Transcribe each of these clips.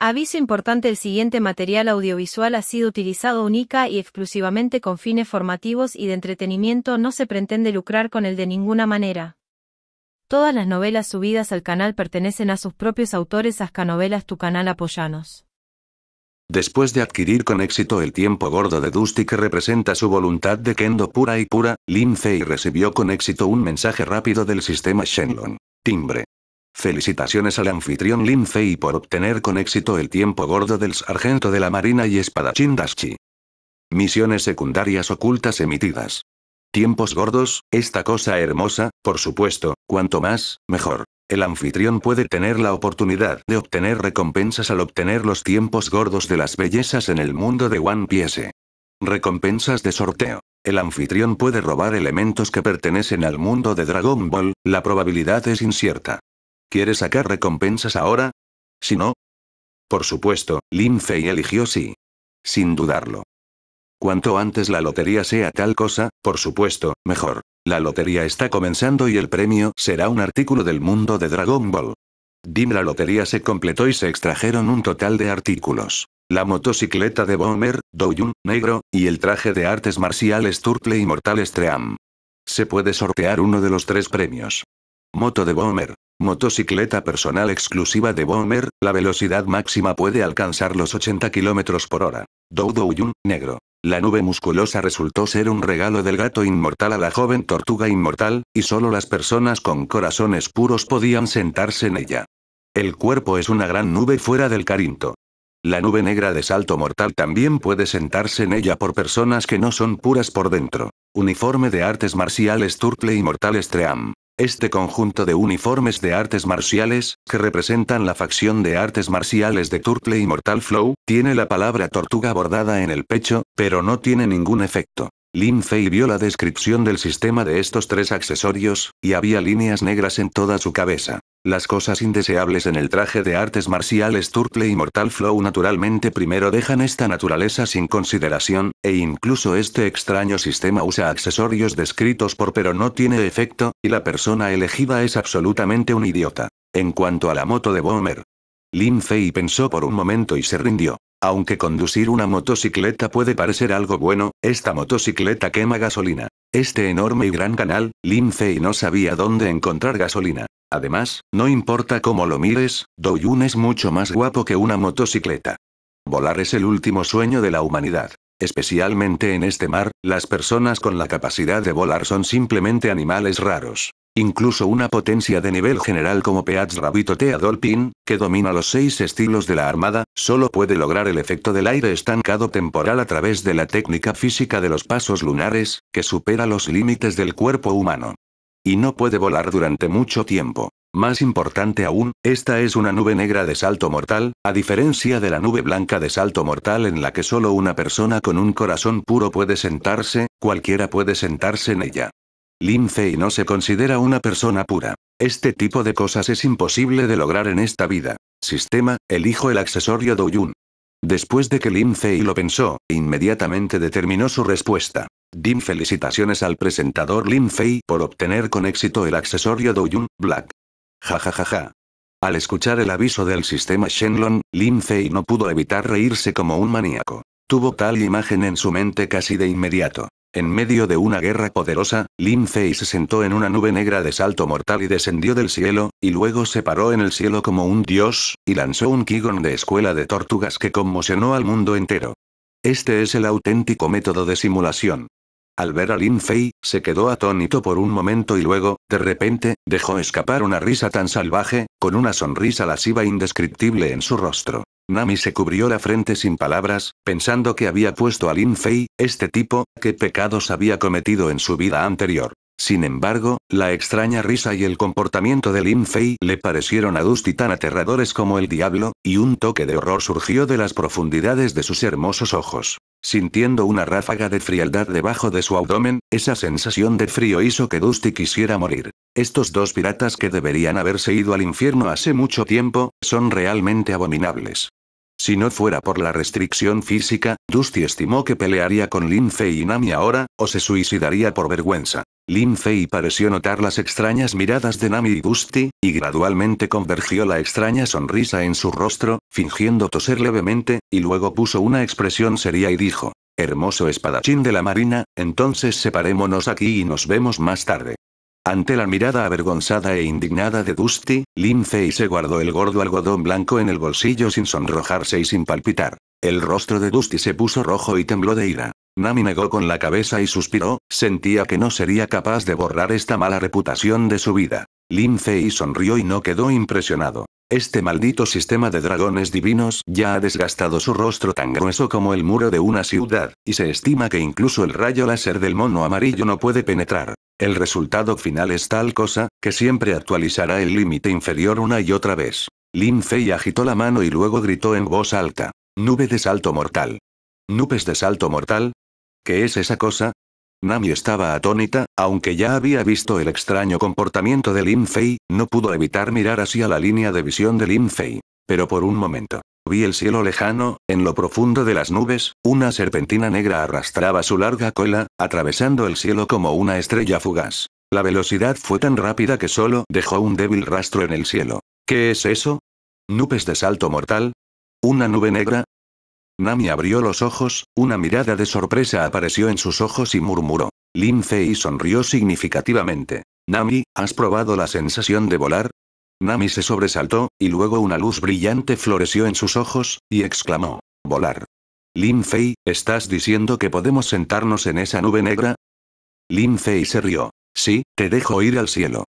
Aviso importante el siguiente material audiovisual ha sido utilizado única y exclusivamente con fines formativos y de entretenimiento no se pretende lucrar con él de ninguna manera. Todas las novelas subidas al canal pertenecen a sus propios autores Ascanovelas Tu Canal Apoyanos. Después de adquirir con éxito el tiempo gordo de Dusty que representa su voluntad de Kendo pura y pura, Lin Fei recibió con éxito un mensaje rápido del sistema Shenlong. Timbre. Felicitaciones al anfitrión Linfei por obtener con éxito el tiempo gordo del sargento de la Marina y espadachín Dashi. Misiones secundarias ocultas emitidas. Tiempos gordos, esta cosa hermosa, por supuesto, cuanto más, mejor. El anfitrión puede tener la oportunidad de obtener recompensas al obtener los tiempos gordos de las bellezas en el mundo de One Piece. Recompensas de sorteo. El anfitrión puede robar elementos que pertenecen al mundo de Dragon Ball, la probabilidad es incierta. ¿Quieres sacar recompensas ahora? Si no. Por supuesto, Lin Fei eligió sí. Sin dudarlo. Cuanto antes la lotería sea tal cosa, por supuesto, mejor. La lotería está comenzando y el premio será un artículo del mundo de Dragon Ball. Dim la lotería se completó y se extrajeron un total de artículos. La motocicleta de Bomber, Doyun, negro, y el traje de artes marciales Turple y Mortal Stream. Se puede sortear uno de los tres premios. Moto de Bomber. Motocicleta personal exclusiva de Bomber, la velocidad máxima puede alcanzar los 80 km por hora. Yun, negro. La nube musculosa resultó ser un regalo del gato inmortal a la joven tortuga inmortal, y solo las personas con corazones puros podían sentarse en ella. El cuerpo es una gran nube fuera del carinto. La nube negra de salto mortal también puede sentarse en ella por personas que no son puras por dentro. Uniforme de artes marciales Turple y Mortal Stream. Este conjunto de uniformes de artes marciales, que representan la facción de artes marciales de Turtle y Mortal Flow, tiene la palabra tortuga bordada en el pecho, pero no tiene ningún efecto. Lin Fei vio la descripción del sistema de estos tres accesorios, y había líneas negras en toda su cabeza. Las cosas indeseables en el traje de artes marciales Turtle y Mortal Flow naturalmente primero dejan esta naturaleza sin consideración, e incluso este extraño sistema usa accesorios descritos por pero no tiene efecto, y la persona elegida es absolutamente un idiota. En cuanto a la moto de Bomber. Lin Fei pensó por un momento y se rindió. Aunque conducir una motocicleta puede parecer algo bueno, esta motocicleta quema gasolina. Este enorme y gran canal, y no sabía dónde encontrar gasolina. Además, no importa cómo lo mires, Doyun es mucho más guapo que una motocicleta. Volar es el último sueño de la humanidad. Especialmente en este mar, las personas con la capacidad de volar son simplemente animales raros. Incluso una potencia de nivel general como Peats Rabitotea Dolpin, que domina los seis estilos de la armada, solo puede lograr el efecto del aire estancado temporal a través de la técnica física de los pasos lunares, que supera los límites del cuerpo humano. Y no puede volar durante mucho tiempo. Más importante aún, esta es una nube negra de salto mortal, a diferencia de la nube blanca de salto mortal en la que solo una persona con un corazón puro puede sentarse, cualquiera puede sentarse en ella. Lin Fei no se considera una persona pura. Este tipo de cosas es imposible de lograr en esta vida. Sistema, elijo el accesorio Douyun. Después de que Lin Fei lo pensó, inmediatamente determinó su respuesta. Dim felicitaciones al presentador Lin Fei por obtener con éxito el accesorio Douyun Black. Ja Al escuchar el aviso del sistema Shenlong, Lin Fei no pudo evitar reírse como un maníaco. Tuvo tal imagen en su mente casi de inmediato. En medio de una guerra poderosa, Lin Fei se sentó en una nube negra de salto mortal y descendió del cielo, y luego se paró en el cielo como un dios, y lanzó un Kigon de escuela de tortugas que conmocionó al mundo entero. Este es el auténtico método de simulación. Al ver a Lin Fei, se quedó atónito por un momento y luego, de repente, dejó escapar una risa tan salvaje, con una sonrisa lasciva e indescriptible en su rostro. Nami se cubrió la frente sin palabras, pensando que había puesto a Lin Fei, este tipo, qué pecados había cometido en su vida anterior. Sin embargo, la extraña risa y el comportamiento de Lin Fei le parecieron a Dusty tan aterradores como el diablo, y un toque de horror surgió de las profundidades de sus hermosos ojos. Sintiendo una ráfaga de frialdad debajo de su abdomen, esa sensación de frío hizo que Dusty quisiera morir. Estos dos piratas que deberían haberse ido al infierno hace mucho tiempo, son realmente abominables. Si no fuera por la restricción física, Dusty estimó que pelearía con Lin Fei y Nami ahora, o se suicidaría por vergüenza. Lin Fei pareció notar las extrañas miradas de Nami y Dusty, y gradualmente convergió la extraña sonrisa en su rostro, fingiendo toser levemente, y luego puso una expresión seria y dijo, Hermoso espadachín de la marina, entonces separémonos aquí y nos vemos más tarde. Ante la mirada avergonzada e indignada de Dusty, Fei se guardó el gordo algodón blanco en el bolsillo sin sonrojarse y sin palpitar. El rostro de Dusty se puso rojo y tembló de ira. Nami negó con la cabeza y suspiró, sentía que no sería capaz de borrar esta mala reputación de su vida. Fei sonrió y no quedó impresionado. Este maldito sistema de dragones divinos ya ha desgastado su rostro tan grueso como el muro de una ciudad, y se estima que incluso el rayo láser del mono amarillo no puede penetrar. El resultado final es tal cosa, que siempre actualizará el límite inferior una y otra vez. Lin Fei agitó la mano y luego gritó en voz alta. Nube de salto mortal. ¿Nubes de salto mortal? ¿Qué es esa cosa? Nami estaba atónita, aunque ya había visto el extraño comportamiento de Lin Fei, no pudo evitar mirar hacia la línea de visión de Lin Fei. Pero por un momento. Vi el cielo lejano, en lo profundo de las nubes, una serpentina negra arrastraba su larga cola, atravesando el cielo como una estrella fugaz. La velocidad fue tan rápida que solo dejó un débil rastro en el cielo. ¿Qué es eso? ¿Nubes de salto mortal? ¿Una nube negra? Nami abrió los ojos, una mirada de sorpresa apareció en sus ojos y murmuró. Lin Fei sonrió significativamente. Nami, ¿has probado la sensación de volar? Nami se sobresaltó, y luego una luz brillante floreció en sus ojos, y exclamó. Volar. Lin Fei, ¿estás diciendo que podemos sentarnos en esa nube negra? Lin Fei se rió. Sí, te dejo ir al cielo.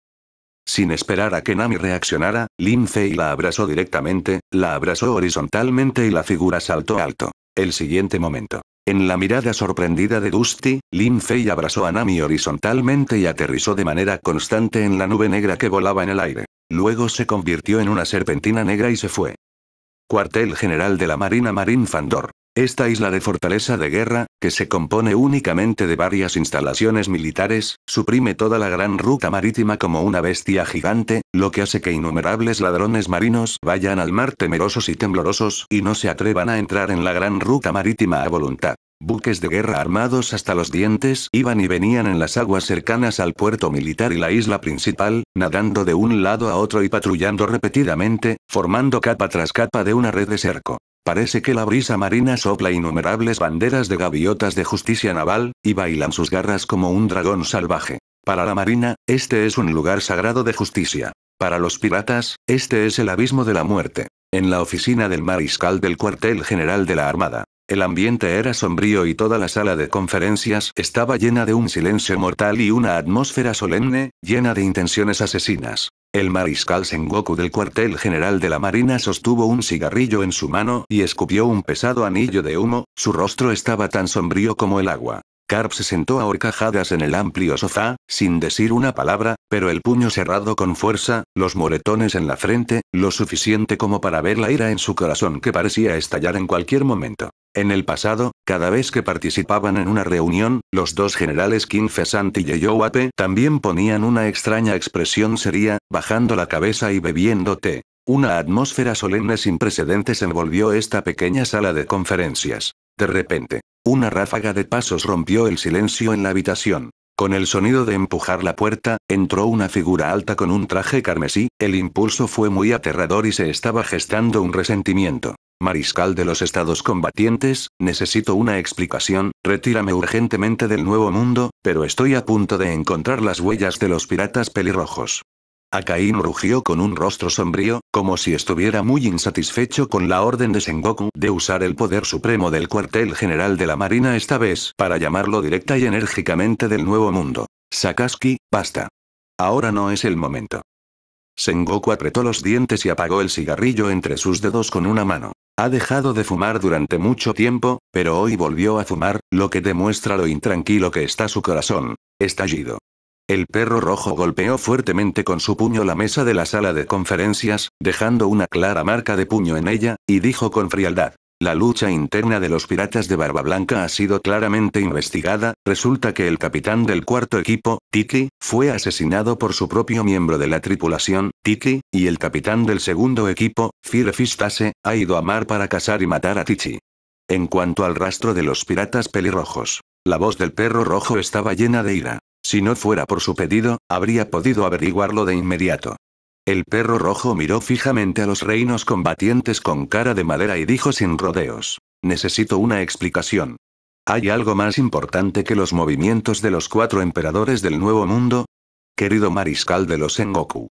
Sin esperar a que Nami reaccionara, Lin Fei la abrazó directamente, la abrazó horizontalmente y la figura saltó alto. El siguiente momento. En la mirada sorprendida de Dusty, Lin Fei abrazó a Nami horizontalmente y aterrizó de manera constante en la nube negra que volaba en el aire. Luego se convirtió en una serpentina negra y se fue. Cuartel General de la Marina Marín Fandor. Esta isla de fortaleza de guerra, que se compone únicamente de varias instalaciones militares, suprime toda la gran ruta marítima como una bestia gigante, lo que hace que innumerables ladrones marinos vayan al mar temerosos y temblorosos y no se atrevan a entrar en la gran ruta marítima a voluntad. Buques de guerra armados hasta los dientes iban y venían en las aguas cercanas al puerto militar y la isla principal, nadando de un lado a otro y patrullando repetidamente, formando capa tras capa de una red de cerco. Parece que la brisa marina sopla innumerables banderas de gaviotas de justicia naval, y bailan sus garras como un dragón salvaje. Para la marina, este es un lugar sagrado de justicia. Para los piratas, este es el abismo de la muerte. En la oficina del mariscal del cuartel general de la Armada, el ambiente era sombrío y toda la sala de conferencias estaba llena de un silencio mortal y una atmósfera solemne, llena de intenciones asesinas. El mariscal Sengoku del cuartel general de la Marina sostuvo un cigarrillo en su mano y escupió un pesado anillo de humo, su rostro estaba tan sombrío como el agua. Carp se sentó a horcajadas en el amplio sofá, sin decir una palabra, pero el puño cerrado con fuerza, los moretones en la frente, lo suficiente como para ver la ira en su corazón que parecía estallar en cualquier momento. En el pasado, cada vez que participaban en una reunión, los dos generales King Fesanti y Yowape también ponían una extraña expresión seria, bajando la cabeza y bebiendo té. Una atmósfera solemne sin precedentes envolvió esta pequeña sala de conferencias. De repente, una ráfaga de pasos rompió el silencio en la habitación. Con el sonido de empujar la puerta, entró una figura alta con un traje carmesí, el impulso fue muy aterrador y se estaba gestando un resentimiento. Mariscal de los estados combatientes, necesito una explicación, retírame urgentemente del nuevo mundo, pero estoy a punto de encontrar las huellas de los piratas pelirrojos. Akain rugió con un rostro sombrío, como si estuviera muy insatisfecho con la orden de Sengoku de usar el poder supremo del cuartel general de la Marina esta vez para llamarlo directa y enérgicamente del nuevo mundo. Sakaski, basta. Ahora no es el momento. Sengoku apretó los dientes y apagó el cigarrillo entre sus dedos con una mano. Ha dejado de fumar durante mucho tiempo, pero hoy volvió a fumar, lo que demuestra lo intranquilo que está su corazón. Estallido. El perro rojo golpeó fuertemente con su puño la mesa de la sala de conferencias, dejando una clara marca de puño en ella, y dijo con frialdad. La lucha interna de los piratas de Barba Blanca ha sido claramente investigada, resulta que el capitán del cuarto equipo, Tiki, fue asesinado por su propio miembro de la tripulación, Tiki, y el capitán del segundo equipo, Firefistase, ha ido a mar para cazar y matar a Tichi. En cuanto al rastro de los piratas pelirrojos, la voz del perro rojo estaba llena de ira. Si no fuera por su pedido, habría podido averiguarlo de inmediato. El perro rojo miró fijamente a los reinos combatientes con cara de madera y dijo sin rodeos. Necesito una explicación. ¿Hay algo más importante que los movimientos de los cuatro emperadores del Nuevo Mundo? Querido mariscal de los Sengoku.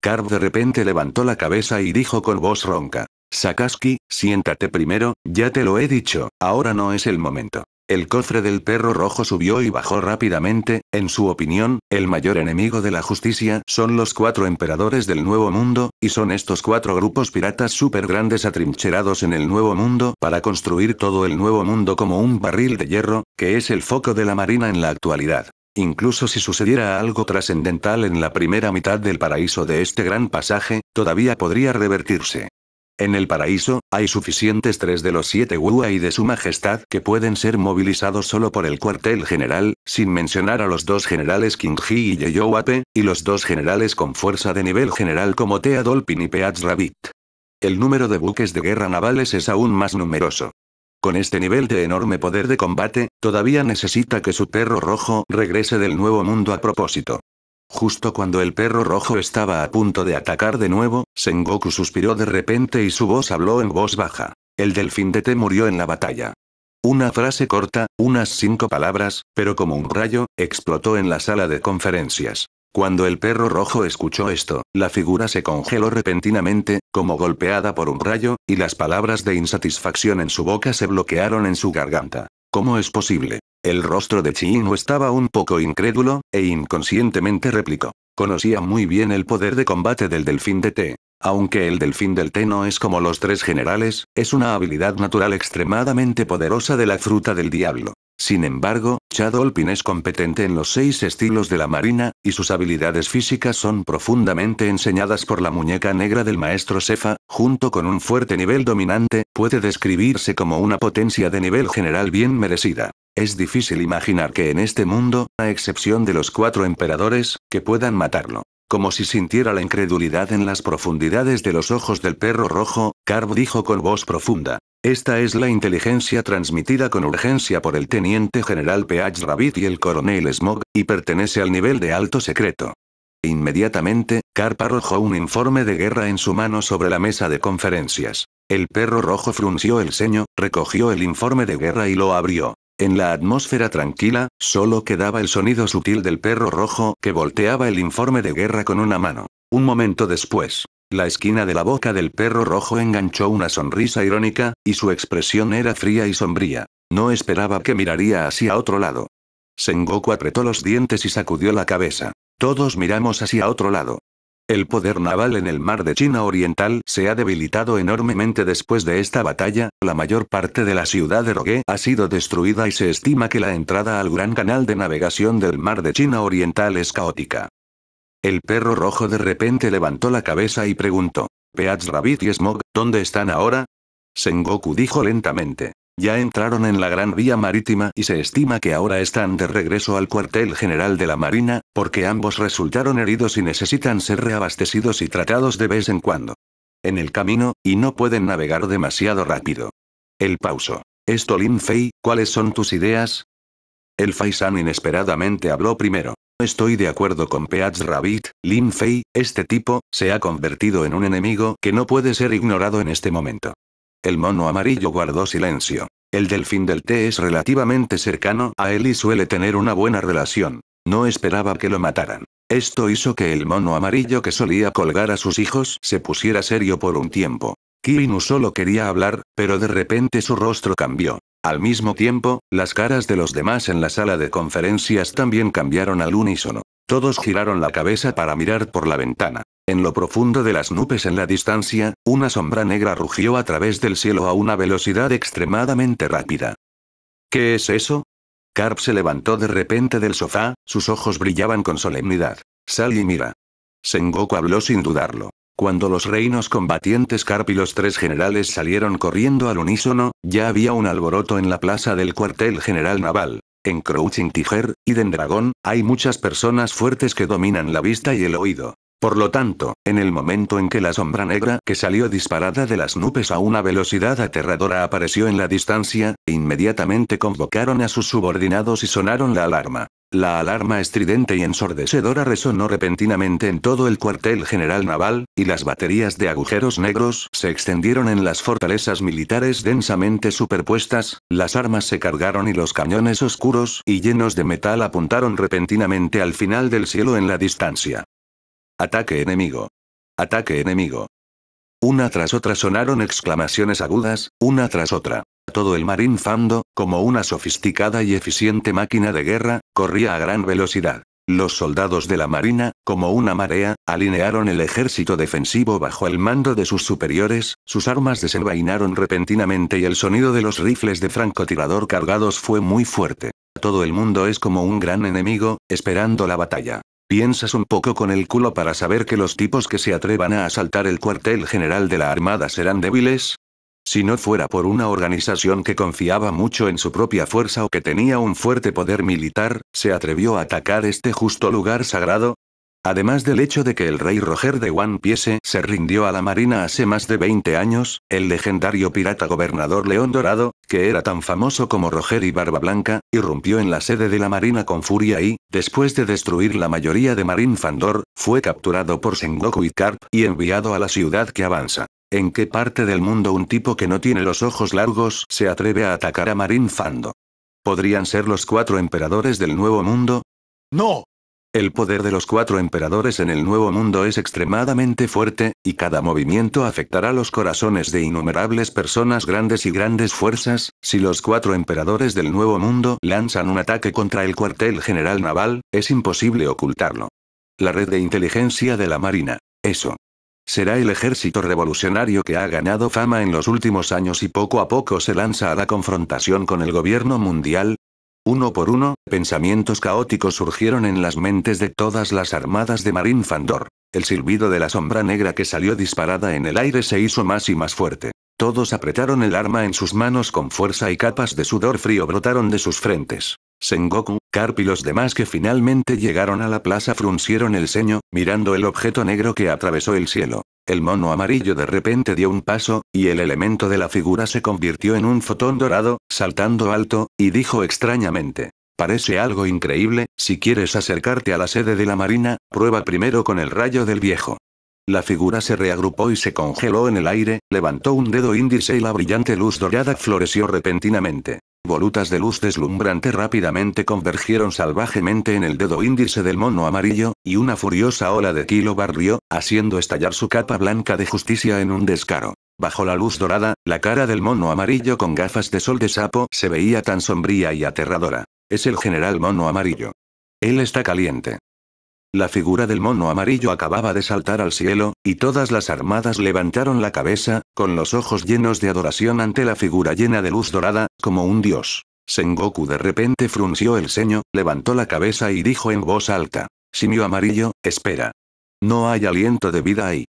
Carb de repente levantó la cabeza y dijo con voz ronca. Sakaski, siéntate primero, ya te lo he dicho, ahora no es el momento. El cofre del perro rojo subió y bajó rápidamente, en su opinión, el mayor enemigo de la justicia son los cuatro emperadores del Nuevo Mundo, y son estos cuatro grupos piratas super grandes atrincherados en el Nuevo Mundo para construir todo el Nuevo Mundo como un barril de hierro, que es el foco de la marina en la actualidad. Incluso si sucediera algo trascendental en la primera mitad del paraíso de este gran pasaje, todavía podría revertirse. En el paraíso, hay suficientes tres de los siete Wua y de su majestad que pueden ser movilizados solo por el cuartel general, sin mencionar a los dos generales Kingji y Yeyowape, y los dos generales con fuerza de nivel general como Teadolpin y Peats Rabbit. El número de buques de guerra navales es aún más numeroso. Con este nivel de enorme poder de combate, todavía necesita que su perro rojo regrese del nuevo mundo a propósito. Justo cuando el perro rojo estaba a punto de atacar de nuevo, Sengoku suspiró de repente y su voz habló en voz baja. El delfín de té murió en la batalla. Una frase corta, unas cinco palabras, pero como un rayo, explotó en la sala de conferencias. Cuando el perro rojo escuchó esto, la figura se congeló repentinamente, como golpeada por un rayo, y las palabras de insatisfacción en su boca se bloquearon en su garganta. ¿Cómo es posible? El rostro de Chino estaba un poco incrédulo, e inconscientemente replicó. Conocía muy bien el poder de combate del delfín de T. Aunque el delfín del té no es como los tres generales, es una habilidad natural extremadamente poderosa de la fruta del diablo. Sin embargo, Chad Olpin es competente en los seis estilos de la marina, y sus habilidades físicas son profundamente enseñadas por la muñeca negra del maestro Sefa, junto con un fuerte nivel dominante, puede describirse como una potencia de nivel general bien merecida. Es difícil imaginar que en este mundo, a excepción de los cuatro emperadores, que puedan matarlo. Como si sintiera la incredulidad en las profundidades de los ojos del perro rojo, Carb dijo con voz profunda, esta es la inteligencia transmitida con urgencia por el teniente general P.H. Rabbit y el coronel Smog, y pertenece al nivel de alto secreto. Inmediatamente, Carp arrojó un informe de guerra en su mano sobre la mesa de conferencias. El perro rojo frunció el ceño, recogió el informe de guerra y lo abrió. En la atmósfera tranquila, solo quedaba el sonido sutil del perro rojo que volteaba el informe de guerra con una mano. Un momento después, la esquina de la boca del perro rojo enganchó una sonrisa irónica, y su expresión era fría y sombría. No esperaba que miraría hacia otro lado. Sengoku apretó los dientes y sacudió la cabeza. Todos miramos hacia otro lado. El poder naval en el mar de China Oriental se ha debilitado enormemente después de esta batalla, la mayor parte de la ciudad de Rogue ha sido destruida y se estima que la entrada al gran canal de navegación del mar de China Oriental es caótica. El perro rojo de repente levantó la cabeza y preguntó. Peach Rabbit y Smog, ¿dónde están ahora? Sengoku dijo lentamente. Ya entraron en la gran vía marítima y se estima que ahora están de regreso al cuartel general de la Marina, porque ambos resultaron heridos y necesitan ser reabastecidos y tratados de vez en cuando. En el camino, y no pueden navegar demasiado rápido. El pauso. Esto Fei, ¿cuáles son tus ideas? El Faisan inesperadamente habló primero estoy de acuerdo con Peach Rabbit, Lin Fei, este tipo, se ha convertido en un enemigo que no puede ser ignorado en este momento. El mono amarillo guardó silencio. El delfín del té es relativamente cercano a él y suele tener una buena relación. No esperaba que lo mataran. Esto hizo que el mono amarillo que solía colgar a sus hijos se pusiera serio por un tiempo. Kirinu solo quería hablar, pero de repente su rostro cambió. Al mismo tiempo, las caras de los demás en la sala de conferencias también cambiaron al unísono. Todos giraron la cabeza para mirar por la ventana. En lo profundo de las nubes en la distancia, una sombra negra rugió a través del cielo a una velocidad extremadamente rápida. ¿Qué es eso? Carp se levantó de repente del sofá, sus ojos brillaban con solemnidad. Sal y mira. Sengoku habló sin dudarlo. Cuando los reinos combatientes Carp y los tres generales salieron corriendo al unísono, ya había un alboroto en la plaza del cuartel general naval. En Crouching Tiger, y Dendragón, hay muchas personas fuertes que dominan la vista y el oído. Por lo tanto, en el momento en que la sombra negra que salió disparada de las nubes a una velocidad aterradora apareció en la distancia, inmediatamente convocaron a sus subordinados y sonaron la alarma. La alarma estridente y ensordecedora resonó repentinamente en todo el cuartel general naval, y las baterías de agujeros negros se extendieron en las fortalezas militares densamente superpuestas, las armas se cargaron y los cañones oscuros y llenos de metal apuntaron repentinamente al final del cielo en la distancia. Ataque enemigo. Ataque enemigo. Una tras otra sonaron exclamaciones agudas, una tras otra todo el marín Fando, como una sofisticada y eficiente máquina de guerra, corría a gran velocidad. Los soldados de la Marina, como una marea, alinearon el ejército defensivo bajo el mando de sus superiores, sus armas desenvainaron repentinamente y el sonido de los rifles de francotirador cargados fue muy fuerte. Todo el mundo es como un gran enemigo, esperando la batalla. Piensas un poco con el culo para saber que los tipos que se atrevan a asaltar el cuartel general de la Armada serán débiles, si no fuera por una organización que confiaba mucho en su propia fuerza o que tenía un fuerte poder militar, ¿se atrevió a atacar este justo lugar sagrado? Además del hecho de que el rey Roger de One Piece se rindió a la marina hace más de 20 años, el legendario pirata gobernador León Dorado, que era tan famoso como Roger y Barba Blanca, irrumpió en la sede de la marina con furia y, después de destruir la mayoría de Marín Fandor, fue capturado por Sengoku y Karp y enviado a la ciudad que avanza. ¿En qué parte del mundo un tipo que no tiene los ojos largos se atreve a atacar a Marín Fando? ¿Podrían ser los cuatro emperadores del Nuevo Mundo? ¡No! El poder de los cuatro emperadores en el Nuevo Mundo es extremadamente fuerte, y cada movimiento afectará los corazones de innumerables personas grandes y grandes fuerzas. Si los cuatro emperadores del Nuevo Mundo lanzan un ataque contra el cuartel general naval, es imposible ocultarlo. La red de inteligencia de la Marina. Eso. Será el ejército revolucionario que ha ganado fama en los últimos años y poco a poco se lanza a la confrontación con el gobierno mundial. Uno por uno, pensamientos caóticos surgieron en las mentes de todas las armadas de Marín Fandor. El silbido de la sombra negra que salió disparada en el aire se hizo más y más fuerte. Todos apretaron el arma en sus manos con fuerza y capas de sudor frío brotaron de sus frentes. Sengoku, Karp y los demás que finalmente llegaron a la plaza fruncieron el ceño, mirando el objeto negro que atravesó el cielo. El mono amarillo de repente dio un paso, y el elemento de la figura se convirtió en un fotón dorado, saltando alto, y dijo extrañamente. Parece algo increíble, si quieres acercarte a la sede de la marina, prueba primero con el rayo del viejo. La figura se reagrupó y se congeló en el aire, levantó un dedo índice y la brillante luz dorada floreció repentinamente. Volutas de luz deslumbrante rápidamente convergieron salvajemente en el dedo índice del mono amarillo, y una furiosa ola de kilo barrió, haciendo estallar su capa blanca de justicia en un descaro. Bajo la luz dorada, la cara del mono amarillo con gafas de sol de sapo se veía tan sombría y aterradora. Es el general mono amarillo. Él está caliente. La figura del mono amarillo acababa de saltar al cielo, y todas las armadas levantaron la cabeza, con los ojos llenos de adoración ante la figura llena de luz dorada, como un dios. Sengoku de repente frunció el ceño, levantó la cabeza y dijo en voz alta. Simio amarillo, espera. No hay aliento de vida ahí.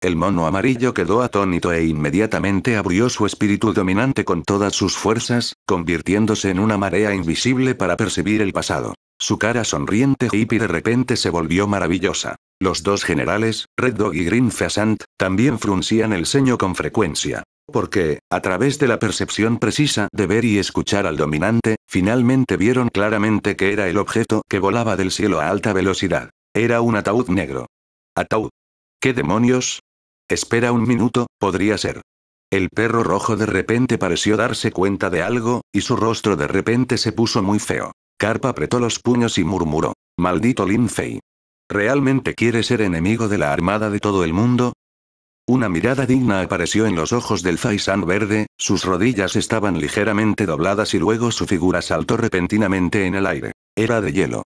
El mono amarillo quedó atónito e inmediatamente abrió su espíritu dominante con todas sus fuerzas, convirtiéndose en una marea invisible para percibir el pasado. Su cara sonriente hippie de repente se volvió maravillosa. Los dos generales, Red Dog y Green Feasant, también fruncían el ceño con frecuencia. Porque, a través de la percepción precisa de ver y escuchar al dominante, finalmente vieron claramente que era el objeto que volaba del cielo a alta velocidad. Era un ataúd negro. Ataúd. ¿Qué demonios? Espera un minuto, podría ser. El perro rojo de repente pareció darse cuenta de algo, y su rostro de repente se puso muy feo. Carpa apretó los puños y murmuró. Maldito Linfei. ¿Realmente quiere ser enemigo de la armada de todo el mundo? Una mirada digna apareció en los ojos del Faisan verde, sus rodillas estaban ligeramente dobladas y luego su figura saltó repentinamente en el aire. Era de hielo.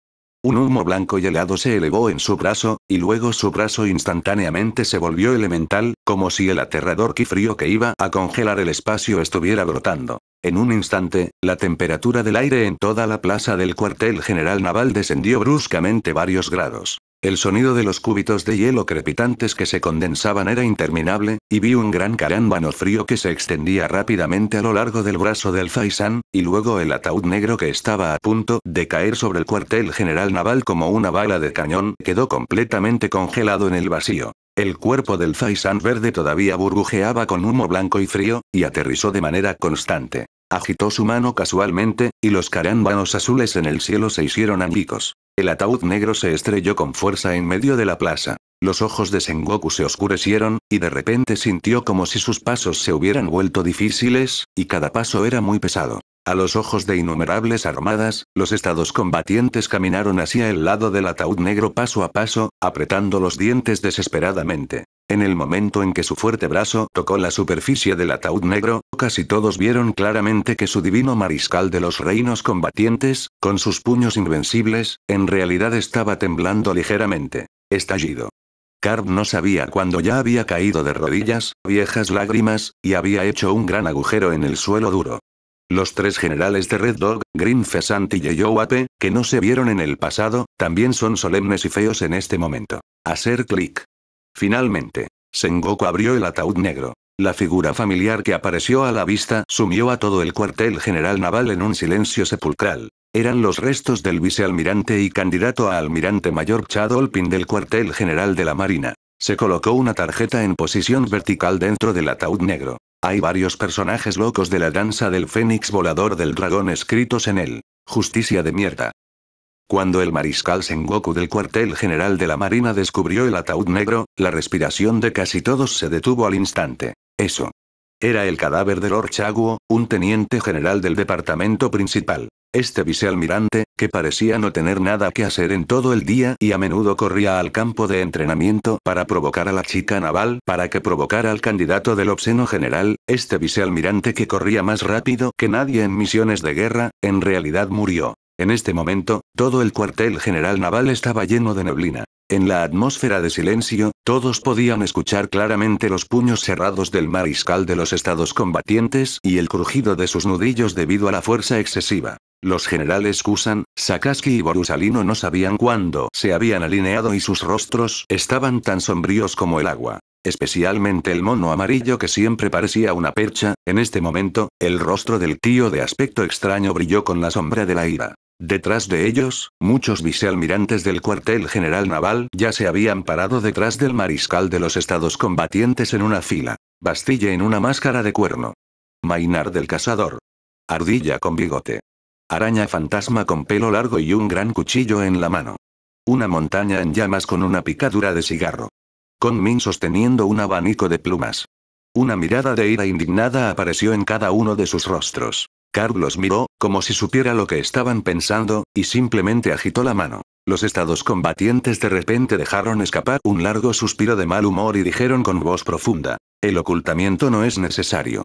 Un humo blanco y helado se elevó en su brazo, y luego su brazo instantáneamente se volvió elemental, como si el aterrador frío que iba a congelar el espacio estuviera brotando. En un instante, la temperatura del aire en toda la plaza del cuartel general naval descendió bruscamente varios grados. El sonido de los cúbitos de hielo crepitantes que se condensaban era interminable, y vi un gran carámbano frío que se extendía rápidamente a lo largo del brazo del Faisán, y luego el ataúd negro que estaba a punto de caer sobre el cuartel general naval como una bala de cañón quedó completamente congelado en el vacío. El cuerpo del Faisán verde todavía burbujeaba con humo blanco y frío, y aterrizó de manera constante. Agitó su mano casualmente, y los carámbanos azules en el cielo se hicieron añicos. El ataúd negro se estrelló con fuerza en medio de la plaza. Los ojos de Sengoku se oscurecieron, y de repente sintió como si sus pasos se hubieran vuelto difíciles, y cada paso era muy pesado. A los ojos de innumerables armadas, los estados combatientes caminaron hacia el lado del ataúd negro paso a paso, apretando los dientes desesperadamente. En el momento en que su fuerte brazo tocó la superficie del ataúd negro, casi todos vieron claramente que su divino mariscal de los reinos combatientes, con sus puños invencibles, en realidad estaba temblando ligeramente. Estallido. carb no sabía cuándo ya había caído de rodillas, viejas lágrimas, y había hecho un gran agujero en el suelo duro. Los tres generales de Red Dog, Green Pheasant y Ape, que no se vieron en el pasado, también son solemnes y feos en este momento. Hacer clic. Finalmente, Sengoku abrió el ataúd negro. La figura familiar que apareció a la vista sumió a todo el cuartel general naval en un silencio sepulcral. Eran los restos del vicealmirante y candidato a almirante mayor Chad Olpin del cuartel general de la Marina. Se colocó una tarjeta en posición vertical dentro del ataúd negro. Hay varios personajes locos de la danza del fénix volador del dragón escritos en él. Justicia de mierda. Cuando el mariscal Sengoku del cuartel general de la Marina descubrió el ataúd negro, la respiración de casi todos se detuvo al instante. Eso. Era el cadáver de Lord Chaguo, un teniente general del departamento principal. Este vicealmirante, que parecía no tener nada que hacer en todo el día y a menudo corría al campo de entrenamiento para provocar a la chica naval para que provocara al candidato del obsceno general, este vicealmirante que corría más rápido que nadie en misiones de guerra, en realidad murió. En este momento, todo el cuartel general naval estaba lleno de neblina. En la atmósfera de silencio, todos podían escuchar claramente los puños cerrados del mariscal de los estados combatientes y el crujido de sus nudillos debido a la fuerza excesiva. Los generales Kusan, Sakaski y Borusalino no sabían cuándo se habían alineado y sus rostros estaban tan sombríos como el agua. Especialmente el mono amarillo que siempre parecía una percha, en este momento, el rostro del tío de aspecto extraño brilló con la sombra de la ira. Detrás de ellos, muchos vicealmirantes del cuartel general naval ya se habían parado detrás del mariscal de los estados combatientes en una fila. Bastille en una máscara de cuerno. Mainar del cazador. Ardilla con bigote. Araña fantasma con pelo largo y un gran cuchillo en la mano. Una montaña en llamas con una picadura de cigarro. Con Min sosteniendo un abanico de plumas. Una mirada de ira indignada apareció en cada uno de sus rostros. Carlos miró, como si supiera lo que estaban pensando, y simplemente agitó la mano. Los estados combatientes de repente dejaron escapar un largo suspiro de mal humor y dijeron con voz profunda, el ocultamiento no es necesario.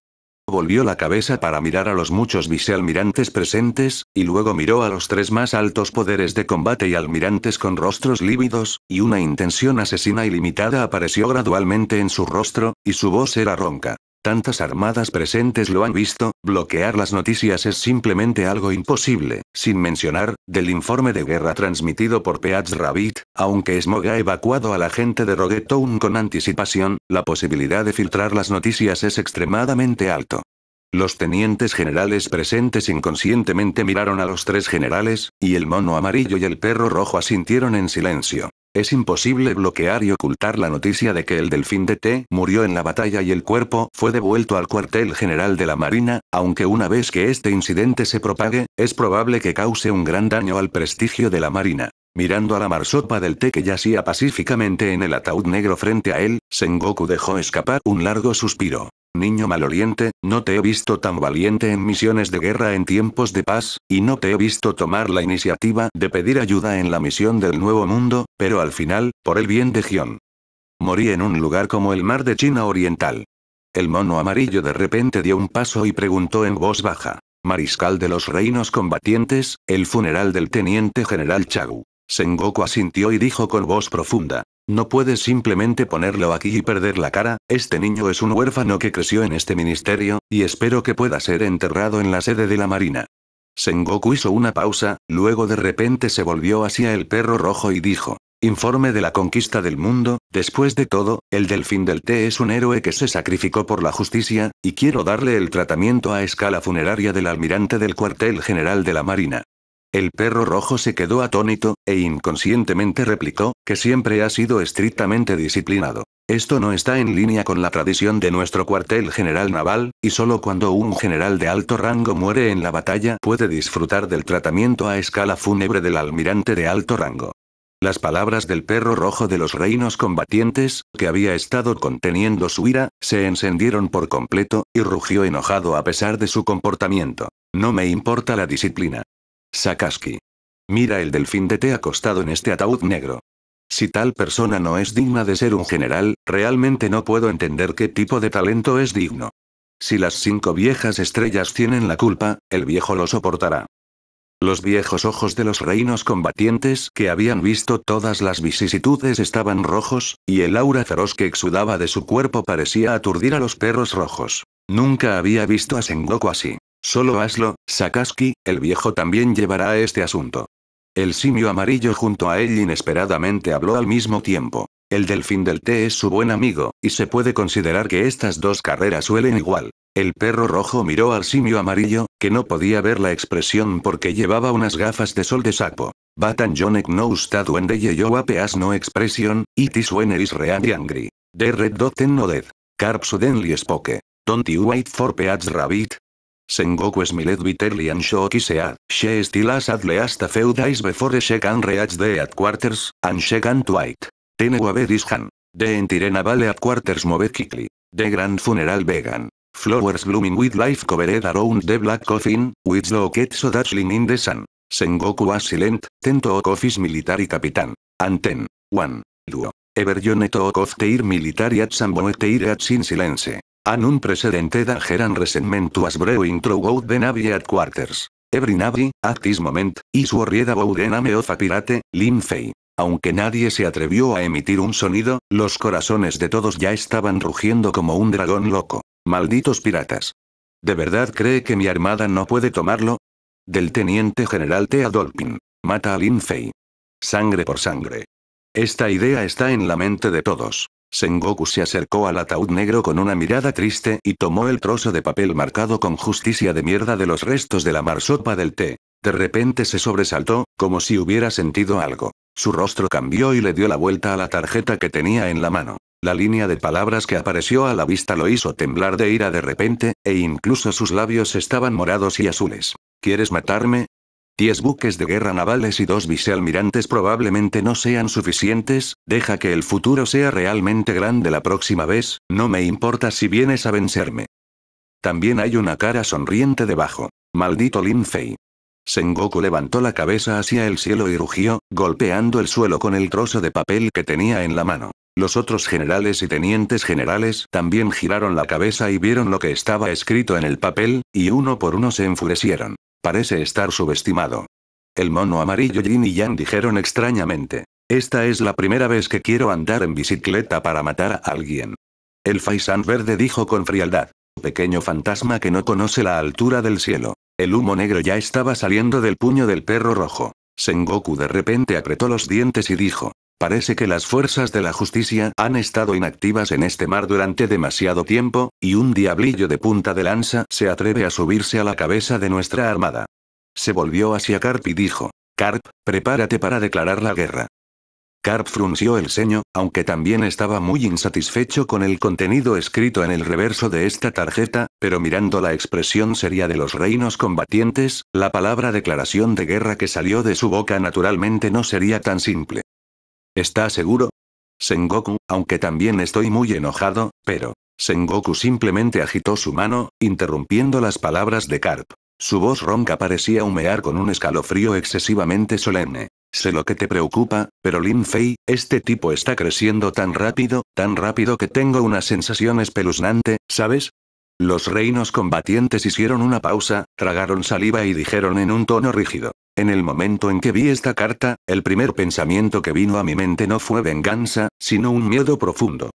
Volvió la cabeza para mirar a los muchos vicealmirantes presentes, y luego miró a los tres más altos poderes de combate y almirantes con rostros lívidos, y una intención asesina ilimitada apareció gradualmente en su rostro, y su voz era ronca. Tantas armadas presentes lo han visto, bloquear las noticias es simplemente algo imposible, sin mencionar, del informe de guerra transmitido por Peats Rabbit, aunque Smog ha evacuado a la gente de Town con anticipación, la posibilidad de filtrar las noticias es extremadamente alto. Los tenientes generales presentes inconscientemente miraron a los tres generales, y el mono amarillo y el perro rojo asintieron en silencio. Es imposible bloquear y ocultar la noticia de que el delfín de T murió en la batalla y el cuerpo fue devuelto al cuartel general de la Marina, aunque una vez que este incidente se propague, es probable que cause un gran daño al prestigio de la Marina. Mirando a la marsopa del Té que yacía pacíficamente en el ataúd negro frente a él, Sengoku dejó escapar un largo suspiro. Niño maloriente, no te he visto tan valiente en misiones de guerra en tiempos de paz, y no te he visto tomar la iniciativa de pedir ayuda en la misión del Nuevo Mundo, pero al final, por el bien de Gion. Morí en un lugar como el mar de China Oriental. El mono amarillo de repente dio un paso y preguntó en voz baja. Mariscal de los reinos combatientes, el funeral del teniente general Chagu. Sengoku asintió y dijo con voz profunda, no puedes simplemente ponerlo aquí y perder la cara, este niño es un huérfano que creció en este ministerio, y espero que pueda ser enterrado en la sede de la Marina. Sengoku hizo una pausa, luego de repente se volvió hacia el perro rojo y dijo, Informe de la conquista del mundo, después de todo, el delfín del té es un héroe que se sacrificó por la justicia, y quiero darle el tratamiento a escala funeraria del almirante del cuartel general de la Marina. El perro rojo se quedó atónito, e inconscientemente replicó, que siempre ha sido estrictamente disciplinado. Esto no está en línea con la tradición de nuestro cuartel general naval, y solo cuando un general de alto rango muere en la batalla puede disfrutar del tratamiento a escala fúnebre del almirante de alto rango. Las palabras del perro rojo de los reinos combatientes, que había estado conteniendo su ira, se encendieron por completo, y rugió enojado a pesar de su comportamiento. No me importa la disciplina. Sakaski. Mira el delfín de té acostado en este ataúd negro. Si tal persona no es digna de ser un general, realmente no puedo entender qué tipo de talento es digno. Si las cinco viejas estrellas tienen la culpa, el viejo lo soportará. Los viejos ojos de los reinos combatientes que habían visto todas las vicisitudes estaban rojos, y el aura feroz que exudaba de su cuerpo parecía aturdir a los perros rojos. Nunca había visto a Sengoku así. Solo hazlo, Sakaski, el viejo también llevará a este asunto. El simio amarillo junto a él inesperadamente habló al mismo tiempo. El delfín del té es su buen amigo, y se puede considerar que estas dos carreras suelen igual. El perro rojo miró al simio amarillo, que no podía ver la expresión porque llevaba unas gafas de sol de sapo. Batan Jonek no usta duende y yo peas no expresión, y is when real angry. De red doten no dead. Carp spoke. Don't you wait for peats rabbit, Sengoku Milet bitterly and Shoki Sead, She still as at hasta few days before she can reach the headquarters, and she can't wait. Tenewave is han. The entire naval quarters move quickly. The grand funeral vegan. Flowers blooming with life covered around the black coffin, with the so dazzling in the sun. Sengoku was silent, Tento militar military captain. Anten. One. Duo. Everyone talk of their military at Samboe at sin silence. Han un precedente dangeran resentmentuas breu introgout de navi at quarters. Every navy, at this moment, is worried about name of a pirate, Linfei. Aunque nadie se atrevió a emitir un sonido, los corazones de todos ya estaban rugiendo como un dragón loco. Malditos piratas. ¿De verdad cree que mi armada no puede tomarlo? Del teniente general teadolphin Mata a Linfei. Sangre por sangre. Esta idea está en la mente de todos. Sengoku se acercó al ataúd negro con una mirada triste y tomó el trozo de papel marcado con justicia de mierda de los restos de la marsopa del té. De repente se sobresaltó, como si hubiera sentido algo. Su rostro cambió y le dio la vuelta a la tarjeta que tenía en la mano. La línea de palabras que apareció a la vista lo hizo temblar de ira de repente, e incluso sus labios estaban morados y azules. ¿Quieres matarme? Diez buques de guerra navales y dos vicealmirantes probablemente no sean suficientes, deja que el futuro sea realmente grande la próxima vez, no me importa si vienes a vencerme. También hay una cara sonriente debajo. Maldito Linfei. Sengoku levantó la cabeza hacia el cielo y rugió, golpeando el suelo con el trozo de papel que tenía en la mano. Los otros generales y tenientes generales también giraron la cabeza y vieron lo que estaba escrito en el papel, y uno por uno se enfurecieron. Parece estar subestimado. El mono amarillo Jin y Yang dijeron extrañamente. Esta es la primera vez que quiero andar en bicicleta para matar a alguien. El faisán verde dijo con frialdad. Pequeño fantasma que no conoce la altura del cielo. El humo negro ya estaba saliendo del puño del perro rojo. Sengoku de repente apretó los dientes y dijo. Parece que las fuerzas de la justicia han estado inactivas en este mar durante demasiado tiempo, y un diablillo de punta de lanza se atreve a subirse a la cabeza de nuestra armada. Se volvió hacia Carp y dijo, Carp, prepárate para declarar la guerra. Carp frunció el ceño, aunque también estaba muy insatisfecho con el contenido escrito en el reverso de esta tarjeta, pero mirando la expresión seria de los reinos combatientes, la palabra declaración de guerra que salió de su boca naturalmente no sería tan simple. ¿Está seguro? Sengoku, aunque también estoy muy enojado, pero... Sengoku simplemente agitó su mano, interrumpiendo las palabras de Carp. Su voz ronca parecía humear con un escalofrío excesivamente solemne. Sé lo que te preocupa, pero Lin Fei, este tipo está creciendo tan rápido, tan rápido que tengo una sensación espeluznante, ¿sabes? Los reinos combatientes hicieron una pausa, tragaron saliva y dijeron en un tono rígido. En el momento en que vi esta carta, el primer pensamiento que vino a mi mente no fue venganza, sino un miedo profundo.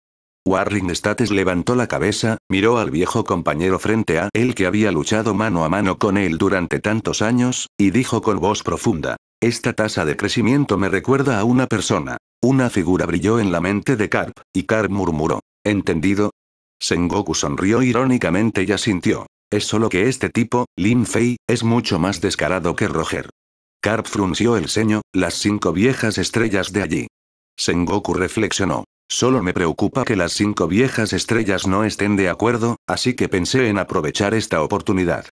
Warring States levantó la cabeza, miró al viejo compañero frente a él que había luchado mano a mano con él durante tantos años, y dijo con voz profunda. Esta tasa de crecimiento me recuerda a una persona. Una figura brilló en la mente de Carp, y Carp murmuró. ¿Entendido? Sengoku sonrió irónicamente y asintió. Es solo que este tipo, Lin Fei, es mucho más descarado que Roger. Carp frunció el ceño, las cinco viejas estrellas de allí. Sengoku reflexionó. Solo me preocupa que las cinco viejas estrellas no estén de acuerdo, así que pensé en aprovechar esta oportunidad.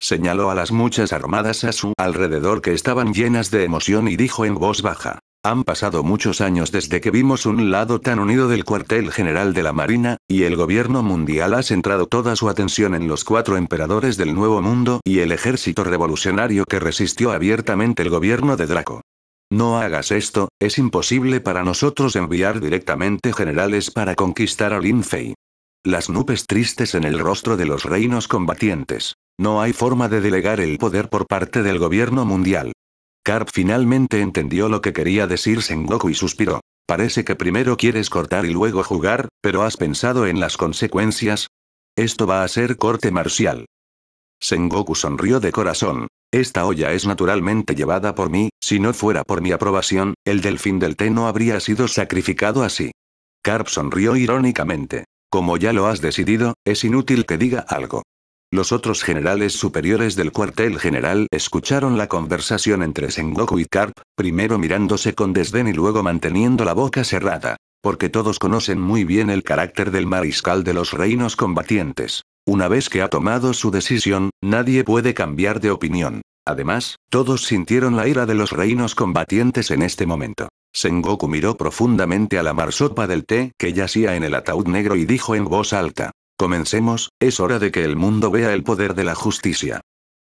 Señaló a las muchas armadas a su alrededor que estaban llenas de emoción y dijo en voz baja. Han pasado muchos años desde que vimos un lado tan unido del cuartel general de la Marina, y el gobierno mundial ha centrado toda su atención en los cuatro emperadores del Nuevo Mundo y el ejército revolucionario que resistió abiertamente el gobierno de Draco. No hagas esto, es imposible para nosotros enviar directamente generales para conquistar a Linfei. Las nubes tristes en el rostro de los reinos combatientes. No hay forma de delegar el poder por parte del gobierno mundial. Carp finalmente entendió lo que quería decir Sengoku y suspiró. Parece que primero quieres cortar y luego jugar, pero has pensado en las consecuencias. Esto va a ser corte marcial. Sengoku sonrió de corazón. Esta olla es naturalmente llevada por mí, si no fuera por mi aprobación, el delfín del té no habría sido sacrificado así. Carp sonrió irónicamente. Como ya lo has decidido, es inútil que diga algo. Los otros generales superiores del cuartel general escucharon la conversación entre Sengoku y Carp, primero mirándose con desdén y luego manteniendo la boca cerrada. Porque todos conocen muy bien el carácter del mariscal de los reinos combatientes. Una vez que ha tomado su decisión, nadie puede cambiar de opinión. Además, todos sintieron la ira de los reinos combatientes en este momento. Sengoku miró profundamente a la marsopa del té que yacía en el ataúd negro y dijo en voz alta. Comencemos, es hora de que el mundo vea el poder de la justicia.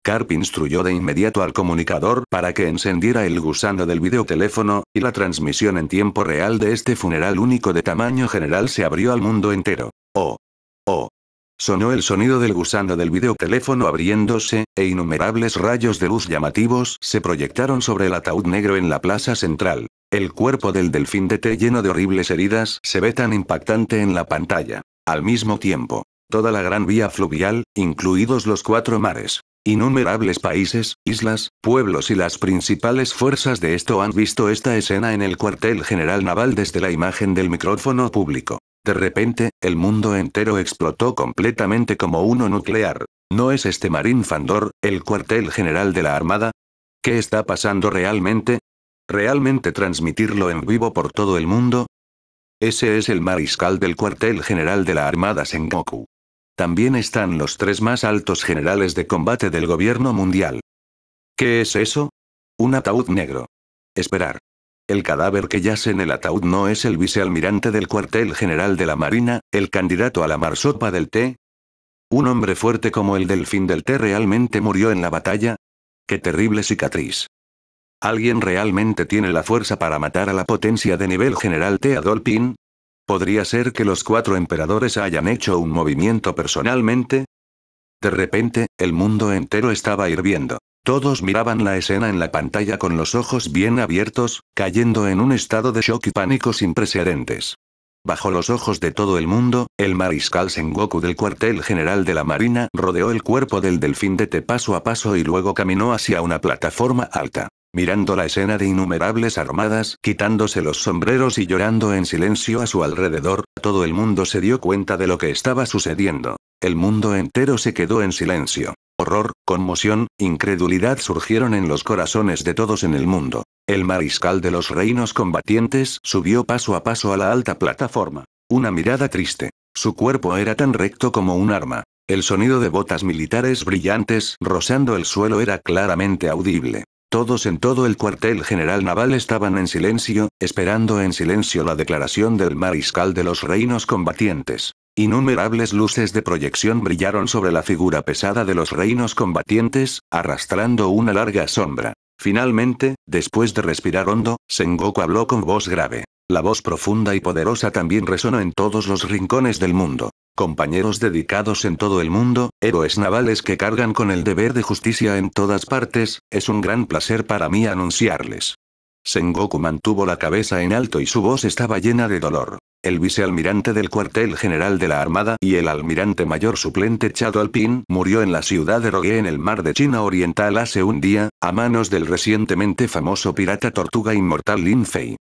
Carp instruyó de inmediato al comunicador para que encendiera el gusano del videoteléfono, y la transmisión en tiempo real de este funeral único de tamaño general se abrió al mundo entero. ¡Oh! ¡Oh! Sonó el sonido del gusano del videoteléfono abriéndose, e innumerables rayos de luz llamativos se proyectaron sobre el ataúd negro en la plaza central. El cuerpo del delfín de té lleno de horribles heridas se ve tan impactante en la pantalla. Al mismo tiempo, toda la gran vía fluvial, incluidos los cuatro mares, Innumerables países, islas, pueblos y las principales fuerzas de esto han visto esta escena en el cuartel general naval desde la imagen del micrófono público. De repente, el mundo entero explotó completamente como uno nuclear. ¿No es este Marín Fandor, el cuartel general de la Armada? ¿Qué está pasando realmente? ¿Realmente transmitirlo en vivo por todo el mundo? Ese es el mariscal del cuartel general de la Armada Sengoku. También están los tres más altos generales de combate del gobierno mundial. ¿Qué es eso? Un ataúd negro. Esperar. El cadáver que yace en el ataúd no es el vicealmirante del cuartel general de la Marina, el candidato a la marsopa del T. Un hombre fuerte como el delfín del T realmente murió en la batalla. Qué terrible cicatriz. ¿Alguien realmente tiene la fuerza para matar a la potencia de nivel general T. Adolpín? ¿Podría ser que los cuatro emperadores hayan hecho un movimiento personalmente? De repente, el mundo entero estaba hirviendo. Todos miraban la escena en la pantalla con los ojos bien abiertos, cayendo en un estado de shock y pánico sin precedentes. Bajo los ojos de todo el mundo, el mariscal Sengoku del cuartel general de la Marina rodeó el cuerpo del delfín de Te paso a paso y luego caminó hacia una plataforma alta mirando la escena de innumerables armadas, quitándose los sombreros y llorando en silencio a su alrededor, todo el mundo se dio cuenta de lo que estaba sucediendo. El mundo entero se quedó en silencio. Horror, conmoción, incredulidad surgieron en los corazones de todos en el mundo. El mariscal de los reinos combatientes subió paso a paso a la alta plataforma. Una mirada triste. Su cuerpo era tan recto como un arma. El sonido de botas militares brillantes rozando el suelo era claramente audible. Todos en todo el cuartel general naval estaban en silencio, esperando en silencio la declaración del mariscal de los reinos combatientes. Innumerables luces de proyección brillaron sobre la figura pesada de los reinos combatientes, arrastrando una larga sombra. Finalmente, después de respirar hondo, Sengoku habló con voz grave. La voz profunda y poderosa también resonó en todos los rincones del mundo compañeros dedicados en todo el mundo, héroes navales que cargan con el deber de justicia en todas partes, es un gran placer para mí anunciarles. Sengoku mantuvo la cabeza en alto y su voz estaba llena de dolor. El vicealmirante del cuartel general de la Armada y el almirante mayor suplente Chado Alpin murió en la ciudad de Rogue en el mar de China Oriental hace un día, a manos del recientemente famoso pirata tortuga inmortal Lin Fei.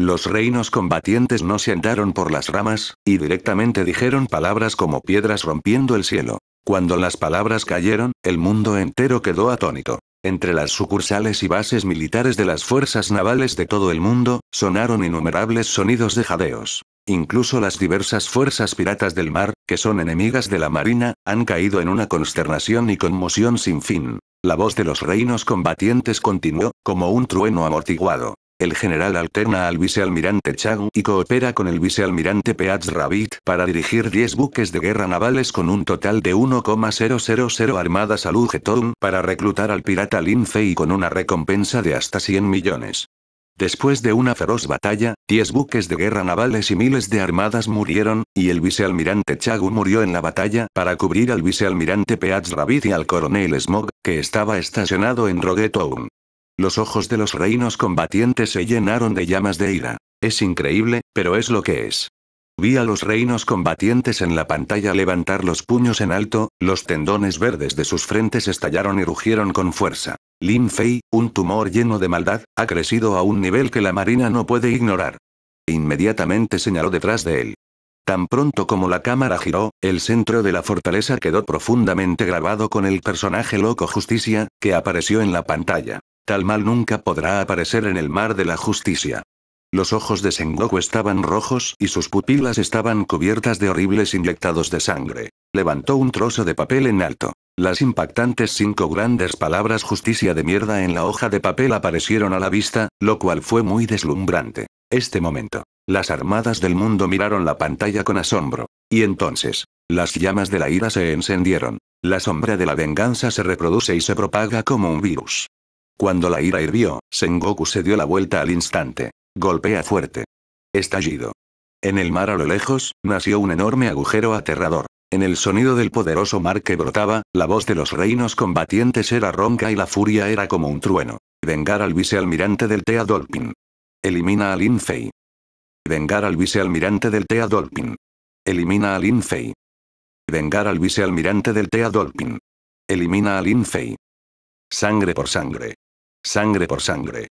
Los reinos combatientes no se andaron por las ramas, y directamente dijeron palabras como piedras rompiendo el cielo. Cuando las palabras cayeron, el mundo entero quedó atónito. Entre las sucursales y bases militares de las fuerzas navales de todo el mundo, sonaron innumerables sonidos de jadeos. Incluso las diversas fuerzas piratas del mar, que son enemigas de la marina, han caído en una consternación y conmoción sin fin. La voz de los reinos combatientes continuó, como un trueno amortiguado. El general alterna al vicealmirante Chagu y coopera con el vicealmirante Peatz Rabbit para dirigir 10 buques de guerra navales con un total de 1,000 armadas al UGTOM para reclutar al pirata Lin y con una recompensa de hasta 100 millones. Después de una feroz batalla, 10 buques de guerra navales y miles de armadas murieron, y el vicealmirante Chagu murió en la batalla para cubrir al vicealmirante Peatz Rabbit y al coronel Smog, que estaba estacionado en Roguetown. Los ojos de los reinos combatientes se llenaron de llamas de ira. Es increíble, pero es lo que es. Vi a los reinos combatientes en la pantalla levantar los puños en alto, los tendones verdes de sus frentes estallaron y rugieron con fuerza. Lin Fei, un tumor lleno de maldad, ha crecido a un nivel que la marina no puede ignorar. Inmediatamente señaló detrás de él. Tan pronto como la cámara giró, el centro de la fortaleza quedó profundamente grabado con el personaje loco Justicia, que apareció en la pantalla. Tal mal nunca podrá aparecer en el mar de la justicia. Los ojos de Sengoku estaban rojos y sus pupilas estaban cubiertas de horribles inyectados de sangre. Levantó un trozo de papel en alto. Las impactantes cinco grandes palabras justicia de mierda en la hoja de papel aparecieron a la vista, lo cual fue muy deslumbrante. Este momento. Las armadas del mundo miraron la pantalla con asombro. Y entonces, las llamas de la ira se encendieron. La sombra de la venganza se reproduce y se propaga como un virus. Cuando la ira hirvió, Sengoku se dio la vuelta al instante. Golpea fuerte. Estallido. En el mar a lo lejos, nació un enorme agujero aterrador. En el sonido del poderoso mar que brotaba, la voz de los reinos combatientes era ronca y la furia era como un trueno. Vengar al vicealmirante del Tea Dolphin. Elimina al Infei. Vengar al vicealmirante del Tea Dolphin. Elimina al Infei. Vengar al vicealmirante del Tea Dolphin. Elimina al Infei. Sangre por sangre. Sangre por sangre.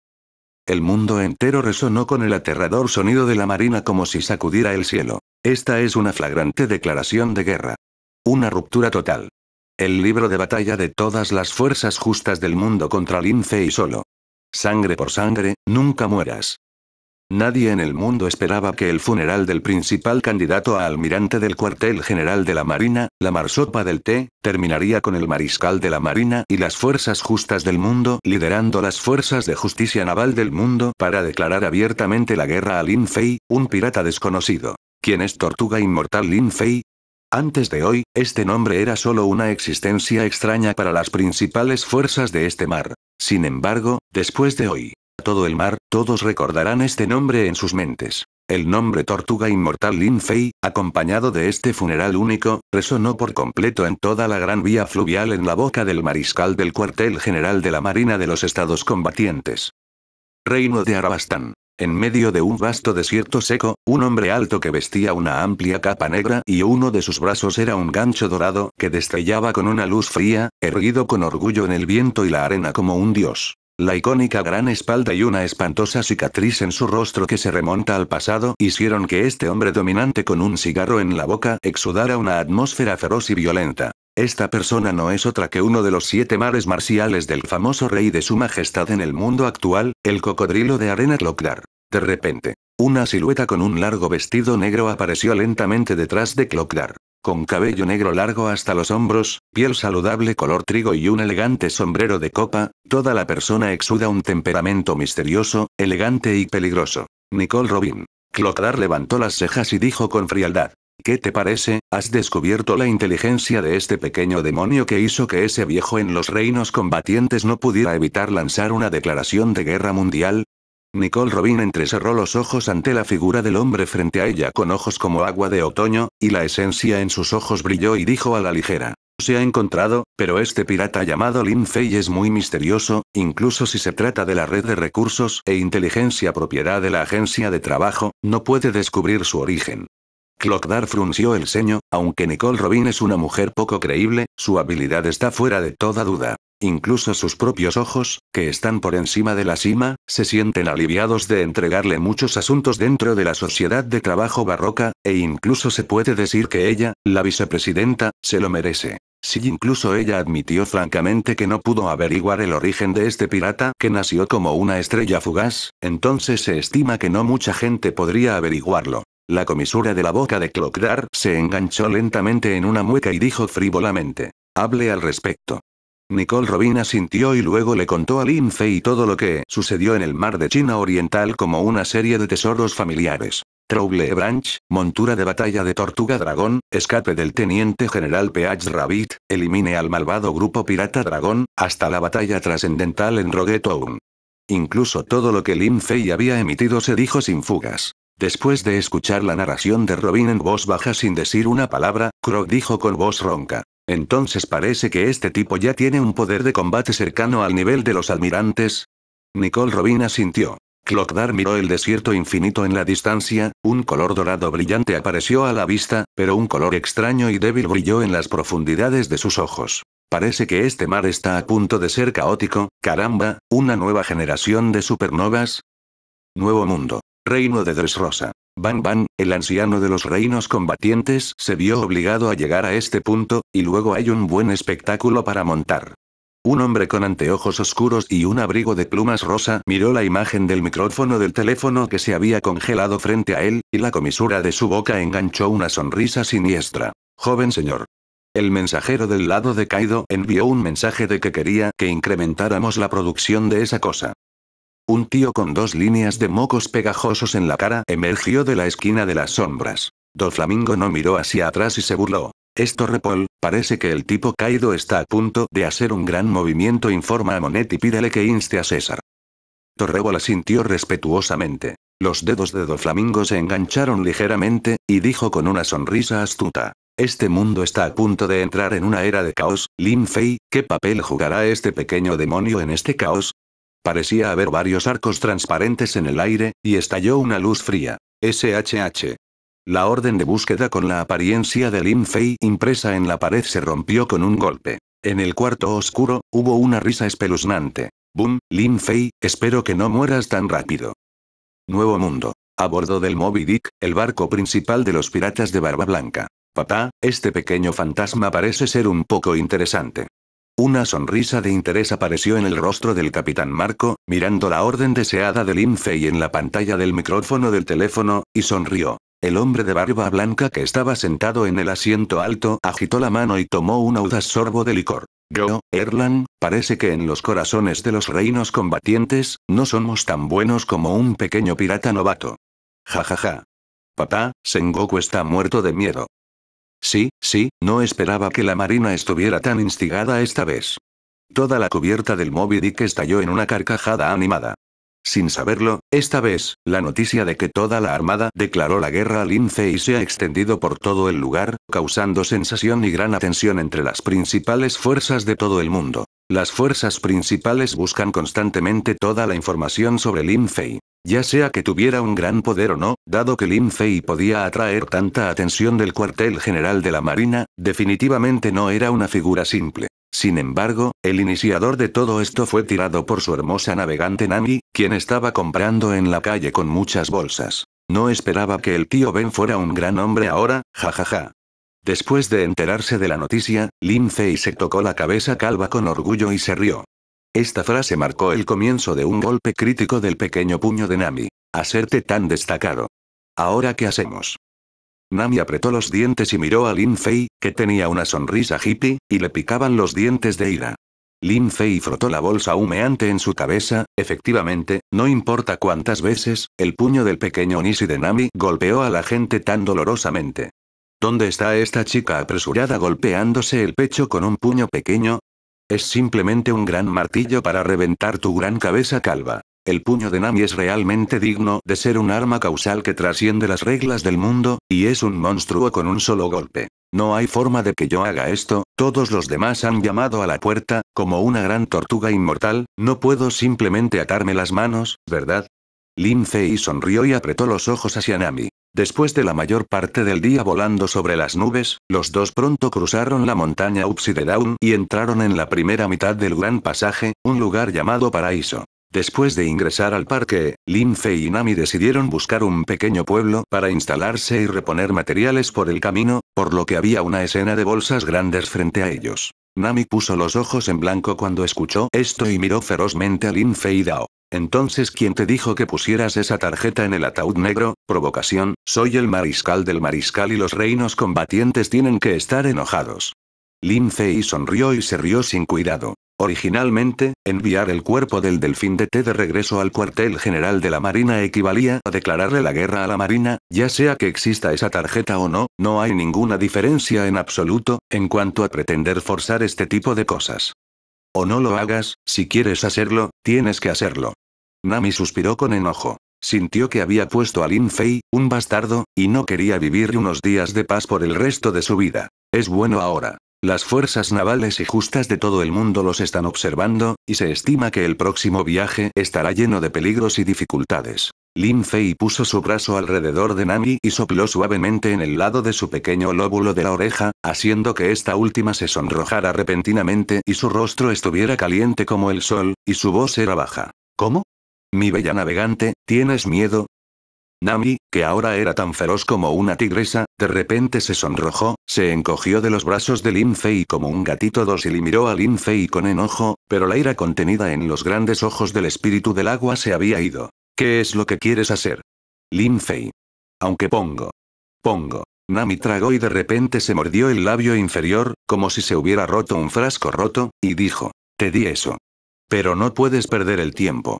El mundo entero resonó con el aterrador sonido de la marina como si sacudiera el cielo. Esta es una flagrante declaración de guerra. Una ruptura total. El libro de batalla de todas las fuerzas justas del mundo contra Lince y solo. Sangre por sangre, nunca mueras. Nadie en el mundo esperaba que el funeral del principal candidato a almirante del cuartel general de la Marina, la marsopa del T, terminaría con el mariscal de la Marina y las fuerzas justas del mundo liderando las fuerzas de justicia naval del mundo para declarar abiertamente la guerra a Lin Fei, un pirata desconocido. ¿Quién es Tortuga Inmortal Lin Fei? Antes de hoy, este nombre era solo una existencia extraña para las principales fuerzas de este mar. Sin embargo, después de hoy, todo el mar, todos recordarán este nombre en sus mentes. El nombre Tortuga Inmortal Lin Fei, acompañado de este funeral único, resonó por completo en toda la gran vía fluvial en la boca del mariscal del cuartel general de la Marina de los Estados Combatientes. Reino de Arabastán. En medio de un vasto desierto seco, un hombre alto que vestía una amplia capa negra y uno de sus brazos era un gancho dorado que destellaba con una luz fría, erguido con orgullo en el viento y la arena como un dios. La icónica gran espalda y una espantosa cicatriz en su rostro que se remonta al pasado hicieron que este hombre dominante con un cigarro en la boca exudara una atmósfera feroz y violenta. Esta persona no es otra que uno de los siete mares marciales del famoso rey de su majestad en el mundo actual, el cocodrilo de arena Clockdar. De repente, una silueta con un largo vestido negro apareció lentamente detrás de Clockdar. Con cabello negro largo hasta los hombros, piel saludable color trigo y un elegante sombrero de copa, toda la persona exuda un temperamento misterioso, elegante y peligroso. Nicole Robin. Clotard levantó las cejas y dijo con frialdad. ¿Qué te parece? ¿Has descubierto la inteligencia de este pequeño demonio que hizo que ese viejo en los reinos combatientes no pudiera evitar lanzar una declaración de guerra mundial? Nicole Robin entrecerró los ojos ante la figura del hombre frente a ella con ojos como agua de otoño, y la esencia en sus ojos brilló y dijo a la ligera. Se ha encontrado, pero este pirata llamado Lin Fei es muy misterioso, incluso si se trata de la red de recursos e inteligencia propiedad de la agencia de trabajo, no puede descubrir su origen. Clockdar frunció el ceño, aunque Nicole Robin es una mujer poco creíble, su habilidad está fuera de toda duda. Incluso sus propios ojos, que están por encima de la cima, se sienten aliviados de entregarle muchos asuntos dentro de la sociedad de trabajo barroca, e incluso se puede decir que ella, la vicepresidenta, se lo merece. Si incluso ella admitió francamente que no pudo averiguar el origen de este pirata que nació como una estrella fugaz, entonces se estima que no mucha gente podría averiguarlo. La comisura de la boca de Clockdar se enganchó lentamente en una mueca y dijo frívolamente. Hable al respecto. Nicole Robin asintió y luego le contó a Lin Fei todo lo que sucedió en el mar de China Oriental como una serie de tesoros familiares. Trouble Branch, montura de batalla de Tortuga Dragón, escape del teniente general Peach Rabbit, elimine al malvado grupo pirata Dragón, hasta la batalla trascendental en Rogue Incluso todo lo que Lin Fei había emitido se dijo sin fugas. Después de escuchar la narración de Robin en voz baja sin decir una palabra, Croc dijo con voz ronca. Entonces parece que este tipo ya tiene un poder de combate cercano al nivel de los almirantes. Nicole Robina sintió. Clockdar miró el desierto infinito en la distancia, un color dorado brillante apareció a la vista, pero un color extraño y débil brilló en las profundidades de sus ojos. Parece que este mar está a punto de ser caótico, caramba, una nueva generación de supernovas. Nuevo mundo. Reino de Dresrosa. Van Van, el anciano de los reinos combatientes, se vio obligado a llegar a este punto, y luego hay un buen espectáculo para montar. Un hombre con anteojos oscuros y un abrigo de plumas rosa miró la imagen del micrófono del teléfono que se había congelado frente a él, y la comisura de su boca enganchó una sonrisa siniestra. Joven señor. El mensajero del lado de Kaido envió un mensaje de que quería que incrementáramos la producción de esa cosa. Un tío con dos líneas de mocos pegajosos en la cara emergió de la esquina de las sombras. Do Flamingo no miró hacia atrás y se burló. Esto Repol, parece que el tipo caído está a punto de hacer un gran movimiento, informa a Monet y pídele que inste a César. la sintió respetuosamente. Los dedos de Do Flamingo se engancharon ligeramente, y dijo con una sonrisa astuta. Este mundo está a punto de entrar en una era de caos, Lin Fei, ¿qué papel jugará este pequeño demonio en este caos? Parecía haber varios arcos transparentes en el aire, y estalló una luz fría. SHH. La orden de búsqueda con la apariencia de Lin Fei impresa en la pared se rompió con un golpe. En el cuarto oscuro, hubo una risa espeluznante. Boom, Lin Fei, espero que no mueras tan rápido. Nuevo mundo. A bordo del Moby Dick, el barco principal de los piratas de Barba Blanca. Papá, este pequeño fantasma parece ser un poco interesante. Una sonrisa de interés apareció en el rostro del capitán Marco, mirando la orden deseada del y en la pantalla del micrófono del teléfono, y sonrió. El hombre de barba blanca que estaba sentado en el asiento alto agitó la mano y tomó un audaz sorbo de licor. Yo, Erlan, parece que en los corazones de los reinos combatientes, no somos tan buenos como un pequeño pirata novato. Ja ja ja. Papá, Sengoku está muerto de miedo. Sí, sí, no esperaba que la marina estuviera tan instigada esta vez. Toda la cubierta del Moby Dick estalló en una carcajada animada. Sin saberlo, esta vez, la noticia de que toda la armada declaró la guerra a lince y se ha extendido por todo el lugar, causando sensación y gran atención entre las principales fuerzas de todo el mundo. Las fuerzas principales buscan constantemente toda la información sobre el ya sea que tuviera un gran poder o no, dado que Lin Fei podía atraer tanta atención del cuartel general de la Marina, definitivamente no era una figura simple. Sin embargo, el iniciador de todo esto fue tirado por su hermosa navegante Nami, quien estaba comprando en la calle con muchas bolsas. No esperaba que el tío Ben fuera un gran hombre ahora, jajaja. Después de enterarse de la noticia, Lin Fei se tocó la cabeza calva con orgullo y se rió. Esta frase marcó el comienzo de un golpe crítico del pequeño puño de Nami. Hacerte tan destacado. ¿Ahora qué hacemos? Nami apretó los dientes y miró a Lin Fei, que tenía una sonrisa hippie, y le picaban los dientes de ira. Lin Fei frotó la bolsa humeante en su cabeza, efectivamente, no importa cuántas veces, el puño del pequeño Nishi de Nami golpeó a la gente tan dolorosamente. ¿Dónde está esta chica apresurada golpeándose el pecho con un puño pequeño? Es simplemente un gran martillo para reventar tu gran cabeza calva. El puño de Nami es realmente digno de ser un arma causal que trasciende las reglas del mundo, y es un monstruo con un solo golpe. No hay forma de que yo haga esto, todos los demás han llamado a la puerta, como una gran tortuga inmortal, no puedo simplemente atarme las manos, ¿verdad? Lin Fei sonrió y apretó los ojos hacia Nami. Después de la mayor parte del día volando sobre las nubes, los dos pronto cruzaron la montaña Upside Down y entraron en la primera mitad del gran pasaje, un lugar llamado Paraíso. Después de ingresar al parque, Lin Fei y Nami decidieron buscar un pequeño pueblo para instalarse y reponer materiales por el camino, por lo que había una escena de bolsas grandes frente a ellos. Nami puso los ojos en blanco cuando escuchó esto y miró ferozmente a Lin Fei Dao. Entonces, ¿quién te dijo que pusieras esa tarjeta en el ataúd negro? Provocación, soy el mariscal del mariscal y los reinos combatientes tienen que estar enojados. Lin Fei sonrió y se rió sin cuidado. Originalmente, enviar el cuerpo del delfín de té de regreso al cuartel general de la Marina equivalía a declararle la guerra a la Marina, ya sea que exista esa tarjeta o no, no hay ninguna diferencia en absoluto, en cuanto a pretender forzar este tipo de cosas. O no lo hagas, si quieres hacerlo, tienes que hacerlo. Nami suspiró con enojo. Sintió que había puesto a Lin Fei, un bastardo, y no quería vivir unos días de paz por el resto de su vida. Es bueno ahora. Las fuerzas navales y justas de todo el mundo los están observando, y se estima que el próximo viaje estará lleno de peligros y dificultades. Lin Fei puso su brazo alrededor de Nami y sopló suavemente en el lado de su pequeño lóbulo de la oreja, haciendo que esta última se sonrojara repentinamente y su rostro estuviera caliente como el sol, y su voz era baja. ¿Cómo? Mi bella navegante, ¿tienes miedo? Nami, que ahora era tan feroz como una tigresa, de repente se sonrojó, se encogió de los brazos de Lin Fei como un gatito dócil y miró a Lin Fei con enojo, pero la ira contenida en los grandes ojos del espíritu del agua se había ido. ¿Qué es lo que quieres hacer? Lin Fei. Aunque pongo. Pongo. Nami tragó y de repente se mordió el labio inferior, como si se hubiera roto un frasco roto, y dijo. Te di eso. Pero no puedes perder el tiempo.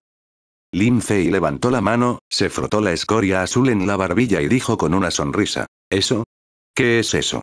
Lin Fei levantó la mano, se frotó la escoria azul en la barbilla y dijo con una sonrisa. ¿Eso? ¿Qué es eso?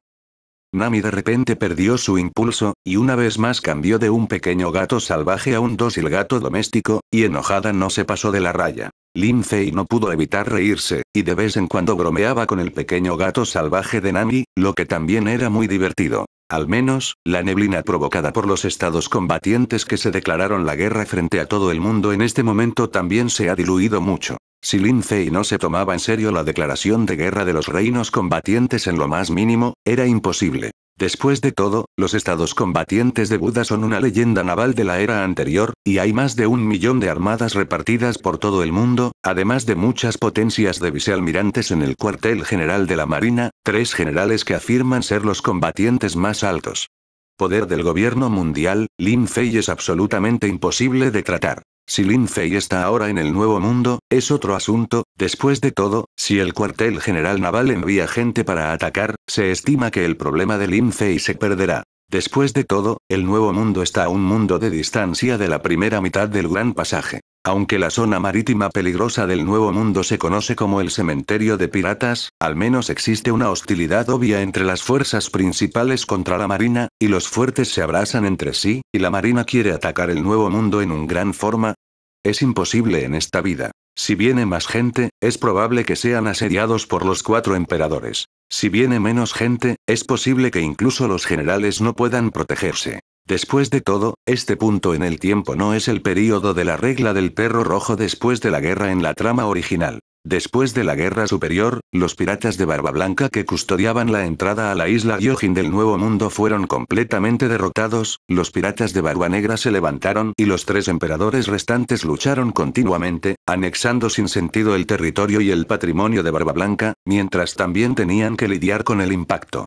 Nami de repente perdió su impulso, y una vez más cambió de un pequeño gato salvaje a un dócil gato doméstico, y enojada no se pasó de la raya. Lin Fei no pudo evitar reírse, y de vez en cuando bromeaba con el pequeño gato salvaje de Nami, lo que también era muy divertido. Al menos, la neblina provocada por los estados combatientes que se declararon la guerra frente a todo el mundo en este momento también se ha diluido mucho. Si Lin Fei no se tomaba en serio la declaración de guerra de los reinos combatientes en lo más mínimo, era imposible. Después de todo, los estados combatientes de Buda son una leyenda naval de la era anterior, y hay más de un millón de armadas repartidas por todo el mundo, además de muchas potencias de vicealmirantes en el cuartel general de la Marina, tres generales que afirman ser los combatientes más altos. Poder del gobierno mundial, Lin Fei es absolutamente imposible de tratar. Si Lin Fei está ahora en el Nuevo Mundo, es otro asunto, después de todo, si el cuartel general naval envía gente para atacar, se estima que el problema de Lin Fei se perderá. Después de todo, el Nuevo Mundo está a un mundo de distancia de la primera mitad del Gran Pasaje. Aunque la zona marítima peligrosa del Nuevo Mundo se conoce como el cementerio de piratas, al menos existe una hostilidad obvia entre las fuerzas principales contra la Marina, y los fuertes se abrazan entre sí, y la Marina quiere atacar el Nuevo Mundo en un gran forma. Es imposible en esta vida. Si viene más gente, es probable que sean asediados por los cuatro emperadores. Si viene menos gente, es posible que incluso los generales no puedan protegerse. Después de todo, este punto en el tiempo no es el período de la regla del perro rojo después de la guerra en la trama original. Después de la guerra superior, los piratas de Barba Blanca que custodiaban la entrada a la isla Gyojin del Nuevo Mundo fueron completamente derrotados, los piratas de Barba Negra se levantaron y los tres emperadores restantes lucharon continuamente, anexando sin sentido el territorio y el patrimonio de Barba Blanca, mientras también tenían que lidiar con el impacto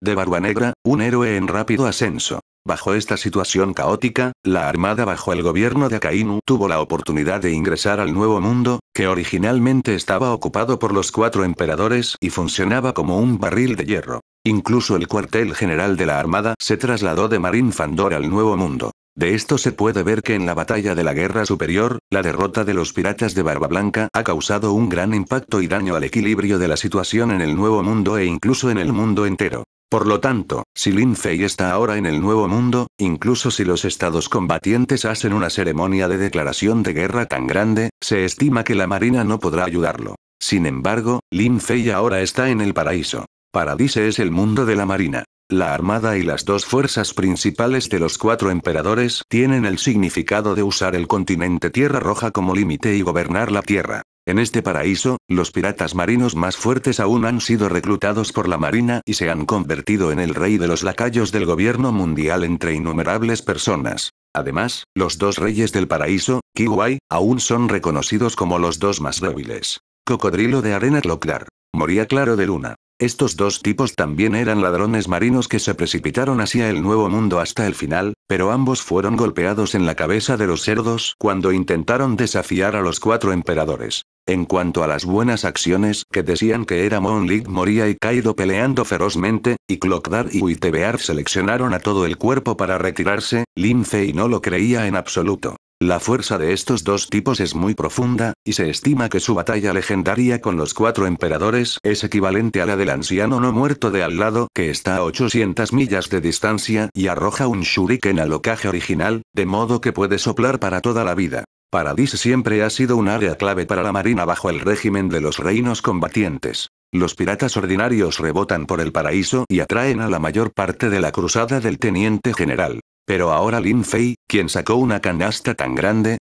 de Barba Negra, un héroe en rápido ascenso. Bajo esta situación caótica, la armada bajo el gobierno de Akainu tuvo la oportunidad de ingresar al Nuevo Mundo, que originalmente estaba ocupado por los cuatro emperadores y funcionaba como un barril de hierro. Incluso el cuartel general de la armada se trasladó de Marín Fandor al Nuevo Mundo. De esto se puede ver que en la batalla de la Guerra Superior, la derrota de los piratas de Barba Blanca ha causado un gran impacto y daño al equilibrio de la situación en el Nuevo Mundo e incluso en el mundo entero. Por lo tanto, si Lin Fei está ahora en el Nuevo Mundo, incluso si los estados combatientes hacen una ceremonia de declaración de guerra tan grande, se estima que la Marina no podrá ayudarlo. Sin embargo, Lin Fei ahora está en el paraíso. Paradise es el mundo de la Marina la armada y las dos fuerzas principales de los cuatro emperadores tienen el significado de usar el continente Tierra Roja como límite y gobernar la Tierra. En este paraíso, los piratas marinos más fuertes aún han sido reclutados por la Marina y se han convertido en el rey de los lacayos del gobierno mundial entre innumerables personas. Además, los dos reyes del paraíso, Kiwai, aún son reconocidos como los dos más débiles. Cocodrilo de arena Clocdar. Moría claro de luna. Estos dos tipos también eran ladrones marinos que se precipitaron hacia el Nuevo Mundo hasta el final, pero ambos fueron golpeados en la cabeza de los cerdos cuando intentaron desafiar a los cuatro emperadores. En cuanto a las buenas acciones que decían que era Mon Lig moría y Caído peleando ferozmente, y Clockdar y Uitebear seleccionaron a todo el cuerpo para retirarse, Linfei no lo creía en absoluto. La fuerza de estos dos tipos es muy profunda, y se estima que su batalla legendaria con los cuatro emperadores es equivalente a la del anciano no muerto de al lado que está a 800 millas de distancia y arroja un shuriken al ocaje original, de modo que puede soplar para toda la vida. Paradis siempre ha sido un área clave para la marina bajo el régimen de los reinos combatientes. Los piratas ordinarios rebotan por el paraíso y atraen a la mayor parte de la cruzada del teniente general. Pero ahora Lin Fei, quien sacó una canasta tan grande.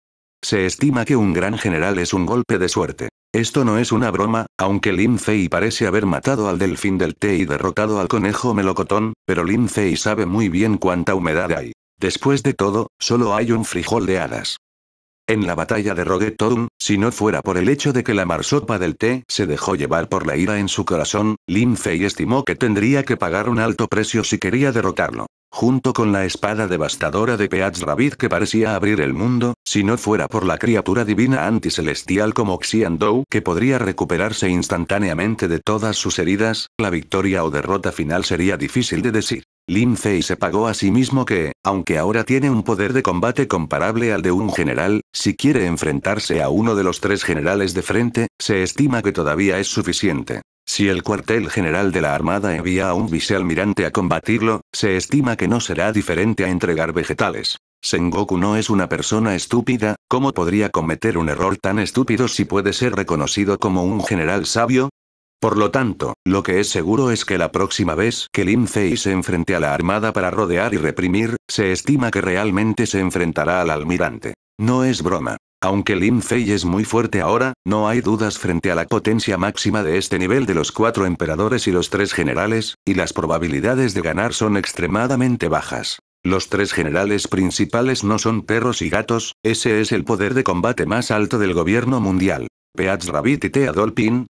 Se estima que un gran general es un golpe de suerte. Esto no es una broma, aunque Lin Fei parece haber matado al delfín del té y derrotado al conejo melocotón, pero Lin Fei sabe muy bien cuánta humedad hay. Después de todo, solo hay un frijol de hadas. En la batalla de Roguetown, si no fuera por el hecho de que la marsopa del té se dejó llevar por la ira en su corazón, Lin Fei estimó que tendría que pagar un alto precio si quería derrotarlo junto con la espada devastadora de Peats Rabbit que parecía abrir el mundo, si no fuera por la criatura divina anticelestial como Dou que podría recuperarse instantáneamente de todas sus heridas, la victoria o derrota final sería difícil de decir. Lin Fei se pagó a sí mismo que, aunque ahora tiene un poder de combate comparable al de un general, si quiere enfrentarse a uno de los tres generales de frente, se estima que todavía es suficiente. Si el cuartel general de la Armada envía a un vicealmirante a combatirlo, se estima que no será diferente a entregar vegetales. Sengoku no es una persona estúpida, ¿cómo podría cometer un error tan estúpido si puede ser reconocido como un general sabio? Por lo tanto, lo que es seguro es que la próxima vez que Lin Fei se enfrente a la armada para rodear y reprimir, se estima que realmente se enfrentará al almirante. No es broma. Aunque Lin Fei es muy fuerte ahora, no hay dudas frente a la potencia máxima de este nivel de los cuatro emperadores y los tres generales, y las probabilidades de ganar son extremadamente bajas. Los tres generales principales no son perros y gatos, ese es el poder de combate más alto del gobierno mundial. Peatz Rabbit y Tea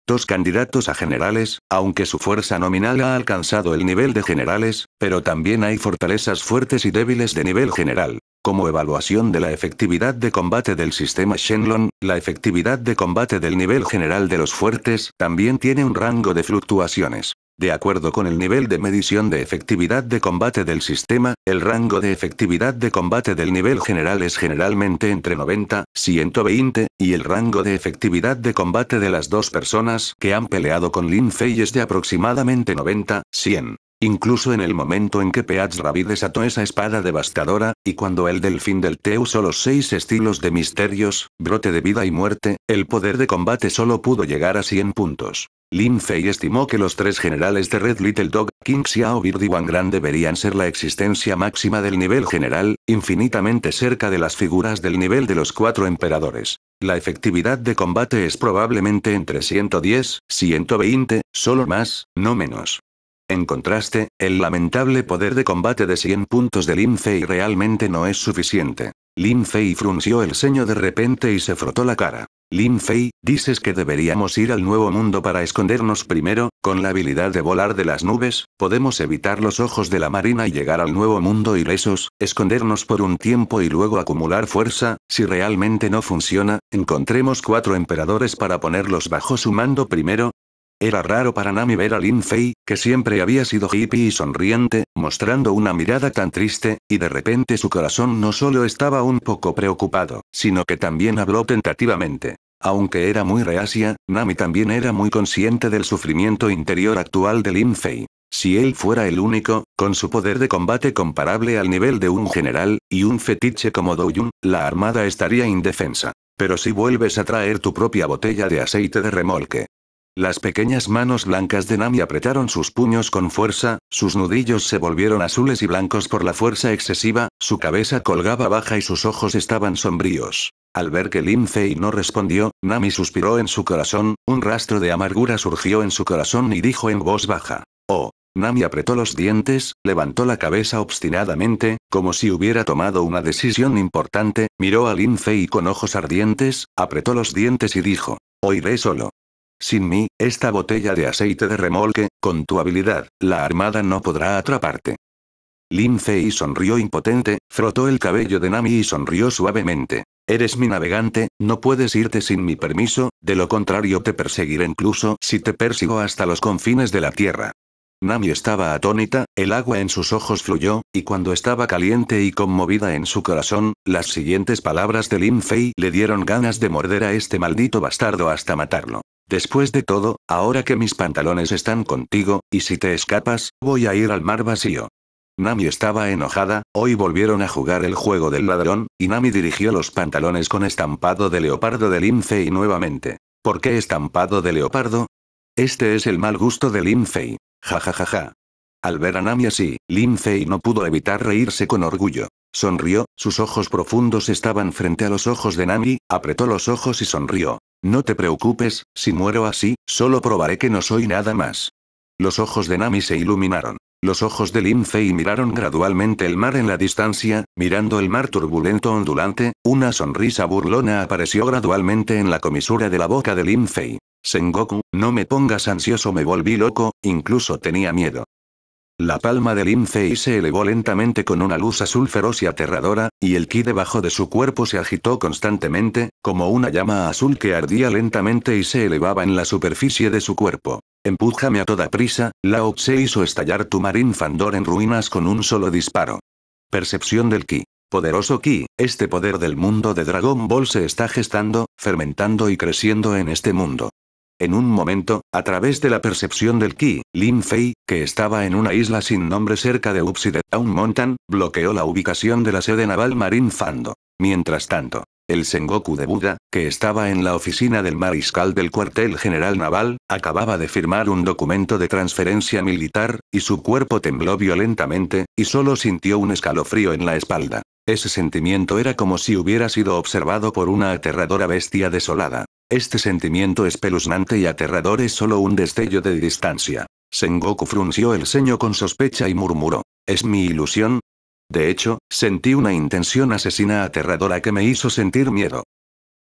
dos candidatos a generales, aunque su fuerza nominal ha alcanzado el nivel de generales, pero también hay fortalezas fuertes y débiles de nivel general. Como evaluación de la efectividad de combate del sistema Shenlong, la efectividad de combate del nivel general de los fuertes también tiene un rango de fluctuaciones. De acuerdo con el nivel de medición de efectividad de combate del sistema, el rango de efectividad de combate del nivel general es generalmente entre 90, 120, y el rango de efectividad de combate de las dos personas que han peleado con Lin Fei es de aproximadamente 90, 100. Incluso en el momento en que Peach Rabi desató esa espada devastadora, y cuando el delfín del Te usó los seis estilos de misterios, brote de vida y muerte, el poder de combate solo pudo llegar a 100 puntos. Lin Fei estimó que los tres generales de Red Little Dog, King Xiao Bird y Wang Gran deberían ser la existencia máxima del nivel general, infinitamente cerca de las figuras del nivel de los cuatro emperadores. La efectividad de combate es probablemente entre 110, 120, solo más, no menos. En contraste, el lamentable poder de combate de 100 puntos de Lin Fei realmente no es suficiente. Lin Fei frunció el ceño de repente y se frotó la cara. Lin Fei, dices que deberíamos ir al nuevo mundo para escondernos primero, con la habilidad de volar de las nubes, podemos evitar los ojos de la marina y llegar al nuevo mundo ilesos, escondernos por un tiempo y luego acumular fuerza, si realmente no funciona, encontremos cuatro emperadores para ponerlos bajo su mando primero, era raro para Nami ver a Lin Fei, que siempre había sido hippie y sonriente, mostrando una mirada tan triste, y de repente su corazón no solo estaba un poco preocupado, sino que también habló tentativamente. Aunque era muy reacia, Nami también era muy consciente del sufrimiento interior actual de Lin Fei. Si él fuera el único, con su poder de combate comparable al nivel de un general, y un fetiche como Douyun, la armada estaría indefensa. Pero si vuelves a traer tu propia botella de aceite de remolque, las pequeñas manos blancas de Nami apretaron sus puños con fuerza, sus nudillos se volvieron azules y blancos por la fuerza excesiva, su cabeza colgaba baja y sus ojos estaban sombríos. Al ver que Fei no respondió, Nami suspiró en su corazón, un rastro de amargura surgió en su corazón y dijo en voz baja. Oh. Nami apretó los dientes, levantó la cabeza obstinadamente, como si hubiera tomado una decisión importante, miró a y con ojos ardientes, apretó los dientes y dijo. Oiré solo. Sin mí, esta botella de aceite de remolque, con tu habilidad, la armada no podrá atraparte. Lin Fei sonrió impotente, frotó el cabello de Nami y sonrió suavemente. Eres mi navegante, no puedes irte sin mi permiso, de lo contrario te perseguiré incluso si te persigo hasta los confines de la tierra. Nami estaba atónita, el agua en sus ojos fluyó, y cuando estaba caliente y conmovida en su corazón, las siguientes palabras de Lin Fei le dieron ganas de morder a este maldito bastardo hasta matarlo. Después de todo, ahora que mis pantalones están contigo, y si te escapas, voy a ir al mar vacío. Nami estaba enojada, hoy volvieron a jugar el juego del ladrón, y Nami dirigió los pantalones con estampado de leopardo de de y nuevamente. ¿Por qué estampado de leopardo? Este es el mal gusto de Linfei. Ja ja Al ver a Nami así, Linfei no pudo evitar reírse con orgullo. Sonrió, sus ojos profundos estaban frente a los ojos de Nami, apretó los ojos y sonrió. No te preocupes, si muero así, solo probaré que no soy nada más. Los ojos de Nami se iluminaron. Los ojos de Fei miraron gradualmente el mar en la distancia, mirando el mar turbulento ondulante, una sonrisa burlona apareció gradualmente en la comisura de la boca de Fei. Sengoku, no me pongas ansioso me volví loco, incluso tenía miedo. La palma del Fei se elevó lentamente con una luz azul feroz y aterradora, y el ki debajo de su cuerpo se agitó constantemente, como una llama azul que ardía lentamente y se elevaba en la superficie de su cuerpo. Empújame a toda prisa, Lao se hizo estallar tu marín Fandor en ruinas con un solo disparo. Percepción del ki. Poderoso ki, este poder del mundo de Dragon Ball se está gestando, fermentando y creciendo en este mundo. En un momento, a través de la percepción del Ki, Lin Fei, que estaba en una isla sin nombre cerca de Upside Town Mountain, bloqueó la ubicación de la sede naval Marine Fando. Mientras tanto, el Sengoku de Buda, que estaba en la oficina del mariscal del cuartel general naval, acababa de firmar un documento de transferencia militar, y su cuerpo tembló violentamente, y solo sintió un escalofrío en la espalda. Ese sentimiento era como si hubiera sido observado por una aterradora bestia desolada. Este sentimiento espeluznante y aterrador es solo un destello de distancia. Sengoku frunció el ceño con sospecha y murmuró. ¿Es mi ilusión? De hecho, sentí una intención asesina aterradora que me hizo sentir miedo.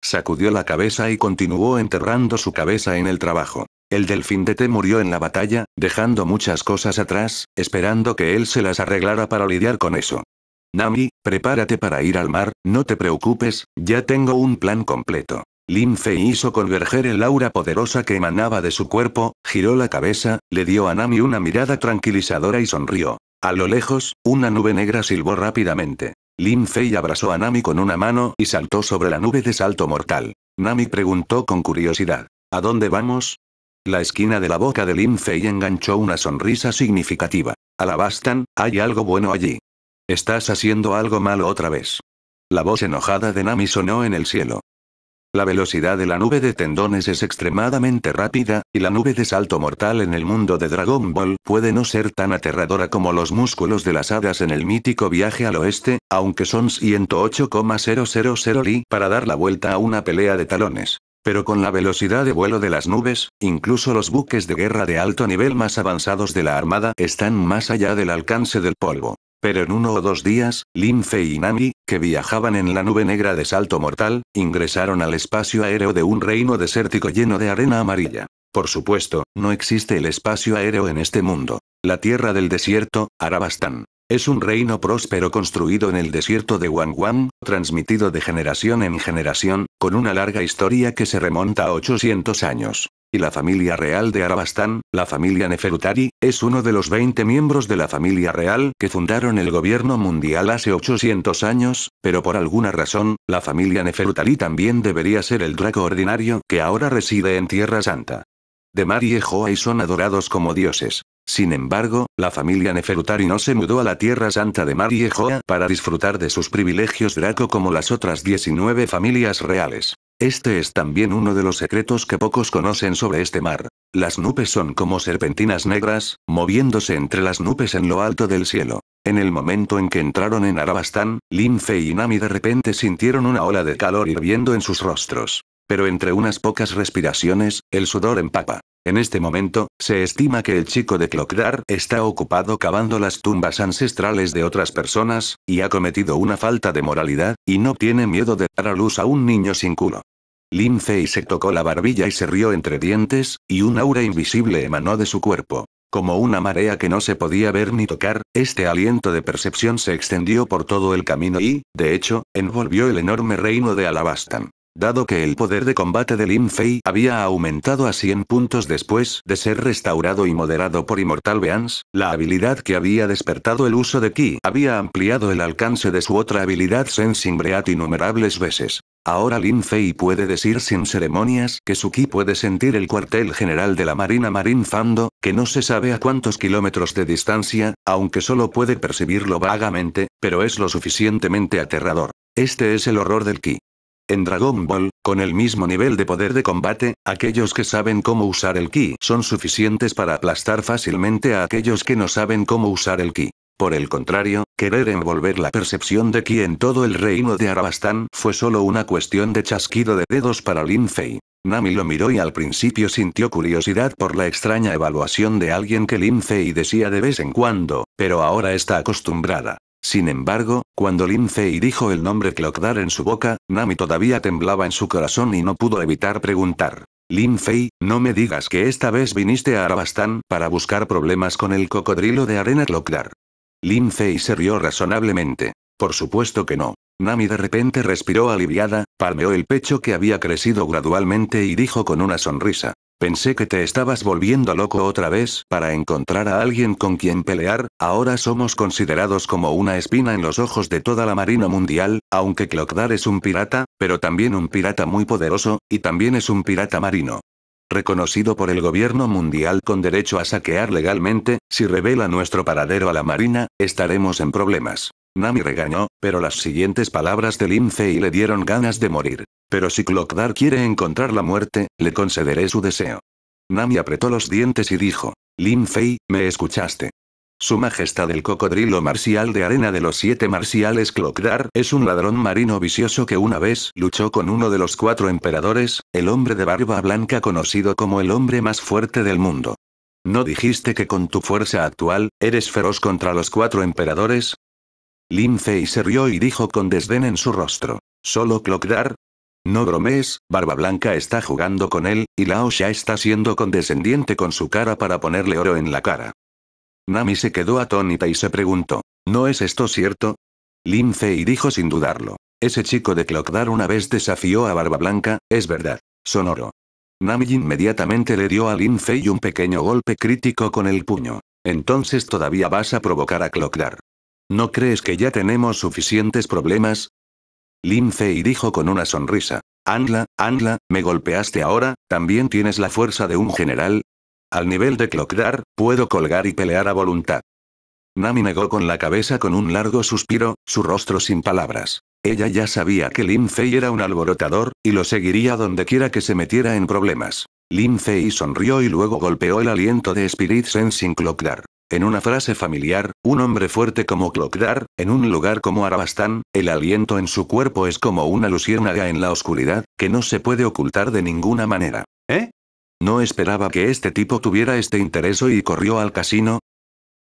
Sacudió la cabeza y continuó enterrando su cabeza en el trabajo. El delfín de té murió en la batalla, dejando muchas cosas atrás, esperando que él se las arreglara para lidiar con eso. Nami, prepárate para ir al mar, no te preocupes, ya tengo un plan completo. Lin Fei hizo converger el aura poderosa que emanaba de su cuerpo, giró la cabeza, le dio a Nami una mirada tranquilizadora y sonrió. A lo lejos, una nube negra silbó rápidamente. Lin Fei abrazó a Nami con una mano y saltó sobre la nube de salto mortal. Nami preguntó con curiosidad. ¿A dónde vamos? La esquina de la boca de Lin Fei enganchó una sonrisa significativa. Alabastan, hay algo bueno allí. Estás haciendo algo malo otra vez. La voz enojada de Nami sonó en el cielo. La velocidad de la nube de tendones es extremadamente rápida, y la nube de salto mortal en el mundo de Dragon Ball puede no ser tan aterradora como los músculos de las hadas en el mítico viaje al oeste, aunque son 108,000 li para dar la vuelta a una pelea de talones. Pero con la velocidad de vuelo de las nubes, incluso los buques de guerra de alto nivel más avanzados de la Armada están más allá del alcance del polvo. Pero en uno o dos días, Lin Fei y Nami, que viajaban en la nube negra de salto mortal, ingresaron al espacio aéreo de un reino desértico lleno de arena amarilla. Por supuesto, no existe el espacio aéreo en este mundo. La tierra del desierto, Arabastán. Es un reino próspero construido en el desierto de Wangwan, transmitido de generación en generación, con una larga historia que se remonta a 800 años y la familia real de Arabastán, la familia Neferutari, es uno de los 20 miembros de la familia real que fundaron el gobierno mundial hace 800 años, pero por alguna razón, la familia Neferutari también debería ser el draco ordinario que ahora reside en Tierra Santa. Demar y Ejoa y son adorados como dioses. Sin embargo, la familia Neferutari no se mudó a la Tierra Santa de Mar y para disfrutar de sus privilegios Draco como las otras 19 familias reales. Este es también uno de los secretos que pocos conocen sobre este mar. Las nubes son como serpentinas negras, moviéndose entre las nubes en lo alto del cielo. En el momento en que entraron en Arabastán, Linfe y Nami de repente sintieron una ola de calor hirviendo en sus rostros. Pero entre unas pocas respiraciones, el sudor empapa. En este momento, se estima que el chico de Clockdar está ocupado cavando las tumbas ancestrales de otras personas, y ha cometido una falta de moralidad, y no tiene miedo de dar a luz a un niño sin culo. Lin se tocó la barbilla y se rió entre dientes, y un aura invisible emanó de su cuerpo. Como una marea que no se podía ver ni tocar, este aliento de percepción se extendió por todo el camino y, de hecho, envolvió el enorme reino de Alabastan. Dado que el poder de combate de Lin Fei había aumentado a 100 puntos después de ser restaurado y moderado por Immortal Beans, la habilidad que había despertado el uso de Ki había ampliado el alcance de su otra habilidad Sensing Breath innumerables veces. Ahora Lin Fei puede decir sin ceremonias que su ki puede sentir el cuartel general de la Marina Marine Fando, que no se sabe a cuántos kilómetros de distancia, aunque solo puede percibirlo vagamente, pero es lo suficientemente aterrador. Este es el horror del ki. En Dragon Ball, con el mismo nivel de poder de combate, aquellos que saben cómo usar el ki son suficientes para aplastar fácilmente a aquellos que no saben cómo usar el ki. Por el contrario, querer envolver la percepción de ki en todo el reino de Arabastán fue solo una cuestión de chasquido de dedos para Lin Nami lo miró y al principio sintió curiosidad por la extraña evaluación de alguien que Lin decía de vez en cuando, pero ahora está acostumbrada. Sin embargo, cuando Lin Fei dijo el nombre Clockdar en su boca, Nami todavía temblaba en su corazón y no pudo evitar preguntar. Lin Fei, no me digas que esta vez viniste a Arabastán para buscar problemas con el cocodrilo de arena Clockdar. Fei se rió razonablemente. Por supuesto que no. Nami de repente respiró aliviada, palmeó el pecho que había crecido gradualmente y dijo con una sonrisa. Pensé que te estabas volviendo loco otra vez para encontrar a alguien con quien pelear, ahora somos considerados como una espina en los ojos de toda la marina mundial, aunque Clockdar es un pirata, pero también un pirata muy poderoso, y también es un pirata marino. Reconocido por el gobierno mundial con derecho a saquear legalmente, si revela nuestro paradero a la marina, estaremos en problemas. Nami regañó, pero las siguientes palabras de Lin Fei le dieron ganas de morir. Pero si Clockdar quiere encontrar la muerte, le concederé su deseo. Nami apretó los dientes y dijo, Lin Fei, ¿me escuchaste? Su Majestad el Cocodrilo Marcial de Arena de los Siete Marciales Clockdar es un ladrón marino vicioso que una vez luchó con uno de los cuatro emperadores, el hombre de barba blanca conocido como el hombre más fuerte del mundo. ¿No dijiste que con tu fuerza actual, eres feroz contra los cuatro emperadores? Fei se rió y dijo con desdén en su rostro. ¿Solo Clockdar? No bromees, Barba Blanca está jugando con él, y Lao ya está siendo condescendiente con su cara para ponerle oro en la cara. Nami se quedó atónita y se preguntó, ¿no es esto cierto? Fei dijo sin dudarlo. Ese chico de Clockdar una vez desafió a Barba Blanca, es verdad. Sonoro. Nami inmediatamente le dio a Fei un pequeño golpe crítico con el puño. Entonces todavía vas a provocar a Clockdar. ¿No crees que ya tenemos suficientes problemas? Lin Fei dijo con una sonrisa. Anla, Anla, me golpeaste ahora, ¿también tienes la fuerza de un general? Al nivel de Clockdar, puedo colgar y pelear a voluntad. Nami negó con la cabeza con un largo suspiro, su rostro sin palabras. Ella ya sabía que Lin Fei era un alborotador, y lo seguiría donde quiera que se metiera en problemas. Lin Fei sonrió y luego golpeó el aliento de Spirit Sensing Clockdar. En una frase familiar, un hombre fuerte como Clockdar, en un lugar como Arabastán, el aliento en su cuerpo es como una luciérnaga en la oscuridad, que no se puede ocultar de ninguna manera. ¿Eh? No esperaba que este tipo tuviera este interés y corrió al casino.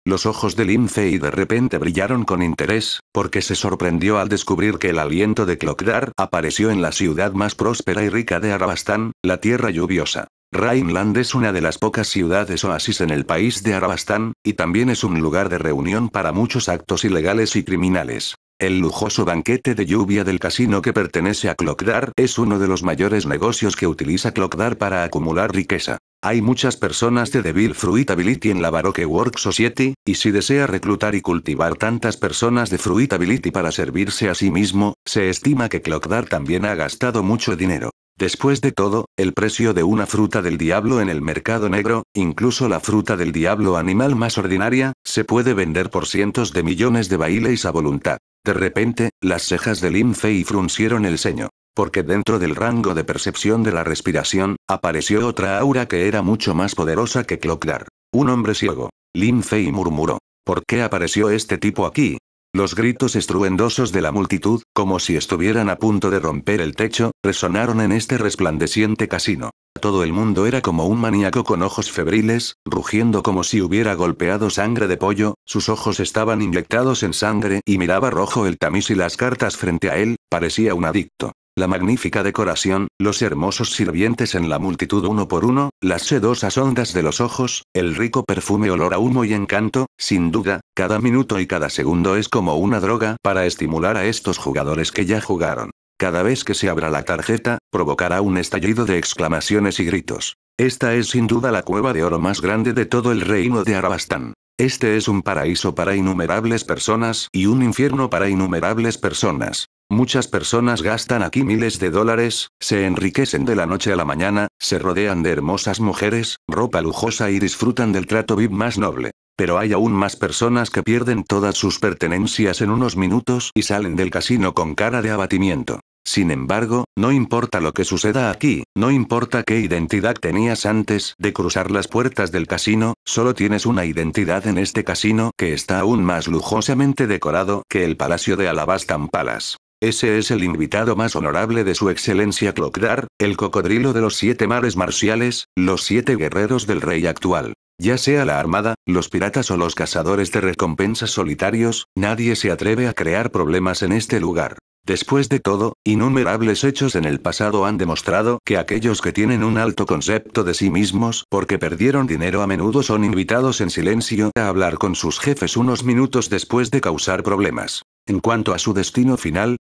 Los ojos de Lince y de repente brillaron con interés, porque se sorprendió al descubrir que el aliento de Clockdar apareció en la ciudad más próspera y rica de Arabastán, la tierra lluviosa. Rhineland es una de las pocas ciudades oasis en el país de Arabastán, y también es un lugar de reunión para muchos actos ilegales y criminales. El lujoso banquete de lluvia del casino que pertenece a Clockdar es uno de los mayores negocios que utiliza Clockdar para acumular riqueza. Hay muchas personas de Devil Fruitability en la Baroque Work Society, y si desea reclutar y cultivar tantas personas de Fruitability para servirse a sí mismo, se estima que Clockdar también ha gastado mucho dinero. Después de todo, el precio de una fruta del diablo en el mercado negro, incluso la fruta del diablo animal más ordinaria, se puede vender por cientos de millones de bailes a voluntad. De repente, las cejas de Lin Fei fruncieron el ceño. Porque dentro del rango de percepción de la respiración, apareció otra aura que era mucho más poderosa que Clockdar. Un hombre ciego. Lin Fei murmuró. ¿Por qué apareció este tipo aquí? Los gritos estruendosos de la multitud, como si estuvieran a punto de romper el techo, resonaron en este resplandeciente casino. Todo el mundo era como un maníaco con ojos febriles, rugiendo como si hubiera golpeado sangre de pollo, sus ojos estaban inyectados en sangre y miraba rojo el tamiz y las cartas frente a él, parecía un adicto la magnífica decoración, los hermosos sirvientes en la multitud uno por uno, las sedosas ondas de los ojos, el rico perfume olor a humo y encanto, sin duda, cada minuto y cada segundo es como una droga para estimular a estos jugadores que ya jugaron. Cada vez que se abra la tarjeta, provocará un estallido de exclamaciones y gritos. Esta es sin duda la cueva de oro más grande de todo el reino de Arabastán. Este es un paraíso para innumerables personas y un infierno para innumerables personas. Muchas personas gastan aquí miles de dólares, se enriquecen de la noche a la mañana, se rodean de hermosas mujeres, ropa lujosa y disfrutan del trato VIP más noble. Pero hay aún más personas que pierden todas sus pertenencias en unos minutos y salen del casino con cara de abatimiento. Sin embargo, no importa lo que suceda aquí, no importa qué identidad tenías antes de cruzar las puertas del casino, solo tienes una identidad en este casino que está aún más lujosamente decorado que el Palacio de Alabastan Palace. Ese es el invitado más honorable de su excelencia Clockdar, el cocodrilo de los siete mares marciales, los siete guerreros del rey actual. Ya sea la armada, los piratas o los cazadores de recompensas solitarios, nadie se atreve a crear problemas en este lugar. Después de todo, innumerables hechos en el pasado han demostrado que aquellos que tienen un alto concepto de sí mismos porque perdieron dinero a menudo son invitados en silencio a hablar con sus jefes unos minutos después de causar problemas. En cuanto a su destino final,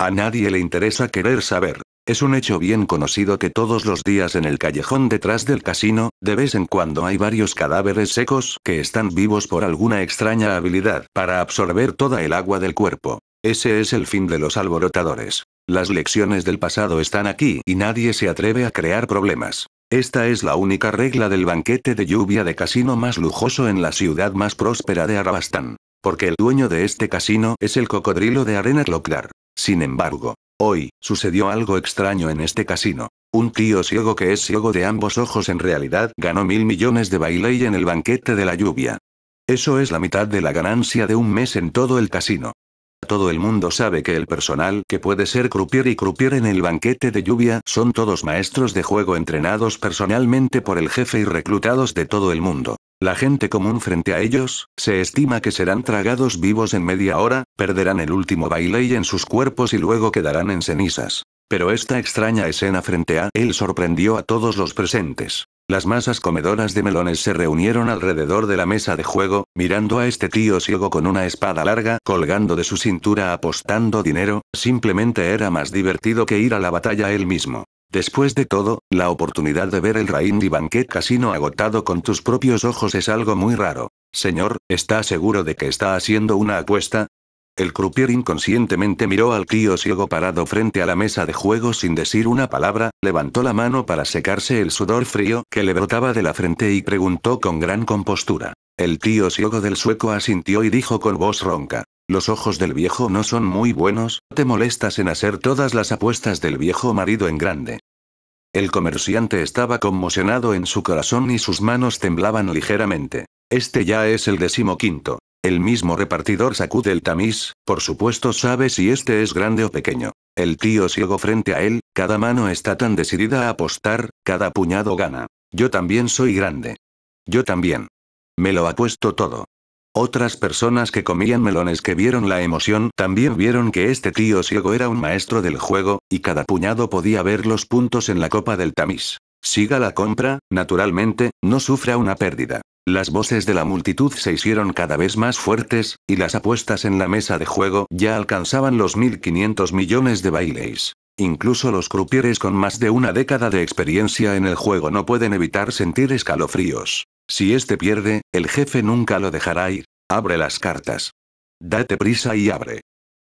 a nadie le interesa querer saber. Es un hecho bien conocido que todos los días en el callejón detrás del casino, de vez en cuando hay varios cadáveres secos que están vivos por alguna extraña habilidad para absorber toda el agua del cuerpo. Ese es el fin de los alborotadores. Las lecciones del pasado están aquí y nadie se atreve a crear problemas. Esta es la única regla del banquete de lluvia de casino más lujoso en la ciudad más próspera de Arabastán. Porque el dueño de este casino es el cocodrilo de arena Clockdar. Sin embargo, hoy, sucedió algo extraño en este casino. Un tío ciego que es ciego de ambos ojos en realidad ganó mil millones de bailey en el banquete de la lluvia. Eso es la mitad de la ganancia de un mes en todo el casino. Todo el mundo sabe que el personal que puede ser croupier y croupier en el banquete de lluvia son todos maestros de juego entrenados personalmente por el jefe y reclutados de todo el mundo. La gente común frente a ellos, se estima que serán tragados vivos en media hora, perderán el último baile y en sus cuerpos y luego quedarán en cenizas. Pero esta extraña escena frente a él sorprendió a todos los presentes. Las masas comedoras de melones se reunieron alrededor de la mesa de juego, mirando a este tío ciego con una espada larga colgando de su cintura apostando dinero, simplemente era más divertido que ir a la batalla él mismo. Después de todo, la oportunidad de ver el Raindy Banquet Casino agotado con tus propios ojos es algo muy raro. Señor, ¿está seguro de que está haciendo una apuesta? El croupier inconscientemente miró al tío ciego parado frente a la mesa de juego sin decir una palabra, levantó la mano para secarse el sudor frío que le brotaba de la frente y preguntó con gran compostura. El tío ciego del sueco asintió y dijo con voz ronca. Los ojos del viejo no son muy buenos, te molestas en hacer todas las apuestas del viejo marido en grande. El comerciante estaba conmocionado en su corazón y sus manos temblaban ligeramente. Este ya es el decimoquinto. El mismo repartidor sacude el tamiz, por supuesto sabe si este es grande o pequeño. El tío ciego frente a él, cada mano está tan decidida a apostar, cada puñado gana. Yo también soy grande. Yo también. Me lo apuesto todo. Otras personas que comían melones que vieron la emoción también vieron que este tío ciego era un maestro del juego, y cada puñado podía ver los puntos en la copa del tamiz. Siga la compra, naturalmente, no sufra una pérdida. Las voces de la multitud se hicieron cada vez más fuertes, y las apuestas en la mesa de juego ya alcanzaban los 1.500 millones de bailes. Incluso los crupieres con más de una década de experiencia en el juego no pueden evitar sentir escalofríos. Si este pierde, el jefe nunca lo dejará ir. Abre las cartas. Date prisa y abre.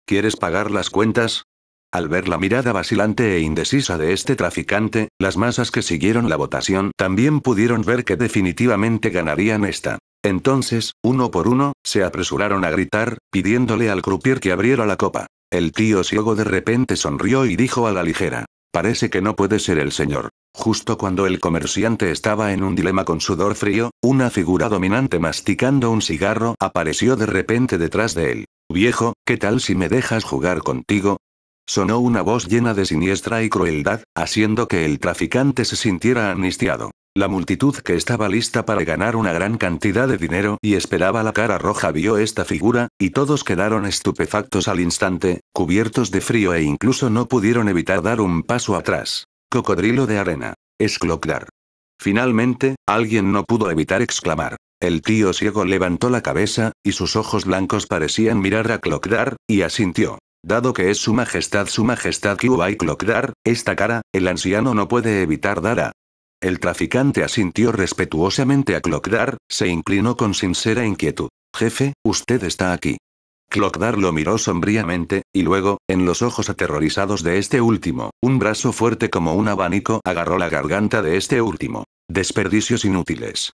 ¿Quieres pagar las cuentas? Al ver la mirada vacilante e indecisa de este traficante, las masas que siguieron la votación también pudieron ver que definitivamente ganarían esta. Entonces, uno por uno, se apresuraron a gritar, pidiéndole al croupier que abriera la copa. El tío ciego de repente sonrió y dijo a la ligera. Parece que no puede ser el señor. Justo cuando el comerciante estaba en un dilema con sudor frío, una figura dominante masticando un cigarro apareció de repente detrás de él. Viejo, ¿qué tal si me dejas jugar contigo? Sonó una voz llena de siniestra y crueldad, haciendo que el traficante se sintiera amnistiado. La multitud que estaba lista para ganar una gran cantidad de dinero y esperaba la cara roja vio esta figura, y todos quedaron estupefactos al instante, cubiertos de frío e incluso no pudieron evitar dar un paso atrás. Cocodrilo de arena. Es Clockdar. Finalmente, alguien no pudo evitar exclamar. El tío ciego levantó la cabeza, y sus ojos blancos parecían mirar a Clocdar, y asintió. Dado que es su majestad su majestad y Clockdar, esta cara, el anciano no puede evitar dar a... El traficante asintió respetuosamente a Clockdar, se inclinó con sincera inquietud. Jefe, usted está aquí. Clockdar lo miró sombríamente, y luego, en los ojos aterrorizados de este último, un brazo fuerte como un abanico agarró la garganta de este último. Desperdicios inútiles.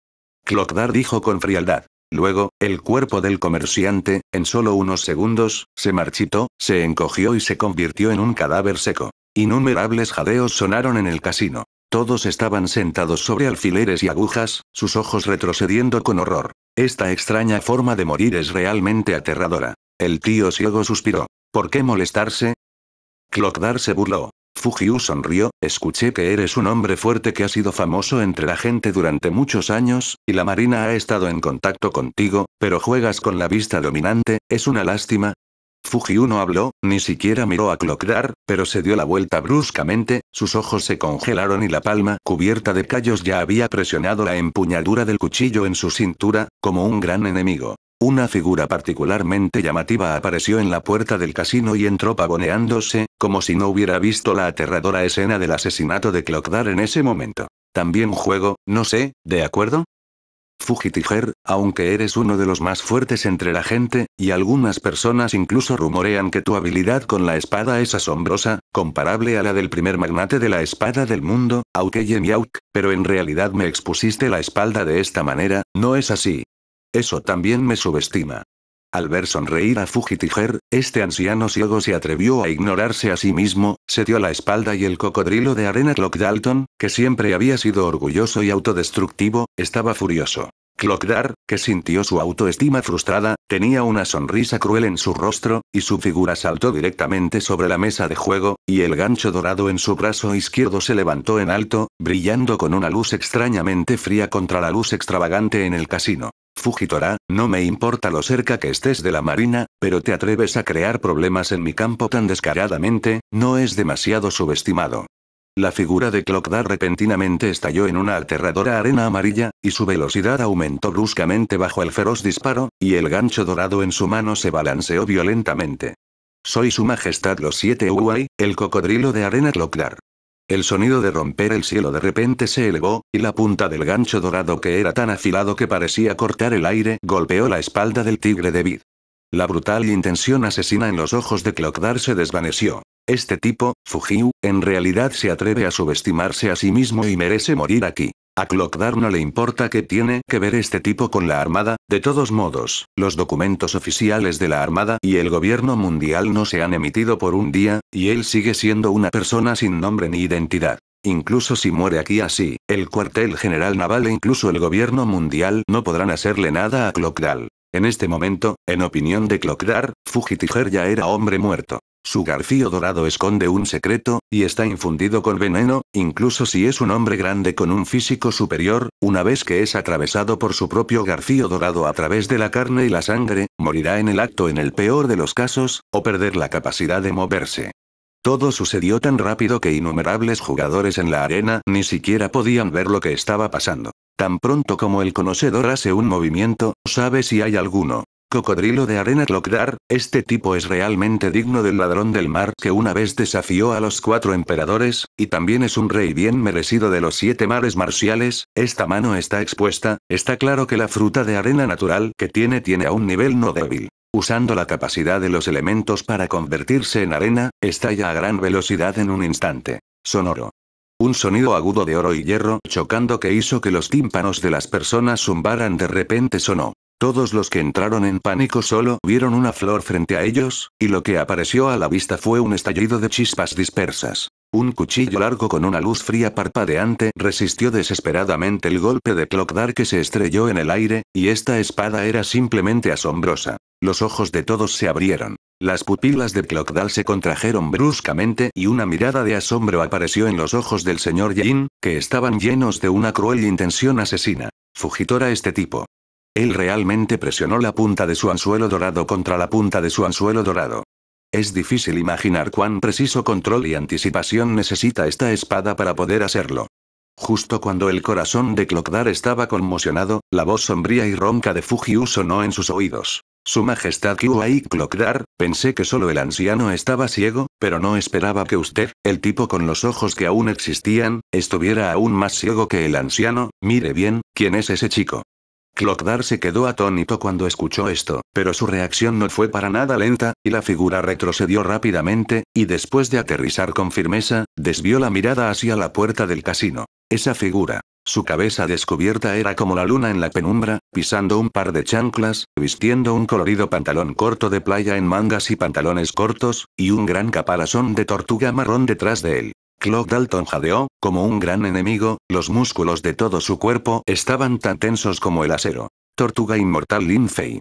Clockdar dijo con frialdad. Luego, el cuerpo del comerciante, en solo unos segundos, se marchitó, se encogió y se convirtió en un cadáver seco. Innumerables jadeos sonaron en el casino. Todos estaban sentados sobre alfileres y agujas, sus ojos retrocediendo con horror. Esta extraña forma de morir es realmente aterradora. El tío ciego suspiró. ¿Por qué molestarse? Clockdar se burló. Fujiu sonrió, escuché que eres un hombre fuerte que ha sido famoso entre la gente durante muchos años, y la marina ha estado en contacto contigo, pero juegas con la vista dominante, es una lástima, Fujiu no habló, ni siquiera miró a Clocrar, pero se dio la vuelta bruscamente, sus ojos se congelaron y la palma cubierta de callos ya había presionado la empuñadura del cuchillo en su cintura, como un gran enemigo. Una figura particularmente llamativa apareció en la puerta del casino y entró pavoneándose, como si no hubiera visto la aterradora escena del asesinato de Clockdar en ese momento. También juego, no sé, ¿de acuerdo? Fugitiger, aunque eres uno de los más fuertes entre la gente, y algunas personas incluso rumorean que tu habilidad con la espada es asombrosa, comparable a la del primer magnate de la espada del mundo, Aukeye pero en realidad me expusiste la espalda de esta manera, ¿no es así? Eso también me subestima. Al ver sonreír a Fugitiger, este anciano ciego se atrevió a ignorarse a sí mismo, se dio la espalda y el cocodrilo de arena Clock Dalton, que siempre había sido orgulloso y autodestructivo, estaba furioso. Clockdar, que sintió su autoestima frustrada, tenía una sonrisa cruel en su rostro, y su figura saltó directamente sobre la mesa de juego, y el gancho dorado en su brazo izquierdo se levantó en alto, brillando con una luz extrañamente fría contra la luz extravagante en el casino. Fujitora, no me importa lo cerca que estés de la marina, pero te atreves a crear problemas en mi campo tan descaradamente, no es demasiado subestimado. La figura de Clockdar repentinamente estalló en una aterradora arena amarilla, y su velocidad aumentó bruscamente bajo el feroz disparo, y el gancho dorado en su mano se balanceó violentamente. Soy su majestad los siete Uwai, el cocodrilo de arena Clockdar. El sonido de romper el cielo de repente se elevó, y la punta del gancho dorado que era tan afilado que parecía cortar el aire golpeó la espalda del tigre de vid. La brutal e intención asesina en los ojos de Clockdar se desvaneció. Este tipo, Fujiu, en realidad se atreve a subestimarse a sí mismo y merece morir aquí. A Clockdar no le importa qué tiene que ver este tipo con la Armada, de todos modos, los documentos oficiales de la Armada y el gobierno mundial no se han emitido por un día, y él sigue siendo una persona sin nombre ni identidad. Incluso si muere aquí así, el cuartel general naval e incluso el gobierno mundial no podrán hacerle nada a Clockdar. En este momento, en opinión de Clockdar, Fujitiger ya era hombre muerto. Su garfío dorado esconde un secreto, y está infundido con veneno, incluso si es un hombre grande con un físico superior, una vez que es atravesado por su propio garfío dorado a través de la carne y la sangre, morirá en el acto en el peor de los casos, o perder la capacidad de moverse. Todo sucedió tan rápido que innumerables jugadores en la arena ni siquiera podían ver lo que estaba pasando. Tan pronto como el conocedor hace un movimiento, sabe si hay alguno. Cocodrilo de arena Clockdar, este tipo es realmente digno del ladrón del mar que una vez desafió a los cuatro emperadores, y también es un rey bien merecido de los siete mares marciales, esta mano está expuesta, está claro que la fruta de arena natural que tiene tiene a un nivel no débil. Usando la capacidad de los elementos para convertirse en arena, estalla a gran velocidad en un instante. Sonoro. Un sonido agudo de oro y hierro chocando que hizo que los tímpanos de las personas zumbaran de repente sonó. Todos los que entraron en pánico solo vieron una flor frente a ellos, y lo que apareció a la vista fue un estallido de chispas dispersas. Un cuchillo largo con una luz fría parpadeante resistió desesperadamente el golpe de Clockdar que se estrelló en el aire, y esta espada era simplemente asombrosa. Los ojos de todos se abrieron. Las pupilas de Clockdar se contrajeron bruscamente y una mirada de asombro apareció en los ojos del señor Yin, que estaban llenos de una cruel intención asesina. Fugitora este tipo. Él realmente presionó la punta de su anzuelo dorado contra la punta de su anzuelo dorado. Es difícil imaginar cuán preciso control y anticipación necesita esta espada para poder hacerlo. Justo cuando el corazón de Clockdar estaba conmocionado, la voz sombría y ronca de Fujiu sonó en sus oídos. Su Majestad Kyuai Clockdar, pensé que solo el anciano estaba ciego, pero no esperaba que usted, el tipo con los ojos que aún existían, estuviera aún más ciego que el anciano. Mire bien, ¿quién es ese chico? Clockdar se quedó atónito cuando escuchó esto, pero su reacción no fue para nada lenta, y la figura retrocedió rápidamente, y después de aterrizar con firmeza, desvió la mirada hacia la puerta del casino. Esa figura, su cabeza descubierta era como la luna en la penumbra, pisando un par de chanclas, vistiendo un colorido pantalón corto de playa en mangas y pantalones cortos, y un gran caparazón de tortuga marrón detrás de él. Clock Dalton jadeó, como un gran enemigo, los músculos de todo su cuerpo estaban tan tensos como el acero. Tortuga inmortal Linfei!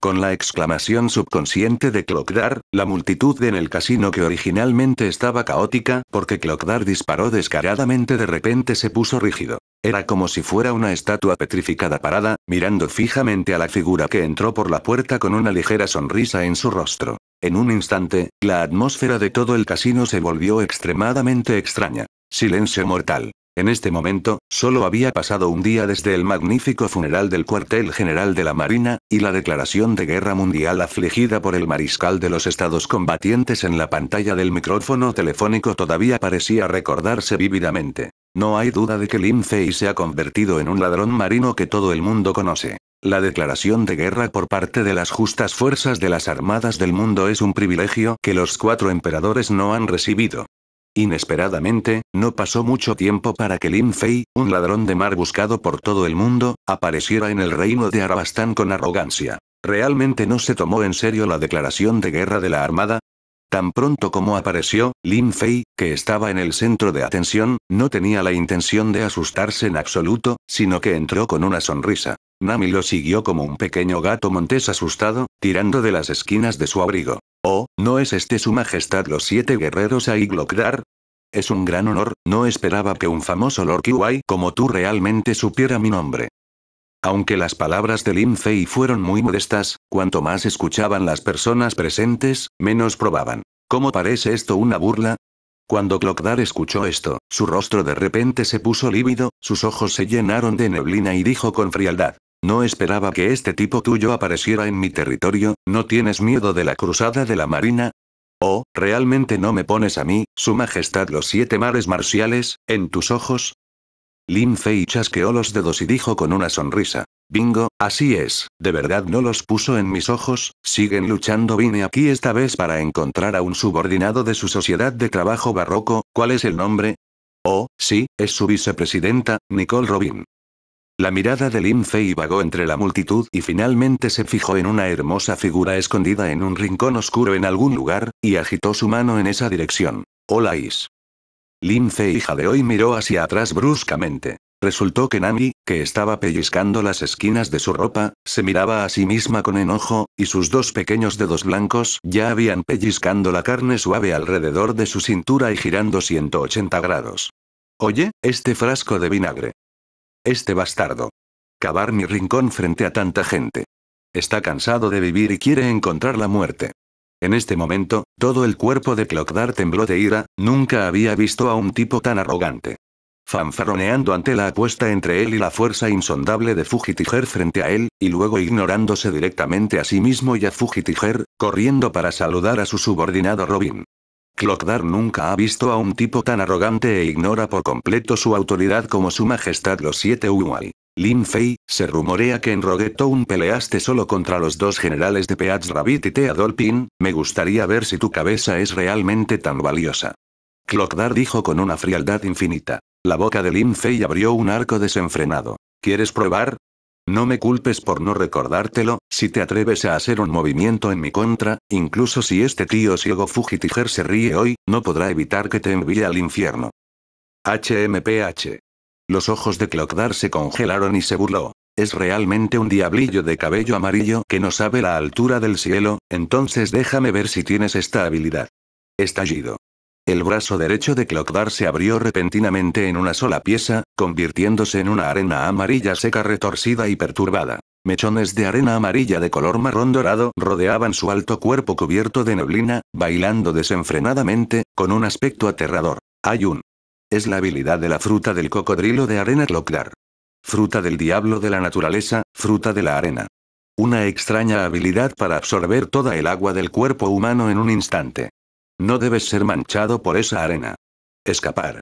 Con la exclamación subconsciente de Clockdar, la multitud en el casino que originalmente estaba caótica porque Clockdar disparó descaradamente de repente se puso rígido. Era como si fuera una estatua petrificada parada, mirando fijamente a la figura que entró por la puerta con una ligera sonrisa en su rostro. En un instante, la atmósfera de todo el casino se volvió extremadamente extraña. Silencio mortal. En este momento, solo había pasado un día desde el magnífico funeral del cuartel general de la Marina, y la declaración de guerra mundial afligida por el mariscal de los estados combatientes en la pantalla del micrófono telefónico todavía parecía recordarse vívidamente. No hay duda de que Lin se ha convertido en un ladrón marino que todo el mundo conoce. La declaración de guerra por parte de las justas fuerzas de las armadas del mundo es un privilegio que los cuatro emperadores no han recibido. Inesperadamente, no pasó mucho tiempo para que Lin Fei, un ladrón de mar buscado por todo el mundo, apareciera en el reino de Arabastán con arrogancia. ¿Realmente no se tomó en serio la declaración de guerra de la Armada? Tan pronto como apareció, Lin Fei, que estaba en el centro de atención, no tenía la intención de asustarse en absoluto, sino que entró con una sonrisa. Nami lo siguió como un pequeño gato montés asustado, tirando de las esquinas de su abrigo. Oh, ¿no es este su majestad los siete guerreros ahí Glockdar? Es un gran honor, no esperaba que un famoso Lord Kiwai como tú realmente supiera mi nombre. Aunque las palabras de Lin fueron muy modestas, cuanto más escuchaban las personas presentes, menos probaban. ¿Cómo parece esto una burla? Cuando Clockdar escuchó esto, su rostro de repente se puso lívido, sus ojos se llenaron de neblina y dijo con frialdad, no esperaba que este tipo tuyo apareciera en mi territorio, ¿no tienes miedo de la cruzada de la marina? Oh, ¿realmente no me pones a mí, su majestad los siete mares marciales, en tus ojos? Lin Fei chasqueó los dedos y dijo con una sonrisa. Bingo, así es, de verdad no los puso en mis ojos, siguen luchando. Vine aquí esta vez para encontrar a un subordinado de su sociedad de trabajo barroco, ¿cuál es el nombre? Oh, sí, es su vicepresidenta, Nicole Robin. La mirada de Lin Fei vagó entre la multitud y finalmente se fijó en una hermosa figura escondida en un rincón oscuro en algún lugar, y agitó su mano en esa dirección. Hola Is. Lin Fei de hoy, miró hacia atrás bruscamente. Resultó que Nami, que estaba pellizcando las esquinas de su ropa, se miraba a sí misma con enojo, y sus dos pequeños dedos blancos ya habían pellizcando la carne suave alrededor de su cintura y girando 180 grados. Oye, este frasco de vinagre este bastardo. Cavar mi rincón frente a tanta gente. Está cansado de vivir y quiere encontrar la muerte. En este momento, todo el cuerpo de Clockdar tembló de ira, nunca había visto a un tipo tan arrogante. Fanfarroneando ante la apuesta entre él y la fuerza insondable de Fugitiger frente a él, y luego ignorándose directamente a sí mismo y a Fugitiger, corriendo para saludar a su subordinado Robin. Clockdar nunca ha visto a un tipo tan arrogante e ignora por completo su autoridad como su majestad los siete Uwai. Lin Fei, se rumorea que en un peleaste solo contra los dos generales de Peats Rabbit y Tea me gustaría ver si tu cabeza es realmente tan valiosa. Clockdar dijo con una frialdad infinita. La boca de Lin Fei abrió un arco desenfrenado. ¿Quieres probar? No me culpes por no recordártelo, si te atreves a hacer un movimiento en mi contra, incluso si este tío ciego fujitijer se ríe hoy, no podrá evitar que te envíe al infierno. HMPH. Los ojos de Clockdar se congelaron y se burló. Es realmente un diablillo de cabello amarillo que no sabe la altura del cielo, entonces déjame ver si tienes esta habilidad. Estallido. El brazo derecho de Clockdar se abrió repentinamente en una sola pieza, convirtiéndose en una arena amarilla seca retorcida y perturbada. Mechones de arena amarilla de color marrón dorado rodeaban su alto cuerpo cubierto de neblina, bailando desenfrenadamente, con un aspecto aterrador. Hay un Es la habilidad de la fruta del cocodrilo de arena Clockdar. Fruta del diablo de la naturaleza, fruta de la arena. Una extraña habilidad para absorber toda el agua del cuerpo humano en un instante. No debes ser manchado por esa arena. Escapar.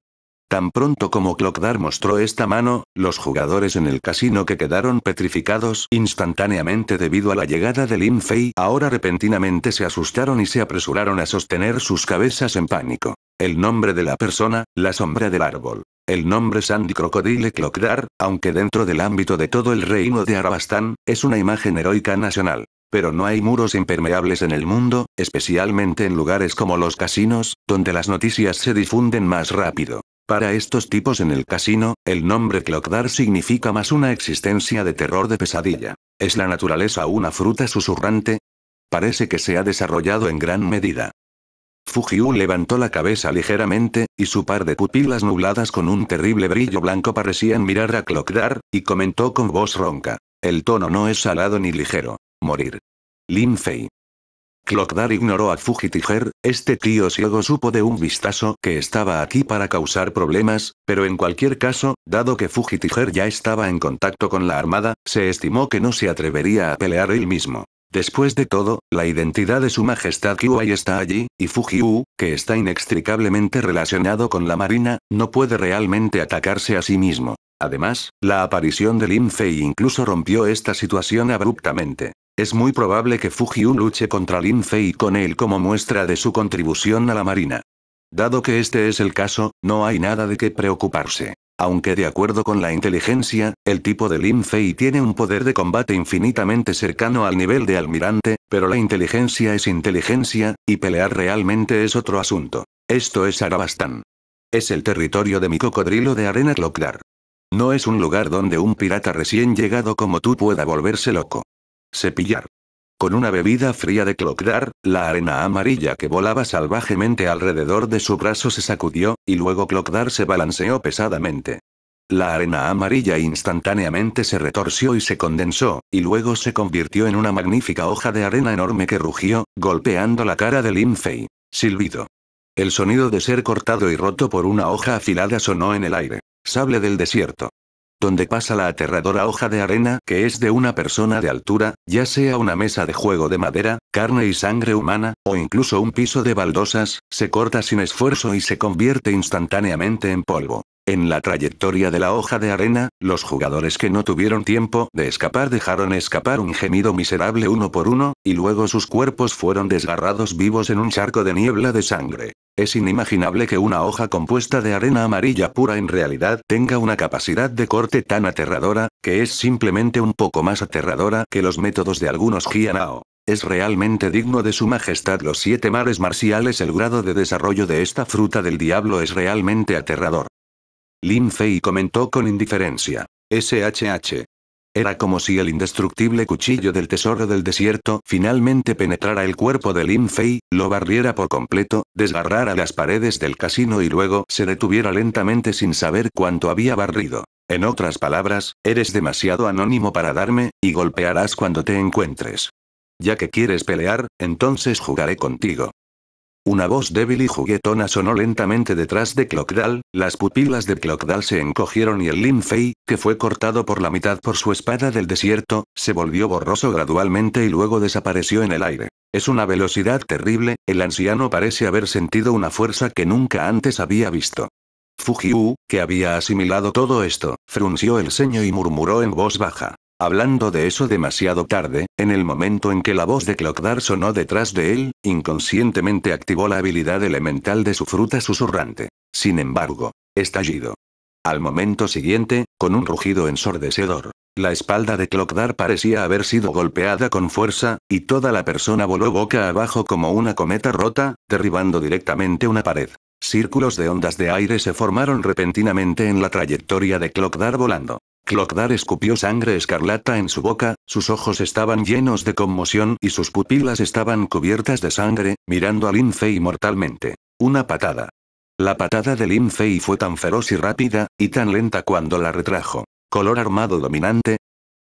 Tan pronto como Clockdar mostró esta mano, los jugadores en el casino que quedaron petrificados instantáneamente debido a la llegada de Lin Fei ahora repentinamente se asustaron y se apresuraron a sostener sus cabezas en pánico. El nombre de la persona, la sombra del árbol. El nombre Sandy Crocodile Clockdar, aunque dentro del ámbito de todo el reino de Arabastán, es una imagen heroica nacional. Pero no hay muros impermeables en el mundo, especialmente en lugares como los casinos, donde las noticias se difunden más rápido. Para estos tipos en el casino, el nombre Clockdar significa más una existencia de terror de pesadilla. ¿Es la naturaleza una fruta susurrante? Parece que se ha desarrollado en gran medida. Fujiu levantó la cabeza ligeramente, y su par de pupilas nubladas con un terrible brillo blanco parecían mirar a Clockdar, y comentó con voz ronca. El tono no es salado ni ligero. Morir. Lin Fei. Clockdar ignoró a Fujitiger, este tío ciego supo de un vistazo que estaba aquí para causar problemas, pero en cualquier caso, dado que Fujitiger ya estaba en contacto con la armada, se estimó que no se atrevería a pelear él mismo. Después de todo, la identidad de su majestad Kiwai está allí, y Fujiu, que está inextricablemente relacionado con la marina, no puede realmente atacarse a sí mismo. Además, la aparición de Lin Fei incluso rompió esta situación abruptamente. Es muy probable que Fujiu luche contra Lin Fei con él como muestra de su contribución a la marina. Dado que este es el caso, no hay nada de qué preocuparse. Aunque de acuerdo con la inteligencia, el tipo de Lin Fei tiene un poder de combate infinitamente cercano al nivel de almirante, pero la inteligencia es inteligencia, y pelear realmente es otro asunto. Esto es Arabastán. Es el territorio de mi cocodrilo de arena Clockdar. No es un lugar donde un pirata recién llegado como tú pueda volverse loco. Cepillar. Con una bebida fría de Clockdar, la arena amarilla que volaba salvajemente alrededor de su brazo se sacudió, y luego Clockdar se balanceó pesadamente. La arena amarilla instantáneamente se retorció y se condensó, y luego se convirtió en una magnífica hoja de arena enorme que rugió, golpeando la cara de Linfei. Silbido. El sonido de ser cortado y roto por una hoja afilada sonó en el aire. Sable del desierto. Donde pasa la aterradora hoja de arena que es de una persona de altura, ya sea una mesa de juego de madera, carne y sangre humana, o incluso un piso de baldosas, se corta sin esfuerzo y se convierte instantáneamente en polvo. En la trayectoria de la hoja de arena, los jugadores que no tuvieron tiempo de escapar dejaron escapar un gemido miserable uno por uno, y luego sus cuerpos fueron desgarrados vivos en un charco de niebla de sangre. Es inimaginable que una hoja compuesta de arena amarilla pura en realidad tenga una capacidad de corte tan aterradora, que es simplemente un poco más aterradora que los métodos de algunos Gianao. Es realmente digno de su majestad los siete mares marciales. El grado de desarrollo de esta fruta del diablo es realmente aterrador. Lin Fei comentó con indiferencia. SHH. Era como si el indestructible cuchillo del tesoro del desierto finalmente penetrara el cuerpo de Lin Fei, lo barriera por completo, desgarrara las paredes del casino y luego se detuviera lentamente sin saber cuánto había barrido. En otras palabras, eres demasiado anónimo para darme, y golpearás cuando te encuentres. Ya que quieres pelear, entonces jugaré contigo. Una voz débil y juguetona sonó lentamente detrás de Clockdal, las pupilas de Clockdal se encogieron y el Linfei, que fue cortado por la mitad por su espada del desierto, se volvió borroso gradualmente y luego desapareció en el aire. Es una velocidad terrible, el anciano parece haber sentido una fuerza que nunca antes había visto. Fujiu, que había asimilado todo esto, frunció el ceño y murmuró en voz baja. Hablando de eso demasiado tarde, en el momento en que la voz de Clockdar sonó detrás de él, inconscientemente activó la habilidad elemental de su fruta susurrante. Sin embargo, estallido. Al momento siguiente, con un rugido ensordecedor, la espalda de Clockdar parecía haber sido golpeada con fuerza, y toda la persona voló boca abajo como una cometa rota, derribando directamente una pared. Círculos de ondas de aire se formaron repentinamente en la trayectoria de Clockdar volando. Clockdar escupió sangre escarlata en su boca, sus ojos estaban llenos de conmoción y sus pupilas estaban cubiertas de sangre, mirando a Lin Fei mortalmente. Una patada. La patada de Lin Fei fue tan feroz y rápida, y tan lenta cuando la retrajo. Color armado dominante.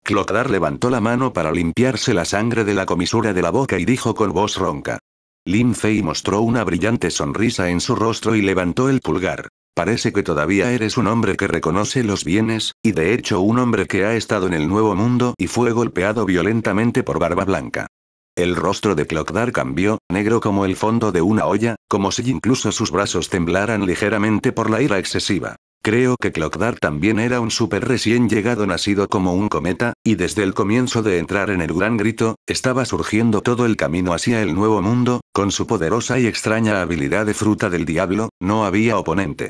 Clockdar levantó la mano para limpiarse la sangre de la comisura de la boca y dijo con voz ronca. Lin Fei mostró una brillante sonrisa en su rostro y levantó el pulgar. Parece que todavía eres un hombre que reconoce los bienes, y de hecho un hombre que ha estado en el Nuevo Mundo y fue golpeado violentamente por Barba Blanca. El rostro de Clockdar cambió, negro como el fondo de una olla, como si incluso sus brazos temblaran ligeramente por la ira excesiva. Creo que Clockdar también era un super recién llegado nacido como un cometa, y desde el comienzo de entrar en el gran grito, estaba surgiendo todo el camino hacia el nuevo mundo, con su poderosa y extraña habilidad de fruta del diablo, no había oponente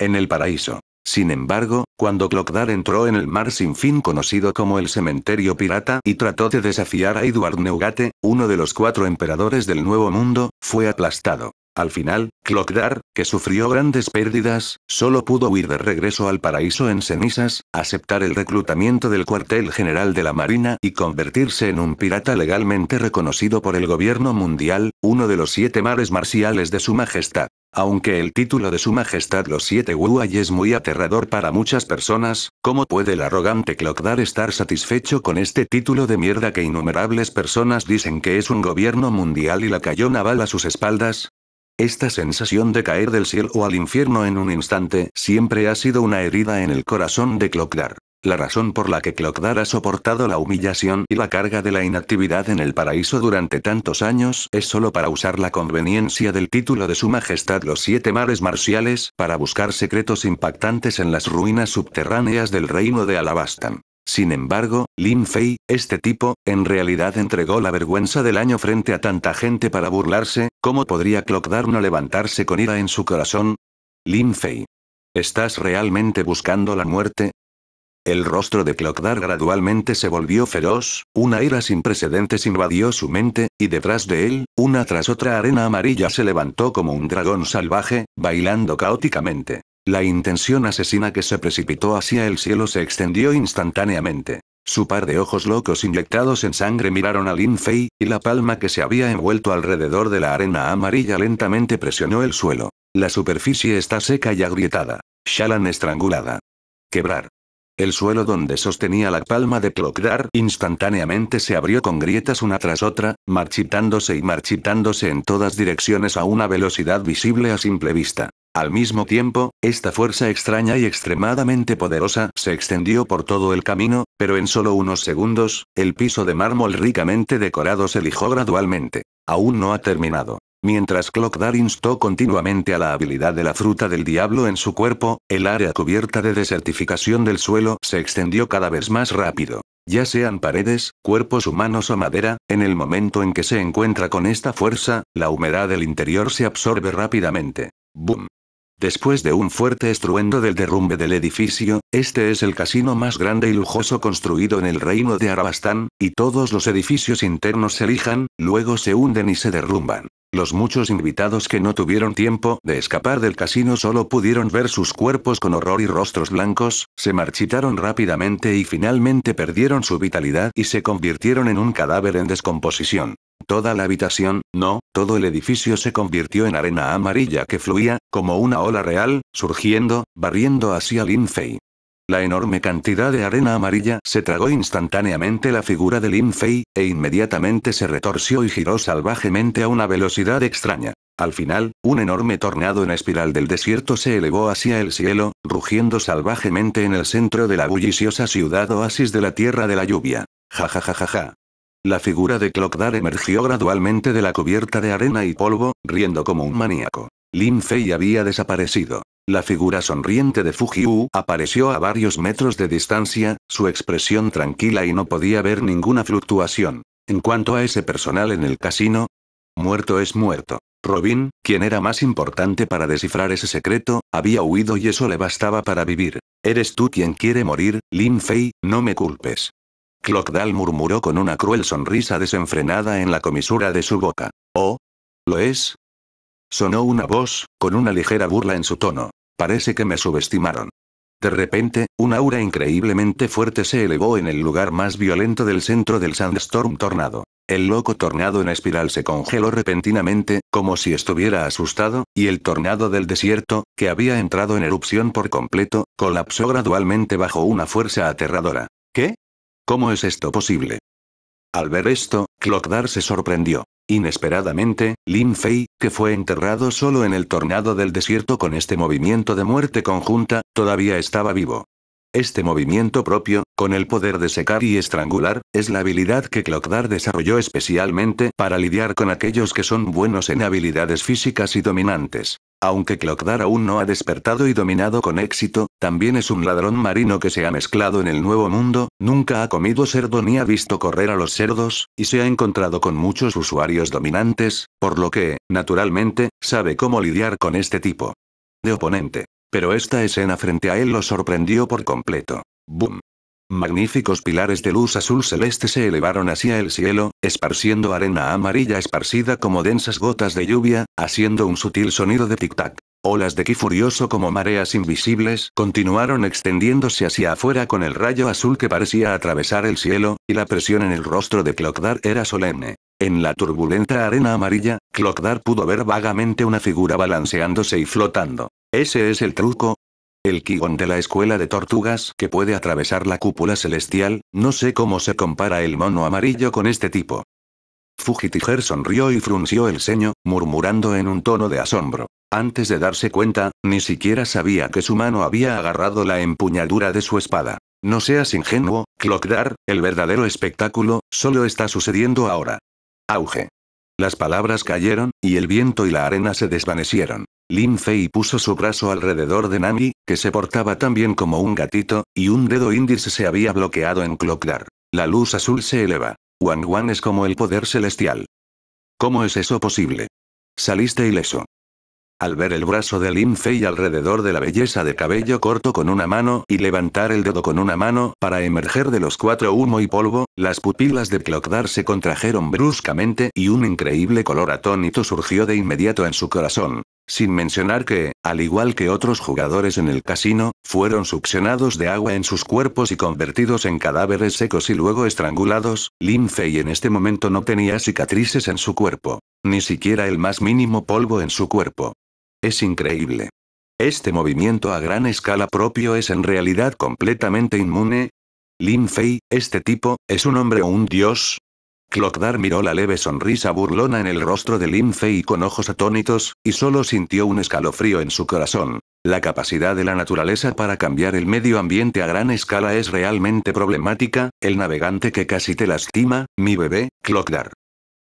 en el paraíso. Sin embargo, cuando Clockdar entró en el mar sin fin conocido como el cementerio pirata y trató de desafiar a Edward Neugate, uno de los cuatro emperadores del Nuevo Mundo, fue aplastado. Al final, Clockdar, que sufrió grandes pérdidas, solo pudo huir de regreso al paraíso en cenizas, aceptar el reclutamiento del cuartel general de la Marina y convertirse en un pirata legalmente reconocido por el gobierno mundial, uno de los siete mares marciales de su majestad. Aunque el título de Su Majestad los Siete Wuai es muy aterrador para muchas personas, ¿cómo puede el arrogante Clockdar estar satisfecho con este título de mierda que innumerables personas dicen que es un gobierno mundial y la cayó naval a sus espaldas? Esta sensación de caer del cielo al infierno en un instante siempre ha sido una herida en el corazón de Clockdar. La razón por la que Clockdar ha soportado la humillación y la carga de la inactividad en el paraíso durante tantos años es solo para usar la conveniencia del título de Su Majestad los Siete Mares Marciales para buscar secretos impactantes en las ruinas subterráneas del reino de Alabastan. Sin embargo, Lin Fei, este tipo, en realidad entregó la vergüenza del año frente a tanta gente para burlarse, ¿cómo podría Clockdar no levantarse con ira en su corazón? Lin Fei. ¿Estás realmente buscando la muerte? El rostro de Clockdar gradualmente se volvió feroz, una ira sin precedentes invadió su mente, y detrás de él, una tras otra arena amarilla se levantó como un dragón salvaje, bailando caóticamente. La intención asesina que se precipitó hacia el cielo se extendió instantáneamente. Su par de ojos locos inyectados en sangre miraron a Lin Fei, y la palma que se había envuelto alrededor de la arena amarilla lentamente presionó el suelo. La superficie está seca y agrietada. Shalan estrangulada. Quebrar. El suelo donde sostenía la palma de Clockdar instantáneamente se abrió con grietas una tras otra, marchitándose y marchitándose en todas direcciones a una velocidad visible a simple vista. Al mismo tiempo, esta fuerza extraña y extremadamente poderosa se extendió por todo el camino, pero en solo unos segundos, el piso de mármol ricamente decorado se lijó gradualmente. Aún no ha terminado. Mientras Clockdar instó continuamente a la habilidad de la fruta del diablo en su cuerpo, el área cubierta de desertificación del suelo se extendió cada vez más rápido. Ya sean paredes, cuerpos humanos o madera, en el momento en que se encuentra con esta fuerza, la humedad del interior se absorbe rápidamente. ¡Bum! Después de un fuerte estruendo del derrumbe del edificio, este es el casino más grande y lujoso construido en el reino de Arabastán, y todos los edificios internos se lijan, luego se hunden y se derrumban. Los muchos invitados que no tuvieron tiempo de escapar del casino solo pudieron ver sus cuerpos con horror y rostros blancos, se marchitaron rápidamente y finalmente perdieron su vitalidad y se convirtieron en un cadáver en descomposición. Toda la habitación, no, todo el edificio se convirtió en arena amarilla que fluía, como una ola real, surgiendo, barriendo hacia Lin Fei. La enorme cantidad de arena amarilla se tragó instantáneamente la figura de Lin Fei, e inmediatamente se retorció y giró salvajemente a una velocidad extraña. Al final, un enorme tornado en espiral del desierto se elevó hacia el cielo, rugiendo salvajemente en el centro de la bulliciosa ciudad oasis de la tierra de la lluvia. Ja ja ja ja ja. La figura de Clockdar emergió gradualmente de la cubierta de arena y polvo, riendo como un maníaco. Lin Fei había desaparecido. La figura sonriente de Fujiu apareció a varios metros de distancia, su expresión tranquila y no podía ver ninguna fluctuación. En cuanto a ese personal en el casino, muerto es muerto. Robin, quien era más importante para descifrar ese secreto, había huido y eso le bastaba para vivir. Eres tú quien quiere morir, Lin Fei, no me culpes. Clockdal murmuró con una cruel sonrisa desenfrenada en la comisura de su boca. ¿Oh? ¿Lo es? Sonó una voz, con una ligera burla en su tono. Parece que me subestimaron. De repente, un aura increíblemente fuerte se elevó en el lugar más violento del centro del Sandstorm Tornado. El loco tornado en espiral se congeló repentinamente, como si estuviera asustado, y el tornado del desierto, que había entrado en erupción por completo, colapsó gradualmente bajo una fuerza aterradora. ¿Qué? ¿Cómo es esto posible? Al ver esto, Clockdar se sorprendió. Inesperadamente, Lin Fei, que fue enterrado solo en el tornado del desierto con este movimiento de muerte conjunta, todavía estaba vivo. Este movimiento propio, con el poder de secar y estrangular, es la habilidad que Clockdar desarrolló especialmente para lidiar con aquellos que son buenos en habilidades físicas y dominantes. Aunque Clockdar aún no ha despertado y dominado con éxito, también es un ladrón marino que se ha mezclado en el Nuevo Mundo, nunca ha comido cerdo ni ha visto correr a los cerdos, y se ha encontrado con muchos usuarios dominantes, por lo que, naturalmente, sabe cómo lidiar con este tipo de oponente. Pero esta escena frente a él lo sorprendió por completo. Boom. Magníficos pilares de luz azul celeste se elevaron hacia el cielo, esparciendo arena amarilla esparcida como densas gotas de lluvia, haciendo un sutil sonido de tic-tac. Olas de ki furioso como mareas invisibles continuaron extendiéndose hacia afuera con el rayo azul que parecía atravesar el cielo, y la presión en el rostro de Clockdar era solemne. En la turbulenta arena amarilla, Clockdar pudo ver vagamente una figura balanceándose y flotando. Ese es el truco, el Kigon de la escuela de tortugas que puede atravesar la cúpula celestial, no sé cómo se compara el mono amarillo con este tipo. Fujitiger sonrió y frunció el ceño, murmurando en un tono de asombro. Antes de darse cuenta, ni siquiera sabía que su mano había agarrado la empuñadura de su espada. No seas ingenuo, Clockdar, el verdadero espectáculo, solo está sucediendo ahora. Auge. Las palabras cayeron, y el viento y la arena se desvanecieron. Lin Fei puso su brazo alrededor de Nami, que se portaba tan bien como un gatito, y un dedo índice se había bloqueado en Clockdar. La luz azul se eleva. Wan Wan es como el poder celestial. ¿Cómo es eso posible? Saliste ileso. Al ver el brazo de Lin Fei alrededor de la belleza de cabello corto con una mano y levantar el dedo con una mano para emerger de los cuatro humo y polvo, las pupilas de Clockdar se contrajeron bruscamente y un increíble color atónito surgió de inmediato en su corazón sin mencionar que, al igual que otros jugadores en el casino, fueron succionados de agua en sus cuerpos y convertidos en cadáveres secos y luego estrangulados, Lin Fei en este momento no tenía cicatrices en su cuerpo, ni siquiera el más mínimo polvo en su cuerpo. Es increíble. Este movimiento a gran escala propio es en realidad completamente inmune. Lin Fei, este tipo, ¿es un hombre o un dios? Clockdar miró la leve sonrisa burlona en el rostro de Linfei con ojos atónitos, y solo sintió un escalofrío en su corazón. La capacidad de la naturaleza para cambiar el medio ambiente a gran escala es realmente problemática, el navegante que casi te lastima, mi bebé, Clockdar.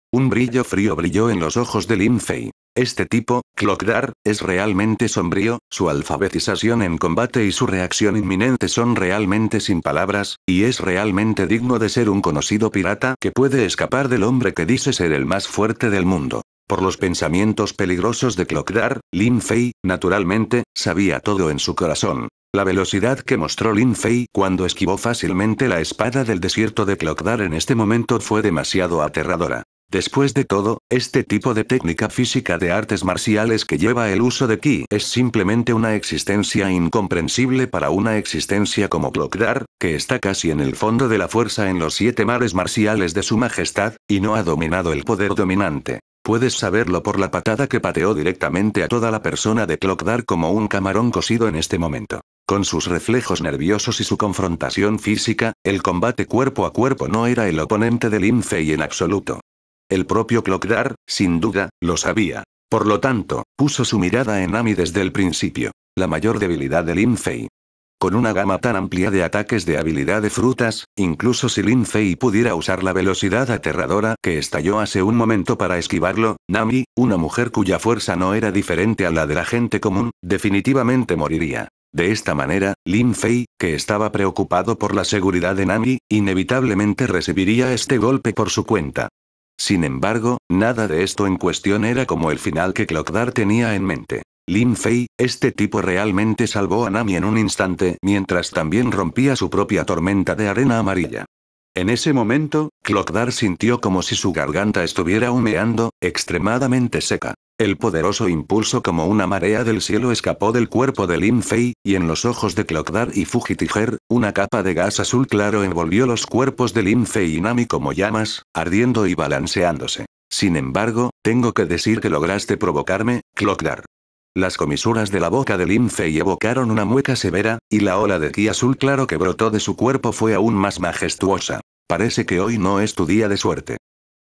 Un brillo frío brilló en los ojos de Linfei. Este tipo, Clockdar, es realmente sombrío, su alfabetización en combate y su reacción inminente son realmente sin palabras, y es realmente digno de ser un conocido pirata que puede escapar del hombre que dice ser el más fuerte del mundo. Por los pensamientos peligrosos de Clockdar, Lin Fei, naturalmente, sabía todo en su corazón. La velocidad que mostró Lin Fei cuando esquivó fácilmente la espada del desierto de Clockdar en este momento fue demasiado aterradora. Después de todo, este tipo de técnica física de artes marciales que lleva el uso de ki es simplemente una existencia incomprensible para una existencia como Clockdar, que está casi en el fondo de la fuerza en los siete mares marciales de su majestad, y no ha dominado el poder dominante. Puedes saberlo por la patada que pateó directamente a toda la persona de Clockdar como un camarón cosido en este momento. Con sus reflejos nerviosos y su confrontación física, el combate cuerpo a cuerpo no era el oponente del Linfei en absoluto. El propio Clockdar, sin duda, lo sabía. Por lo tanto, puso su mirada en Nami desde el principio. La mayor debilidad de Linfei. Con una gama tan amplia de ataques de habilidad de frutas, incluso si Linfei pudiera usar la velocidad aterradora que estalló hace un momento para esquivarlo, Nami, una mujer cuya fuerza no era diferente a la de la gente común, definitivamente moriría. De esta manera, Lin que estaba preocupado por la seguridad de Nami, inevitablemente recibiría este golpe por su cuenta. Sin embargo, nada de esto en cuestión era como el final que Clockdar tenía en mente. Lin Fei, este tipo realmente salvó a Nami en un instante, mientras también rompía su propia tormenta de arena amarilla. En ese momento, Clockdar sintió como si su garganta estuviera humeando, extremadamente seca. El poderoso impulso como una marea del cielo escapó del cuerpo de Lin Fei, y en los ojos de Clockdar y Fujitiger, una capa de gas azul claro envolvió los cuerpos de Lin Fei y Nami como llamas, ardiendo y balanceándose. Sin embargo, tengo que decir que lograste provocarme, Clockdar. Las comisuras de la boca de Lin Fei evocaron una mueca severa, y la ola de ki azul claro que brotó de su cuerpo fue aún más majestuosa. Parece que hoy no es tu día de suerte.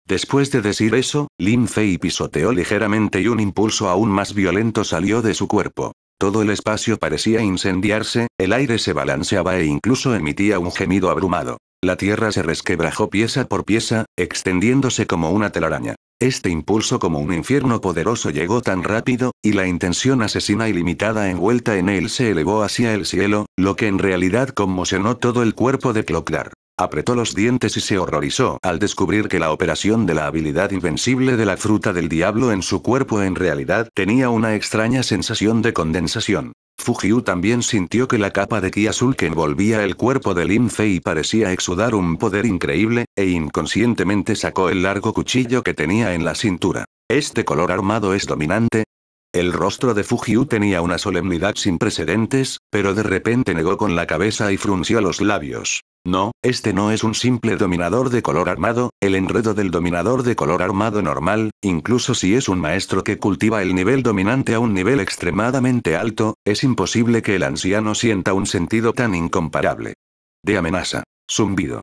Después de decir eso, Lin Fei pisoteó ligeramente y un impulso aún más violento salió de su cuerpo. Todo el espacio parecía incendiarse, el aire se balanceaba e incluso emitía un gemido abrumado. La tierra se resquebrajó pieza por pieza, extendiéndose como una telaraña. Este impulso como un infierno poderoso llegó tan rápido, y la intención asesina ilimitada envuelta en él se elevó hacia el cielo, lo que en realidad conmocionó todo el cuerpo de Clockdar. Apretó los dientes y se horrorizó al descubrir que la operación de la habilidad invencible de la fruta del diablo en su cuerpo en realidad tenía una extraña sensación de condensación. Fujiu también sintió que la capa de ki azul que envolvía el cuerpo de Lin Fei parecía exudar un poder increíble, e inconscientemente sacó el largo cuchillo que tenía en la cintura. Este color armado es dominante, el rostro de Fujiu tenía una solemnidad sin precedentes, pero de repente negó con la cabeza y frunció los labios. No, este no es un simple dominador de color armado, el enredo del dominador de color armado normal, incluso si es un maestro que cultiva el nivel dominante a un nivel extremadamente alto, es imposible que el anciano sienta un sentido tan incomparable. De amenaza. Zumbido.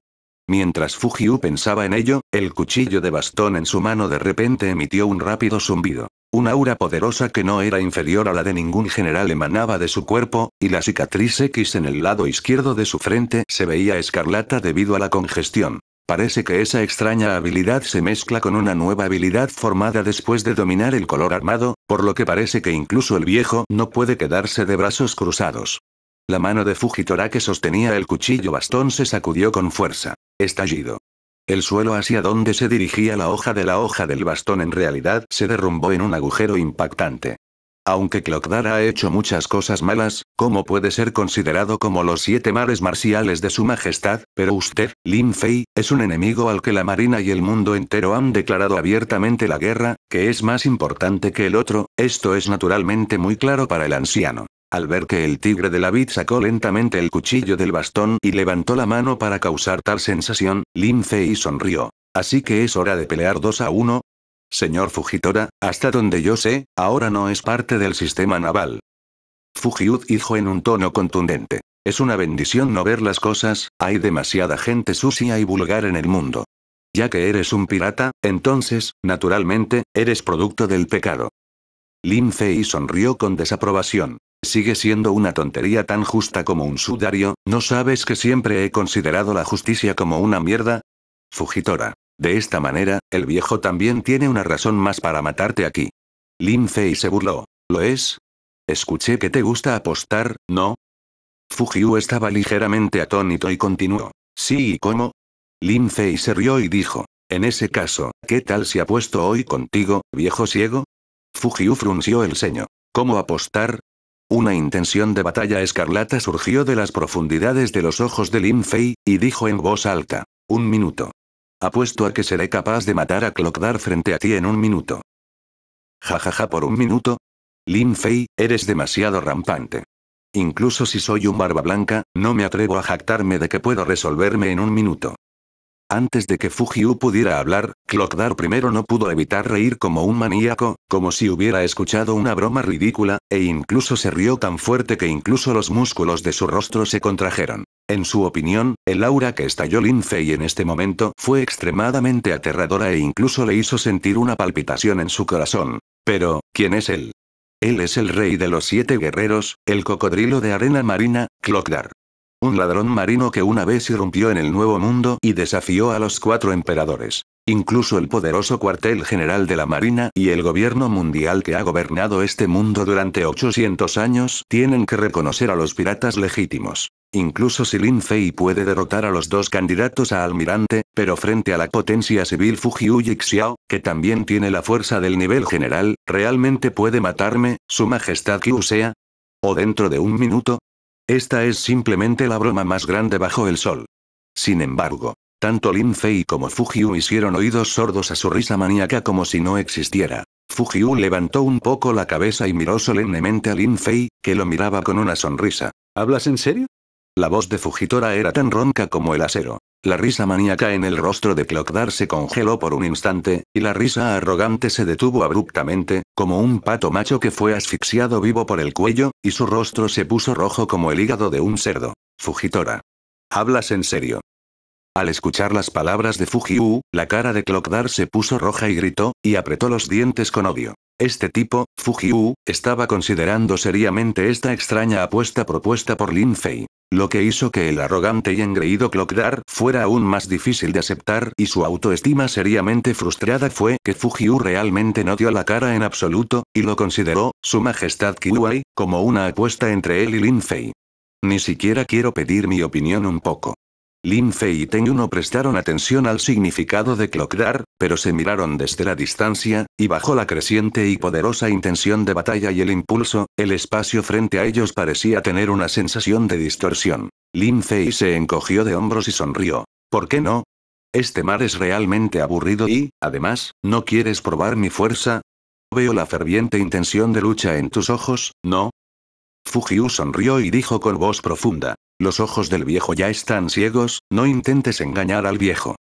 Mientras Fujiu pensaba en ello, el cuchillo de bastón en su mano de repente emitió un rápido zumbido. Un aura poderosa que no era inferior a la de ningún general emanaba de su cuerpo, y la cicatriz X en el lado izquierdo de su frente se veía escarlata debido a la congestión. Parece que esa extraña habilidad se mezcla con una nueva habilidad formada después de dominar el color armado, por lo que parece que incluso el viejo no puede quedarse de brazos cruzados. La mano de Fujitora que sostenía el cuchillo bastón se sacudió con fuerza. Estallido. El suelo hacia donde se dirigía la hoja de la hoja del bastón en realidad se derrumbó en un agujero impactante. Aunque Clockdar ha hecho muchas cosas malas, como puede ser considerado como los siete mares marciales de su majestad? Pero usted, Lin Fei, es un enemigo al que la marina y el mundo entero han declarado abiertamente la guerra, que es más importante que el otro, esto es naturalmente muy claro para el anciano. Al ver que el tigre de la vid sacó lentamente el cuchillo del bastón y levantó la mano para causar tal sensación, Lin Fei sonrió. Así que es hora de pelear dos a uno. Señor Fujitora, hasta donde yo sé, ahora no es parte del sistema naval. Fujiud dijo en un tono contundente. Es una bendición no ver las cosas, hay demasiada gente sucia y vulgar en el mundo. Ya que eres un pirata, entonces, naturalmente, eres producto del pecado. Lin Fei sonrió con desaprobación. Sigue siendo una tontería tan justa como un sudario, ¿no sabes que siempre he considerado la justicia como una mierda? Fugitora. De esta manera, el viejo también tiene una razón más para matarte aquí. Lin Fei se burló. ¿Lo es? Escuché que te gusta apostar, ¿no? Fujiu estaba ligeramente atónito y continuó. Sí, ¿y cómo? Lin Fei se rió y dijo. En ese caso, ¿qué tal si apuesto hoy contigo, viejo ciego? Fujiu frunció el ceño. ¿Cómo apostar? Una intención de batalla escarlata surgió de las profundidades de los ojos de Lin Fei, y dijo en voz alta. Un minuto. Apuesto a que seré capaz de matar a Clockdar frente a ti en un minuto. Jajaja ja, ja, por un minuto. Lin Fei, eres demasiado rampante. Incluso si soy un barba blanca, no me atrevo a jactarme de que puedo resolverme en un minuto. Antes de que Fujiu pudiera hablar, Clockdar primero no pudo evitar reír como un maníaco, como si hubiera escuchado una broma ridícula, e incluso se rió tan fuerte que incluso los músculos de su rostro se contrajeron. En su opinión, el aura que estalló Linfei en este momento fue extremadamente aterradora e incluso le hizo sentir una palpitación en su corazón. Pero, ¿quién es él? Él es el rey de los siete guerreros, el cocodrilo de arena marina, Clockdar un ladrón marino que una vez irrumpió en el Nuevo Mundo y desafió a los cuatro emperadores. Incluso el poderoso cuartel general de la Marina y el gobierno mundial que ha gobernado este mundo durante 800 años tienen que reconocer a los piratas legítimos. Incluso si Lin Fei puede derrotar a los dos candidatos a almirante, pero frente a la potencia civil Fujiu Xiao, que también tiene la fuerza del nivel general, ¿realmente puede matarme, su majestad que sea? ¿O dentro de un minuto, esta es simplemente la broma más grande bajo el sol. Sin embargo, tanto Lin Fei como Fujiu hicieron oídos sordos a su risa maníaca como si no existiera. Fujiu levantó un poco la cabeza y miró solemnemente a Lin Fei, que lo miraba con una sonrisa. ¿Hablas en serio? La voz de Fujitora era tan ronca como el acero. La risa maníaca en el rostro de Clockdar se congeló por un instante, y la risa arrogante se detuvo abruptamente, como un pato macho que fue asfixiado vivo por el cuello, y su rostro se puso rojo como el hígado de un cerdo. Fujitora, Hablas en serio. Al escuchar las palabras de Fujiu, la cara de Clockdar se puso roja y gritó, y apretó los dientes con odio. Este tipo, Fujiu, estaba considerando seriamente esta extraña apuesta propuesta por Lin Fei. Lo que hizo que el arrogante y engreído Clockdar fuera aún más difícil de aceptar y su autoestima seriamente frustrada fue que Fujiu realmente no dio la cara en absoluto, y lo consideró, su majestad Kiwai, como una apuesta entre él y Lin Fei. Ni siquiera quiero pedir mi opinión un poco. Lin Fei y Tenyu no prestaron atención al significado de Clockdar, pero se miraron desde la distancia, y bajo la creciente y poderosa intención de batalla y el impulso, el espacio frente a ellos parecía tener una sensación de distorsión. Lin Fei se encogió de hombros y sonrió. ¿Por qué no? Este mar es realmente aburrido y, además, ¿no quieres probar mi fuerza? Veo la ferviente intención de lucha en tus ojos, ¿no? Fujiu sonrió y dijo con voz profunda. Los ojos del viejo ya están ciegos, no intentes engañar al viejo.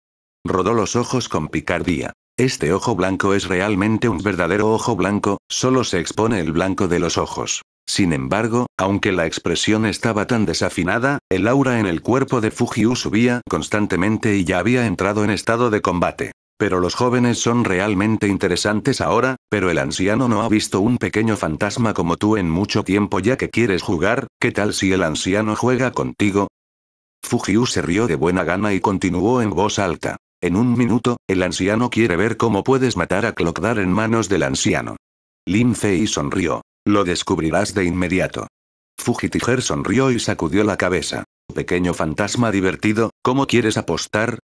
Rodó los ojos con picardía. Este ojo blanco es realmente un verdadero ojo blanco, solo se expone el blanco de los ojos. Sin embargo, aunque la expresión estaba tan desafinada, el aura en el cuerpo de Fujiu subía constantemente y ya había entrado en estado de combate. Pero los jóvenes son realmente interesantes ahora, pero el anciano no ha visto un pequeño fantasma como tú en mucho tiempo ya que quieres jugar, ¿qué tal si el anciano juega contigo? Fujiu se rió de buena gana y continuó en voz alta. En un minuto, el anciano quiere ver cómo puedes matar a Clockdar en manos del anciano. Lin Fei sonrió. Lo descubrirás de inmediato. Fujitiger sonrió y sacudió la cabeza. Pequeño fantasma divertido, ¿cómo quieres apostar?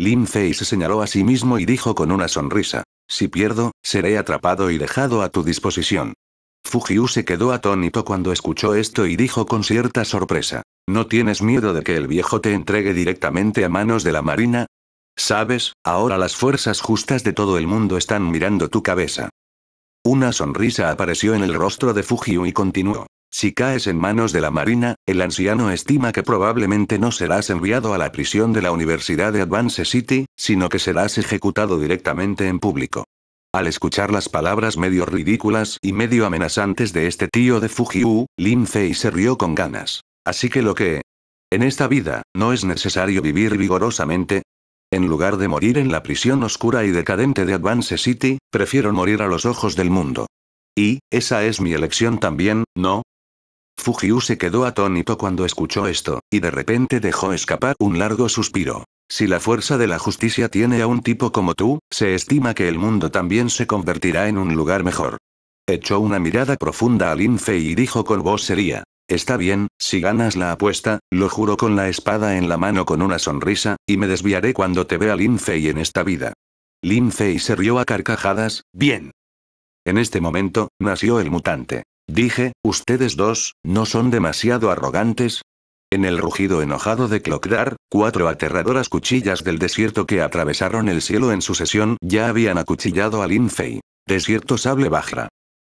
Lin se señaló a sí mismo y dijo con una sonrisa. Si pierdo, seré atrapado y dejado a tu disposición. Fujiu se quedó atónito cuando escuchó esto y dijo con cierta sorpresa. ¿No tienes miedo de que el viejo te entregue directamente a manos de la marina? Sabes, ahora las fuerzas justas de todo el mundo están mirando tu cabeza. Una sonrisa apareció en el rostro de Fujiu y continuó. Si caes en manos de la Marina, el anciano estima que probablemente no serás enviado a la prisión de la Universidad de Advance City, sino que serás ejecutado directamente en público. Al escuchar las palabras medio ridículas y medio amenazantes de este tío de Fujiu, Lin Fei se rió con ganas. Así que lo que... En esta vida, ¿no es necesario vivir vigorosamente? En lugar de morir en la prisión oscura y decadente de Advance City, prefiero morir a los ojos del mundo. Y, esa es mi elección también, ¿no? Fujiu se quedó atónito cuando escuchó esto, y de repente dejó escapar un largo suspiro. Si la fuerza de la justicia tiene a un tipo como tú, se estima que el mundo también se convertirá en un lugar mejor. Echó una mirada profunda a Lin Fei y dijo con voz seria. Está bien, si ganas la apuesta, lo juro con la espada en la mano con una sonrisa, y me desviaré cuando te vea Fei en esta vida. Lin Fei se rió a carcajadas, bien. En este momento, nació el mutante. Dije, ustedes dos, ¿no son demasiado arrogantes? En el rugido enojado de Clocdar, cuatro aterradoras cuchillas del desierto que atravesaron el cielo en sucesión ya habían acuchillado al Infei. Desierto Sable Bajra.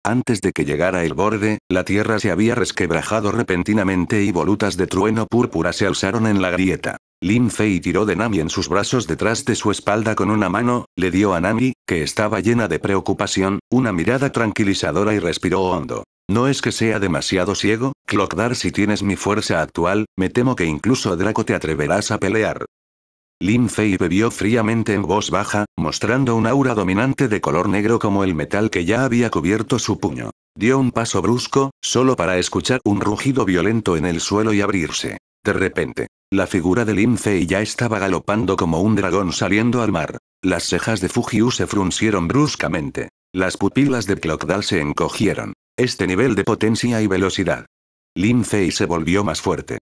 Antes de que llegara el borde, la tierra se había resquebrajado repentinamente y volutas de trueno púrpura se alzaron en la grieta. Lin Fei tiró de Nami en sus brazos detrás de su espalda con una mano, le dio a Nami, que estaba llena de preocupación, una mirada tranquilizadora y respiró hondo. No es que sea demasiado ciego, Clockdar si tienes mi fuerza actual, me temo que incluso Draco te atreverás a pelear. Lin Fei bebió fríamente en voz baja, mostrando un aura dominante de color negro como el metal que ya había cubierto su puño. Dio un paso brusco, solo para escuchar un rugido violento en el suelo y abrirse. De repente, la figura de Fei ya estaba galopando como un dragón saliendo al mar. Las cejas de Fujiu se fruncieron bruscamente. Las pupilas de Clockdal se encogieron. Este nivel de potencia y velocidad. Fei se volvió más fuerte.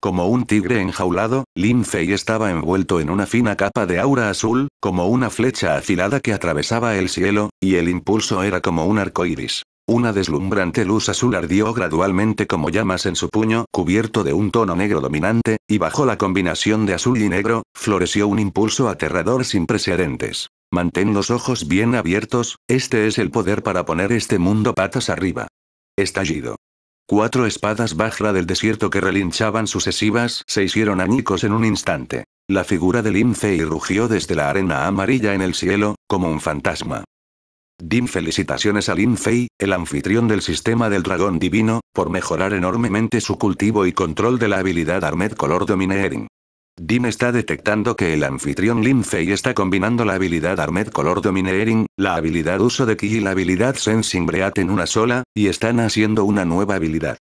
Como un tigre enjaulado, Fei estaba envuelto en una fina capa de aura azul, como una flecha afilada que atravesaba el cielo, y el impulso era como un arco iris. Una deslumbrante luz azul ardió gradualmente como llamas en su puño, cubierto de un tono negro dominante, y bajo la combinación de azul y negro, floreció un impulso aterrador sin precedentes. Mantén los ojos bien abiertos, este es el poder para poner este mundo patas arriba. Estallido. Cuatro espadas bajra del desierto que relinchaban sucesivas se hicieron añicos en un instante. La figura del y rugió desde la arena amarilla en el cielo, como un fantasma. Dim felicitaciones a Lin Fei, el anfitrión del sistema del dragón divino, por mejorar enormemente su cultivo y control de la habilidad Armed Color Domineering. Dim está detectando que el anfitrión Lin Fei está combinando la habilidad Armed Color Domineering, la habilidad Uso de Ki y la habilidad Sensing Breath en una sola, y están haciendo una nueva habilidad.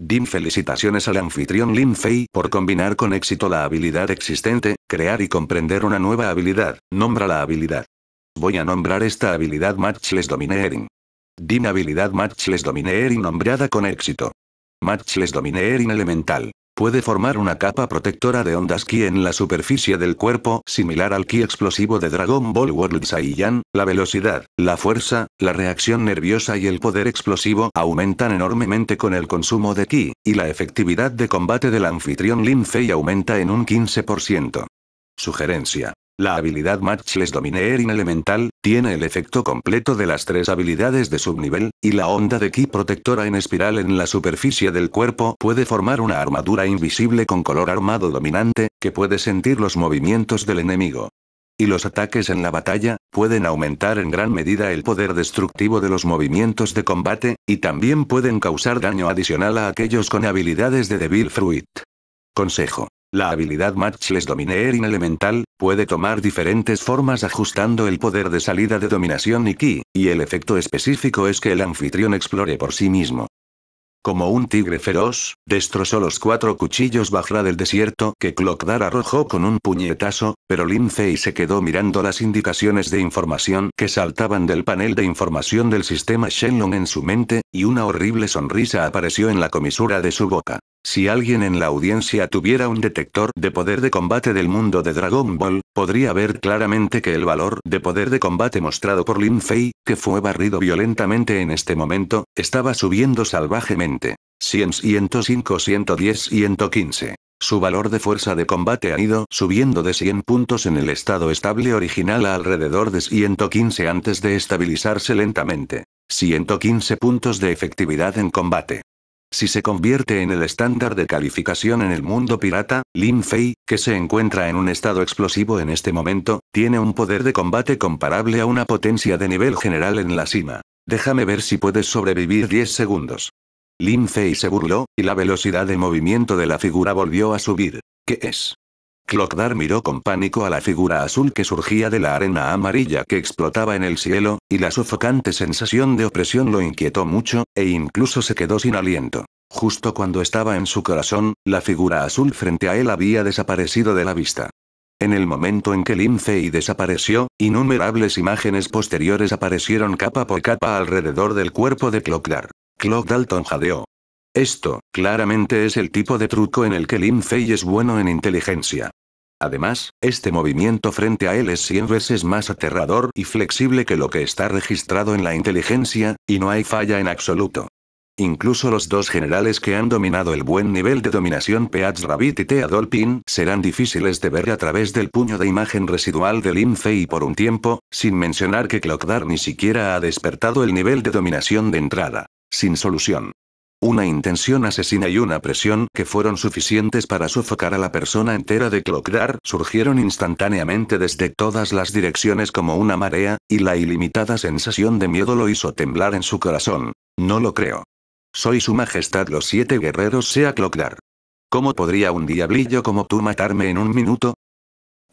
Dim felicitaciones al anfitrión Lin Fei por combinar con éxito la habilidad existente, crear y comprender una nueva habilidad, nombra la habilidad. Voy a nombrar esta habilidad Matchless Domineering. Din habilidad Matchless Domineering nombrada con éxito. Matchless Domineering Elemental. Puede formar una capa protectora de ondas Ki en la superficie del cuerpo, similar al Ki explosivo de Dragon Ball World Saiyan. La velocidad, la fuerza, la reacción nerviosa y el poder explosivo aumentan enormemente con el consumo de Ki, y la efectividad de combate del anfitrión Lin Fei aumenta en un 15%. Sugerencia. La habilidad Matchless Domineering Elemental, tiene el efecto completo de las tres habilidades de subnivel, y la onda de ki protectora en espiral en la superficie del cuerpo puede formar una armadura invisible con color armado dominante, que puede sentir los movimientos del enemigo. Y los ataques en la batalla, pueden aumentar en gran medida el poder destructivo de los movimientos de combate, y también pueden causar daño adicional a aquellos con habilidades de Devil Fruit. Consejo. La habilidad Matchless in Elemental, puede tomar diferentes formas ajustando el poder de salida de dominación y ki, y el efecto específico es que el anfitrión explore por sí mismo. Como un tigre feroz, destrozó los cuatro cuchillos Bajra del desierto que Clockdar arrojó con un puñetazo, pero Linfei se quedó mirando las indicaciones de información que saltaban del panel de información del sistema Shenlong en su mente, y una horrible sonrisa apareció en la comisura de su boca. Si alguien en la audiencia tuviera un detector de poder de combate del mundo de Dragon Ball, podría ver claramente que el valor de poder de combate mostrado por Lin Fei, que fue barrido violentamente en este momento, estaba subiendo salvajemente. 100, 105, 110, 115. Su valor de fuerza de combate ha ido subiendo de 100 puntos en el estado estable original a alrededor de 115 antes de estabilizarse lentamente. 115 puntos de efectividad en combate. Si se convierte en el estándar de calificación en el mundo pirata, Lin Fei, que se encuentra en un estado explosivo en este momento, tiene un poder de combate comparable a una potencia de nivel general en la cima. Déjame ver si puedes sobrevivir 10 segundos. Lin Fei se burló, y la velocidad de movimiento de la figura volvió a subir. ¿Qué es? Clockdar miró con pánico a la figura azul que surgía de la arena amarilla que explotaba en el cielo, y la sofocante sensación de opresión lo inquietó mucho, e incluso se quedó sin aliento. Justo cuando estaba en su corazón, la figura azul frente a él había desaparecido de la vista. En el momento en que Lin Fei desapareció, innumerables imágenes posteriores aparecieron capa por capa alrededor del cuerpo de Clockdar. Clock jadeó, esto, claramente es el tipo de truco en el que Lin Fei es bueno en inteligencia. Además, este movimiento frente a él es 100 veces más aterrador y flexible que lo que está registrado en la inteligencia, y no hay falla en absoluto. Incluso los dos generales que han dominado el buen nivel de dominación Peach Rabbit y Tea serán difíciles de ver a través del puño de imagen residual de Lin Fei por un tiempo, sin mencionar que Clockdar ni siquiera ha despertado el nivel de dominación de entrada. Sin solución. Una intención asesina y una presión que fueron suficientes para sofocar a la persona entera de Clockdar surgieron instantáneamente desde todas las direcciones como una marea, y la ilimitada sensación de miedo lo hizo temblar en su corazón. No lo creo. Soy su majestad los siete guerreros sea Clockdar. ¿Cómo podría un diablillo como tú matarme en un minuto?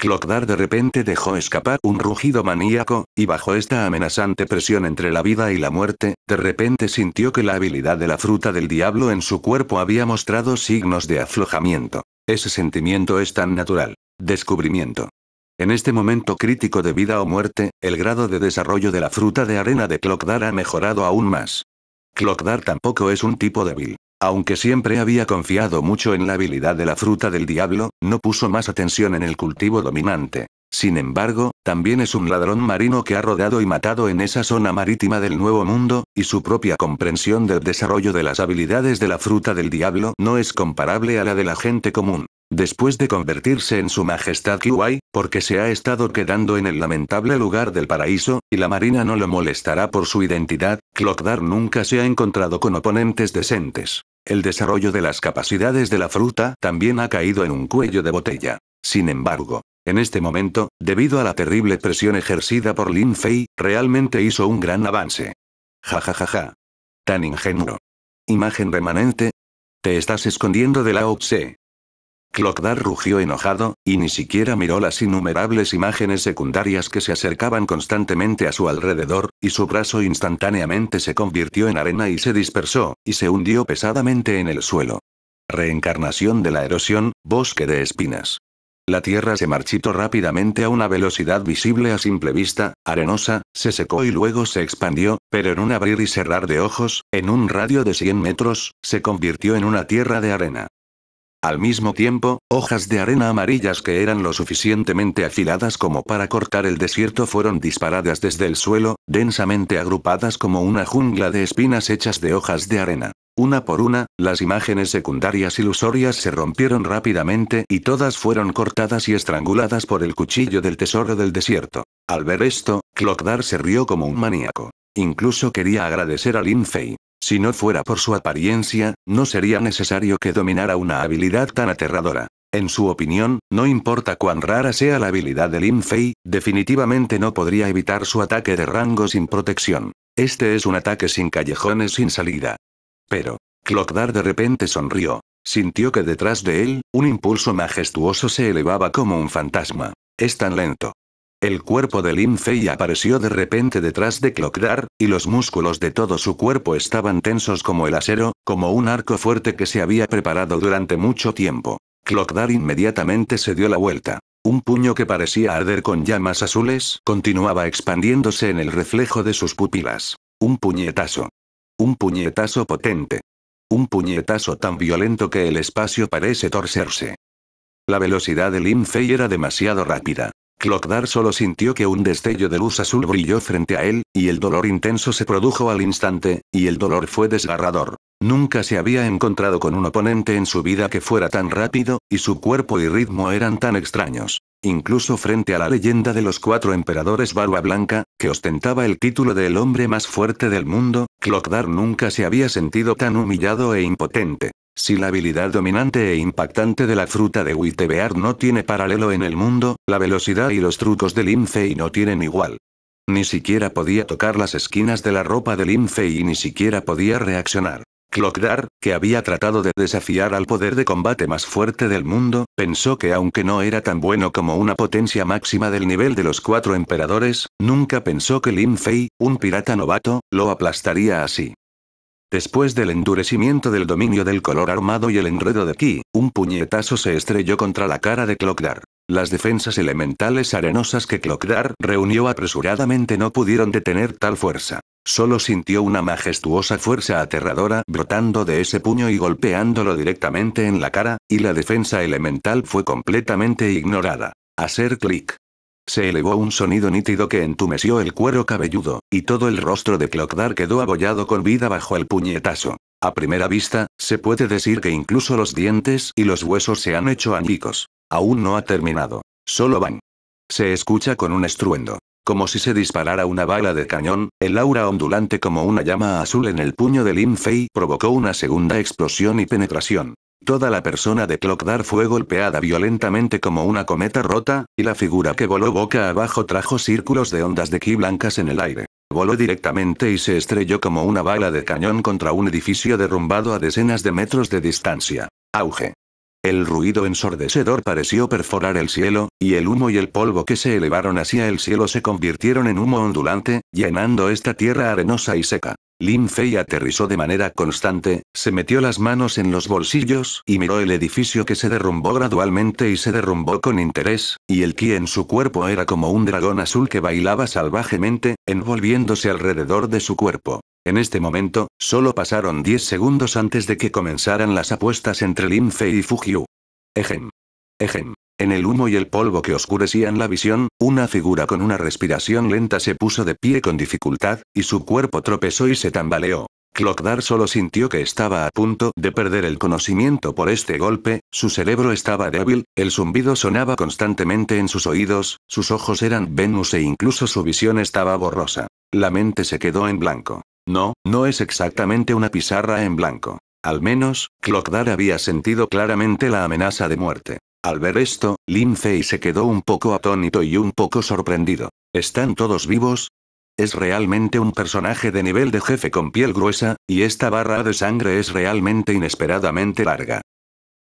Clockdar de repente dejó escapar un rugido maníaco, y bajo esta amenazante presión entre la vida y la muerte, de repente sintió que la habilidad de la fruta del diablo en su cuerpo había mostrado signos de aflojamiento. Ese sentimiento es tan natural. Descubrimiento. En este momento crítico de vida o muerte, el grado de desarrollo de la fruta de arena de Clockdar ha mejorado aún más. Clockdar tampoco es un tipo débil. Aunque siempre había confiado mucho en la habilidad de la fruta del diablo, no puso más atención en el cultivo dominante. Sin embargo, también es un ladrón marino que ha rodado y matado en esa zona marítima del Nuevo Mundo, y su propia comprensión del desarrollo de las habilidades de la fruta del diablo no es comparable a la de la gente común. Después de convertirse en su majestad Kiwai, porque se ha estado quedando en el lamentable lugar del paraíso, y la marina no lo molestará por su identidad, Clockdar nunca se ha encontrado con oponentes decentes. El desarrollo de las capacidades de la fruta también ha caído en un cuello de botella. Sin embargo, en este momento, debido a la terrible presión ejercida por Lin Fei, realmente hizo un gran avance. Ja ja ja ja. Tan ingenuo. Imagen remanente. Te estás escondiendo de la Tse. Clockdar rugió enojado, y ni siquiera miró las innumerables imágenes secundarias que se acercaban constantemente a su alrededor, y su brazo instantáneamente se convirtió en arena y se dispersó, y se hundió pesadamente en el suelo. Reencarnación de la erosión, bosque de espinas. La tierra se marchitó rápidamente a una velocidad visible a simple vista, arenosa, se secó y luego se expandió, pero en un abrir y cerrar de ojos, en un radio de 100 metros, se convirtió en una tierra de arena. Al mismo tiempo, hojas de arena amarillas que eran lo suficientemente afiladas como para cortar el desierto fueron disparadas desde el suelo, densamente agrupadas como una jungla de espinas hechas de hojas de arena. Una por una, las imágenes secundarias ilusorias se rompieron rápidamente y todas fueron cortadas y estranguladas por el cuchillo del tesoro del desierto. Al ver esto, Clockdar se rió como un maníaco. Incluso quería agradecer a Lin si no fuera por su apariencia, no sería necesario que dominara una habilidad tan aterradora. En su opinión, no importa cuán rara sea la habilidad de Lin Fei, definitivamente no podría evitar su ataque de rango sin protección. Este es un ataque sin callejones, sin salida. Pero, Clockdar de repente sonrió. Sintió que detrás de él, un impulso majestuoso se elevaba como un fantasma. Es tan lento, el cuerpo de Lin Fei apareció de repente detrás de Clockdar, y los músculos de todo su cuerpo estaban tensos como el acero, como un arco fuerte que se había preparado durante mucho tiempo. Clockdar inmediatamente se dio la vuelta. Un puño que parecía arder con llamas azules continuaba expandiéndose en el reflejo de sus pupilas. Un puñetazo. Un puñetazo potente. Un puñetazo tan violento que el espacio parece torcerse. La velocidad de Lin Fei era demasiado rápida. Clockdar solo sintió que un destello de luz azul brilló frente a él, y el dolor intenso se produjo al instante, y el dolor fue desgarrador. Nunca se había encontrado con un oponente en su vida que fuera tan rápido, y su cuerpo y ritmo eran tan extraños. Incluso frente a la leyenda de los cuatro emperadores Barba Blanca, que ostentaba el título del hombre más fuerte del mundo, Clockdar nunca se había sentido tan humillado e impotente. Si la habilidad dominante e impactante de la fruta de Witebear no tiene paralelo en el mundo, la velocidad y los trucos de Linfei no tienen igual. Ni siquiera podía tocar las esquinas de la ropa de Linfei y ni siquiera podía reaccionar. Clockdar, que había tratado de desafiar al poder de combate más fuerte del mundo, pensó que aunque no era tan bueno como una potencia máxima del nivel de los cuatro emperadores, nunca pensó que Lin un pirata novato, lo aplastaría así. Después del endurecimiento del dominio del color armado y el enredo de Ki, un puñetazo se estrelló contra la cara de Clockdar. Las defensas elementales arenosas que Clockdar reunió apresuradamente no pudieron detener tal fuerza. Solo sintió una majestuosa fuerza aterradora brotando de ese puño y golpeándolo directamente en la cara, y la defensa elemental fue completamente ignorada. Hacer clic. Se elevó un sonido nítido que entumeció el cuero cabelludo, y todo el rostro de Clockdar quedó abollado con vida bajo el puñetazo. A primera vista, se puede decir que incluso los dientes y los huesos se han hecho añicos. Aún no ha terminado. Solo van. Se escucha con un estruendo. Como si se disparara una bala de cañón, el aura ondulante como una llama azul en el puño de Lin Fei provocó una segunda explosión y penetración. Toda la persona de Clockdar fue golpeada violentamente como una cometa rota, y la figura que voló boca abajo trajo círculos de ondas de ki blancas en el aire. Voló directamente y se estrelló como una bala de cañón contra un edificio derrumbado a decenas de metros de distancia. Auge. El ruido ensordecedor pareció perforar el cielo, y el humo y el polvo que se elevaron hacia el cielo se convirtieron en humo ondulante, llenando esta tierra arenosa y seca. Lin Fei aterrizó de manera constante, se metió las manos en los bolsillos y miró el edificio que se derrumbó gradualmente y se derrumbó con interés, y el ki en su cuerpo era como un dragón azul que bailaba salvajemente, envolviéndose alrededor de su cuerpo. En este momento, solo pasaron 10 segundos antes de que comenzaran las apuestas entre Lin Fei y Fujiu. Ejem. Ejem. En el humo y el polvo que oscurecían la visión, una figura con una respiración lenta se puso de pie con dificultad, y su cuerpo tropezó y se tambaleó. Clockdar solo sintió que estaba a punto de perder el conocimiento por este golpe, su cerebro estaba débil, el zumbido sonaba constantemente en sus oídos, sus ojos eran Venus e incluso su visión estaba borrosa. La mente se quedó en blanco. No, no es exactamente una pizarra en blanco. Al menos, Clockdar había sentido claramente la amenaza de muerte. Al ver esto, Fei se quedó un poco atónito y un poco sorprendido. ¿Están todos vivos? Es realmente un personaje de nivel de jefe con piel gruesa, y esta barra de sangre es realmente inesperadamente larga.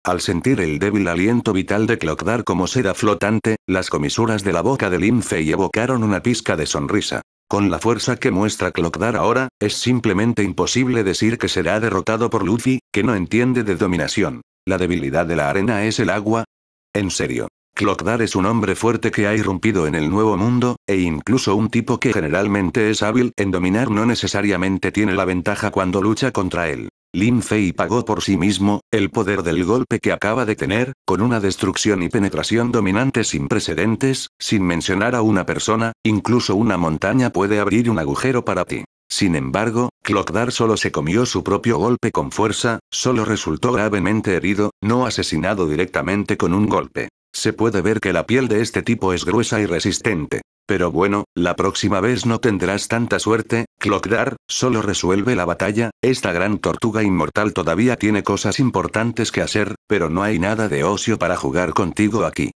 Al sentir el débil aliento vital de Clockdar como seda flotante, las comisuras de la boca de Fei evocaron una pizca de sonrisa. Con la fuerza que muestra Clockdar ahora, es simplemente imposible decir que será derrotado por Luffy, que no entiende de dominación. La debilidad de la arena es el agua, en serio. Clockdar es un hombre fuerte que ha irrumpido en el nuevo mundo, e incluso un tipo que generalmente es hábil en dominar no necesariamente tiene la ventaja cuando lucha contra él. Lin Fei pagó por sí mismo, el poder del golpe que acaba de tener, con una destrucción y penetración dominante sin precedentes, sin mencionar a una persona, incluso una montaña puede abrir un agujero para ti. Sin embargo, Clockdar solo se comió su propio golpe con fuerza, solo resultó gravemente herido, no asesinado directamente con un golpe. Se puede ver que la piel de este tipo es gruesa y resistente. Pero bueno, la próxima vez no tendrás tanta suerte, Clockdar, solo resuelve la batalla, esta gran tortuga inmortal todavía tiene cosas importantes que hacer, pero no hay nada de ocio para jugar contigo aquí.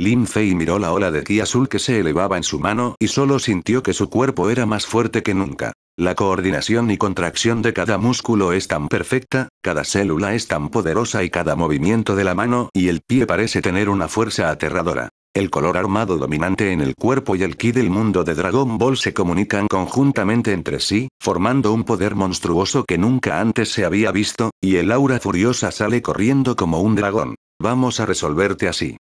Lin Fei miró la ola de ki azul que se elevaba en su mano y solo sintió que su cuerpo era más fuerte que nunca. La coordinación y contracción de cada músculo es tan perfecta, cada célula es tan poderosa y cada movimiento de la mano y el pie parece tener una fuerza aterradora. El color armado dominante en el cuerpo y el ki del mundo de Dragon Ball se comunican conjuntamente entre sí, formando un poder monstruoso que nunca antes se había visto, y el aura furiosa sale corriendo como un dragón. Vamos a resolverte así.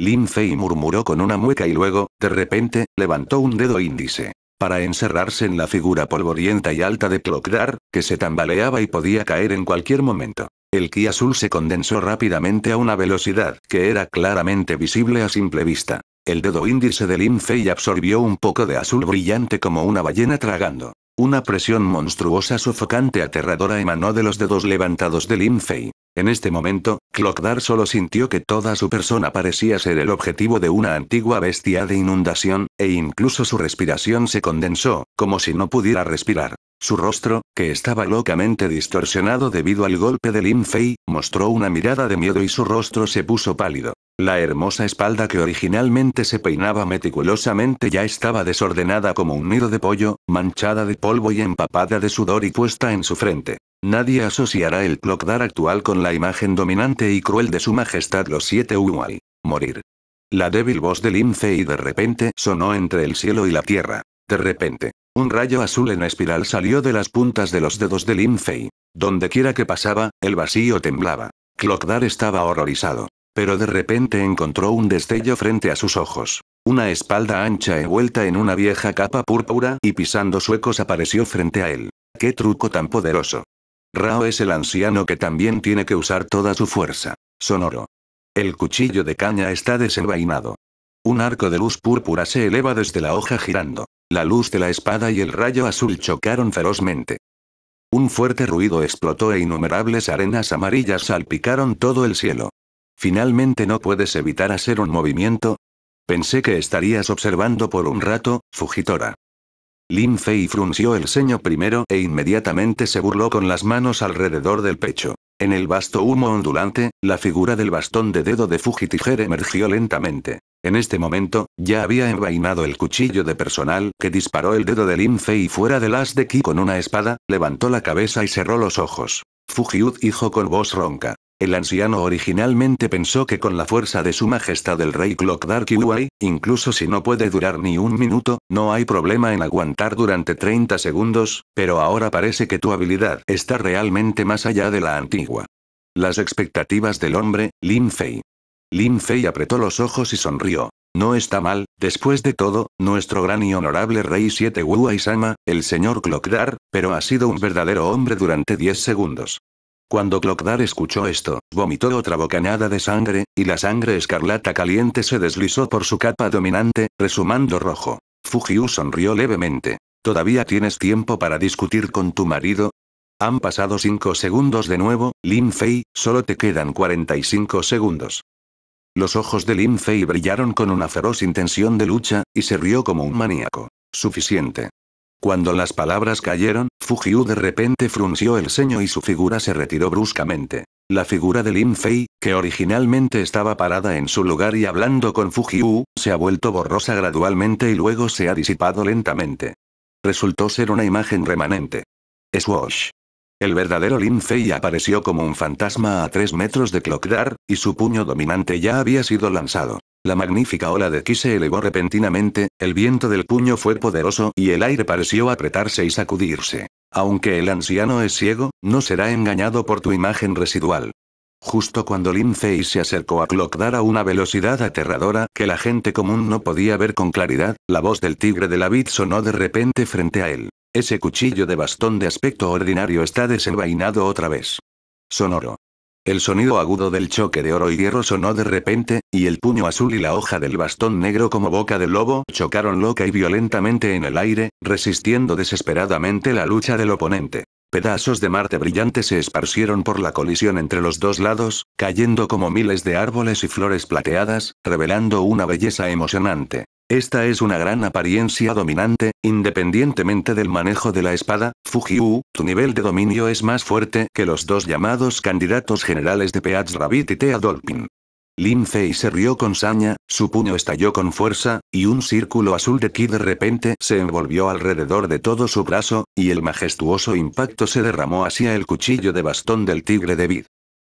Lin Fei murmuró con una mueca y luego, de repente, levantó un dedo índice. Para encerrarse en la figura polvorienta y alta de Clockdar, que se tambaleaba y podía caer en cualquier momento. El ki azul se condensó rápidamente a una velocidad que era claramente visible a simple vista. El dedo índice de Lin Fei absorbió un poco de azul brillante como una ballena tragando. Una presión monstruosa sofocante aterradora emanó de los dedos levantados de Lin En este momento, Clockdar solo sintió que toda su persona parecía ser el objetivo de una antigua bestia de inundación, e incluso su respiración se condensó, como si no pudiera respirar. Su rostro, que estaba locamente distorsionado debido al golpe de Lin mostró una mirada de miedo y su rostro se puso pálido. La hermosa espalda que originalmente se peinaba meticulosamente ya estaba desordenada como un nido de pollo, manchada de polvo y empapada de sudor y puesta en su frente. Nadie asociará el Clockdar actual con la imagen dominante y cruel de su majestad los siete Uwai. Morir. La débil voz de Linfei y de repente sonó entre el cielo y la tierra. De repente, un rayo azul en espiral salió de las puntas de los dedos de Linfei. Donde quiera que pasaba, el vacío temblaba. Clockdar estaba horrorizado pero de repente encontró un destello frente a sus ojos. Una espalda ancha envuelta en una vieja capa púrpura y pisando suecos apareció frente a él. ¡Qué truco tan poderoso! Rao es el anciano que también tiene que usar toda su fuerza. Sonoro. El cuchillo de caña está desenvainado. Un arco de luz púrpura se eleva desde la hoja girando. La luz de la espada y el rayo azul chocaron ferozmente. Un fuerte ruido explotó e innumerables arenas amarillas salpicaron todo el cielo. Finalmente no puedes evitar hacer un movimiento. Pensé que estarías observando por un rato, Fujitora. Lin Fei frunció el ceño primero e inmediatamente se burló con las manos alrededor del pecho. En el vasto humo ondulante, la figura del bastón de dedo de Fujitijer emergió lentamente. En este momento, ya había envainado el cuchillo de personal que disparó el dedo de Lin Fei fuera del las de Ki con una espada, levantó la cabeza y cerró los ojos. Fujiud dijo con voz ronca. El anciano originalmente pensó que con la fuerza de su majestad el rey Clock Dark incluso si no puede durar ni un minuto, no hay problema en aguantar durante 30 segundos, pero ahora parece que tu habilidad está realmente más allá de la antigua. Las expectativas del hombre, Lin Fei. Lin Fei apretó los ojos y sonrió. No está mal, después de todo, nuestro gran y honorable rey 7 Wu Sama, el señor Clockdar, pero ha sido un verdadero hombre durante 10 segundos. Cuando Clockdar escuchó esto, vomitó otra bocanada de sangre, y la sangre escarlata caliente se deslizó por su capa dominante, resumando rojo. Fujiu sonrió levemente. ¿Todavía tienes tiempo para discutir con tu marido? Han pasado cinco segundos de nuevo, Lin Fei, solo te quedan 45 segundos. Los ojos de Lin Fei brillaron con una feroz intención de lucha, y se rió como un maníaco. Suficiente. Cuando las palabras cayeron, Fujiu de repente frunció el ceño y su figura se retiró bruscamente. La figura de Lin Fei, que originalmente estaba parada en su lugar y hablando con Fujiu, se ha vuelto borrosa gradualmente y luego se ha disipado lentamente. Resultó ser una imagen remanente. Swash. El verdadero Lin Fei apareció como un fantasma a tres metros de Clockdar, y su puño dominante ya había sido lanzado. La magnífica ola de ki se elevó repentinamente, el viento del puño fue poderoso y el aire pareció apretarse y sacudirse. Aunque el anciano es ciego, no será engañado por tu imagen residual. Justo cuando Lin Fei se acercó a Clockdar a una velocidad aterradora que la gente común no podía ver con claridad, la voz del tigre de la vid sonó de repente frente a él. Ese cuchillo de bastón de aspecto ordinario está desenvainado otra vez. Sonoro. El sonido agudo del choque de oro y hierro sonó de repente, y el puño azul y la hoja del bastón negro como boca de lobo chocaron loca y violentamente en el aire, resistiendo desesperadamente la lucha del oponente. Pedazos de Marte brillante se esparcieron por la colisión entre los dos lados, cayendo como miles de árboles y flores plateadas, revelando una belleza emocionante. Esta es una gran apariencia dominante, independientemente del manejo de la espada, Fujiu, tu nivel de dominio es más fuerte que los dos llamados candidatos generales de Peats Rabbit y Tea Dolphin. Lin Fei se rió con saña, su puño estalló con fuerza, y un círculo azul de ki de repente se envolvió alrededor de todo su brazo, y el majestuoso impacto se derramó hacia el cuchillo de bastón del tigre de vid.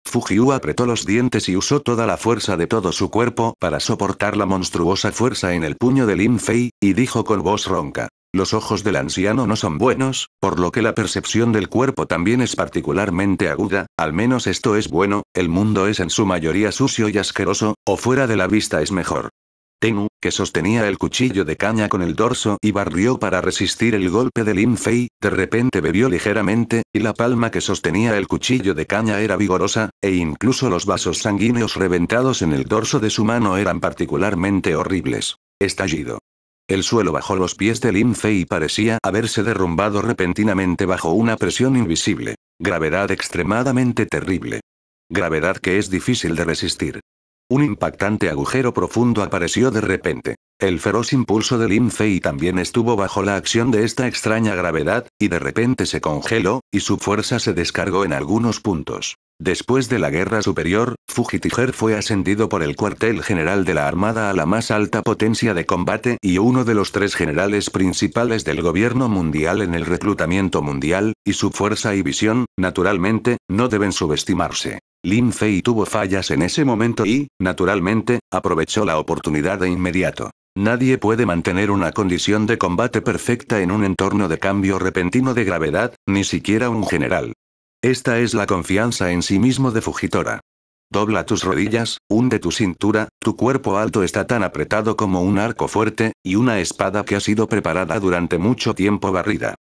Fujiu apretó los dientes y usó toda la fuerza de todo su cuerpo para soportar la monstruosa fuerza en el puño de Lin Fei, y dijo con voz ronca. Los ojos del anciano no son buenos, por lo que la percepción del cuerpo también es particularmente aguda, al menos esto es bueno, el mundo es en su mayoría sucio y asqueroso, o fuera de la vista es mejor. Tengu que sostenía el cuchillo de caña con el dorso y barrió para resistir el golpe de Lin Fei, de repente bebió ligeramente, y la palma que sostenía el cuchillo de caña era vigorosa, e incluso los vasos sanguíneos reventados en el dorso de su mano eran particularmente horribles. Estallido. El suelo bajo los pies de Lin Fei parecía haberse derrumbado repentinamente bajo una presión invisible. Gravedad extremadamente terrible. Gravedad que es difícil de resistir. Un impactante agujero profundo apareció de repente. El feroz impulso del Fei también estuvo bajo la acción de esta extraña gravedad, y de repente se congeló, y su fuerza se descargó en algunos puntos. Después de la Guerra Superior, Fujitiger fue ascendido por el cuartel general de la Armada a la más alta potencia de combate y uno de los tres generales principales del gobierno mundial en el reclutamiento mundial, y su fuerza y visión, naturalmente, no deben subestimarse. Lin Fei tuvo fallas en ese momento y, naturalmente, aprovechó la oportunidad de inmediato. Nadie puede mantener una condición de combate perfecta en un entorno de cambio repentino de gravedad, ni siquiera un general. Esta es la confianza en sí mismo de Fujitora. Dobla tus rodillas, hunde tu cintura, tu cuerpo alto está tan apretado como un arco fuerte, y una espada que ha sido preparada durante mucho tiempo barrida.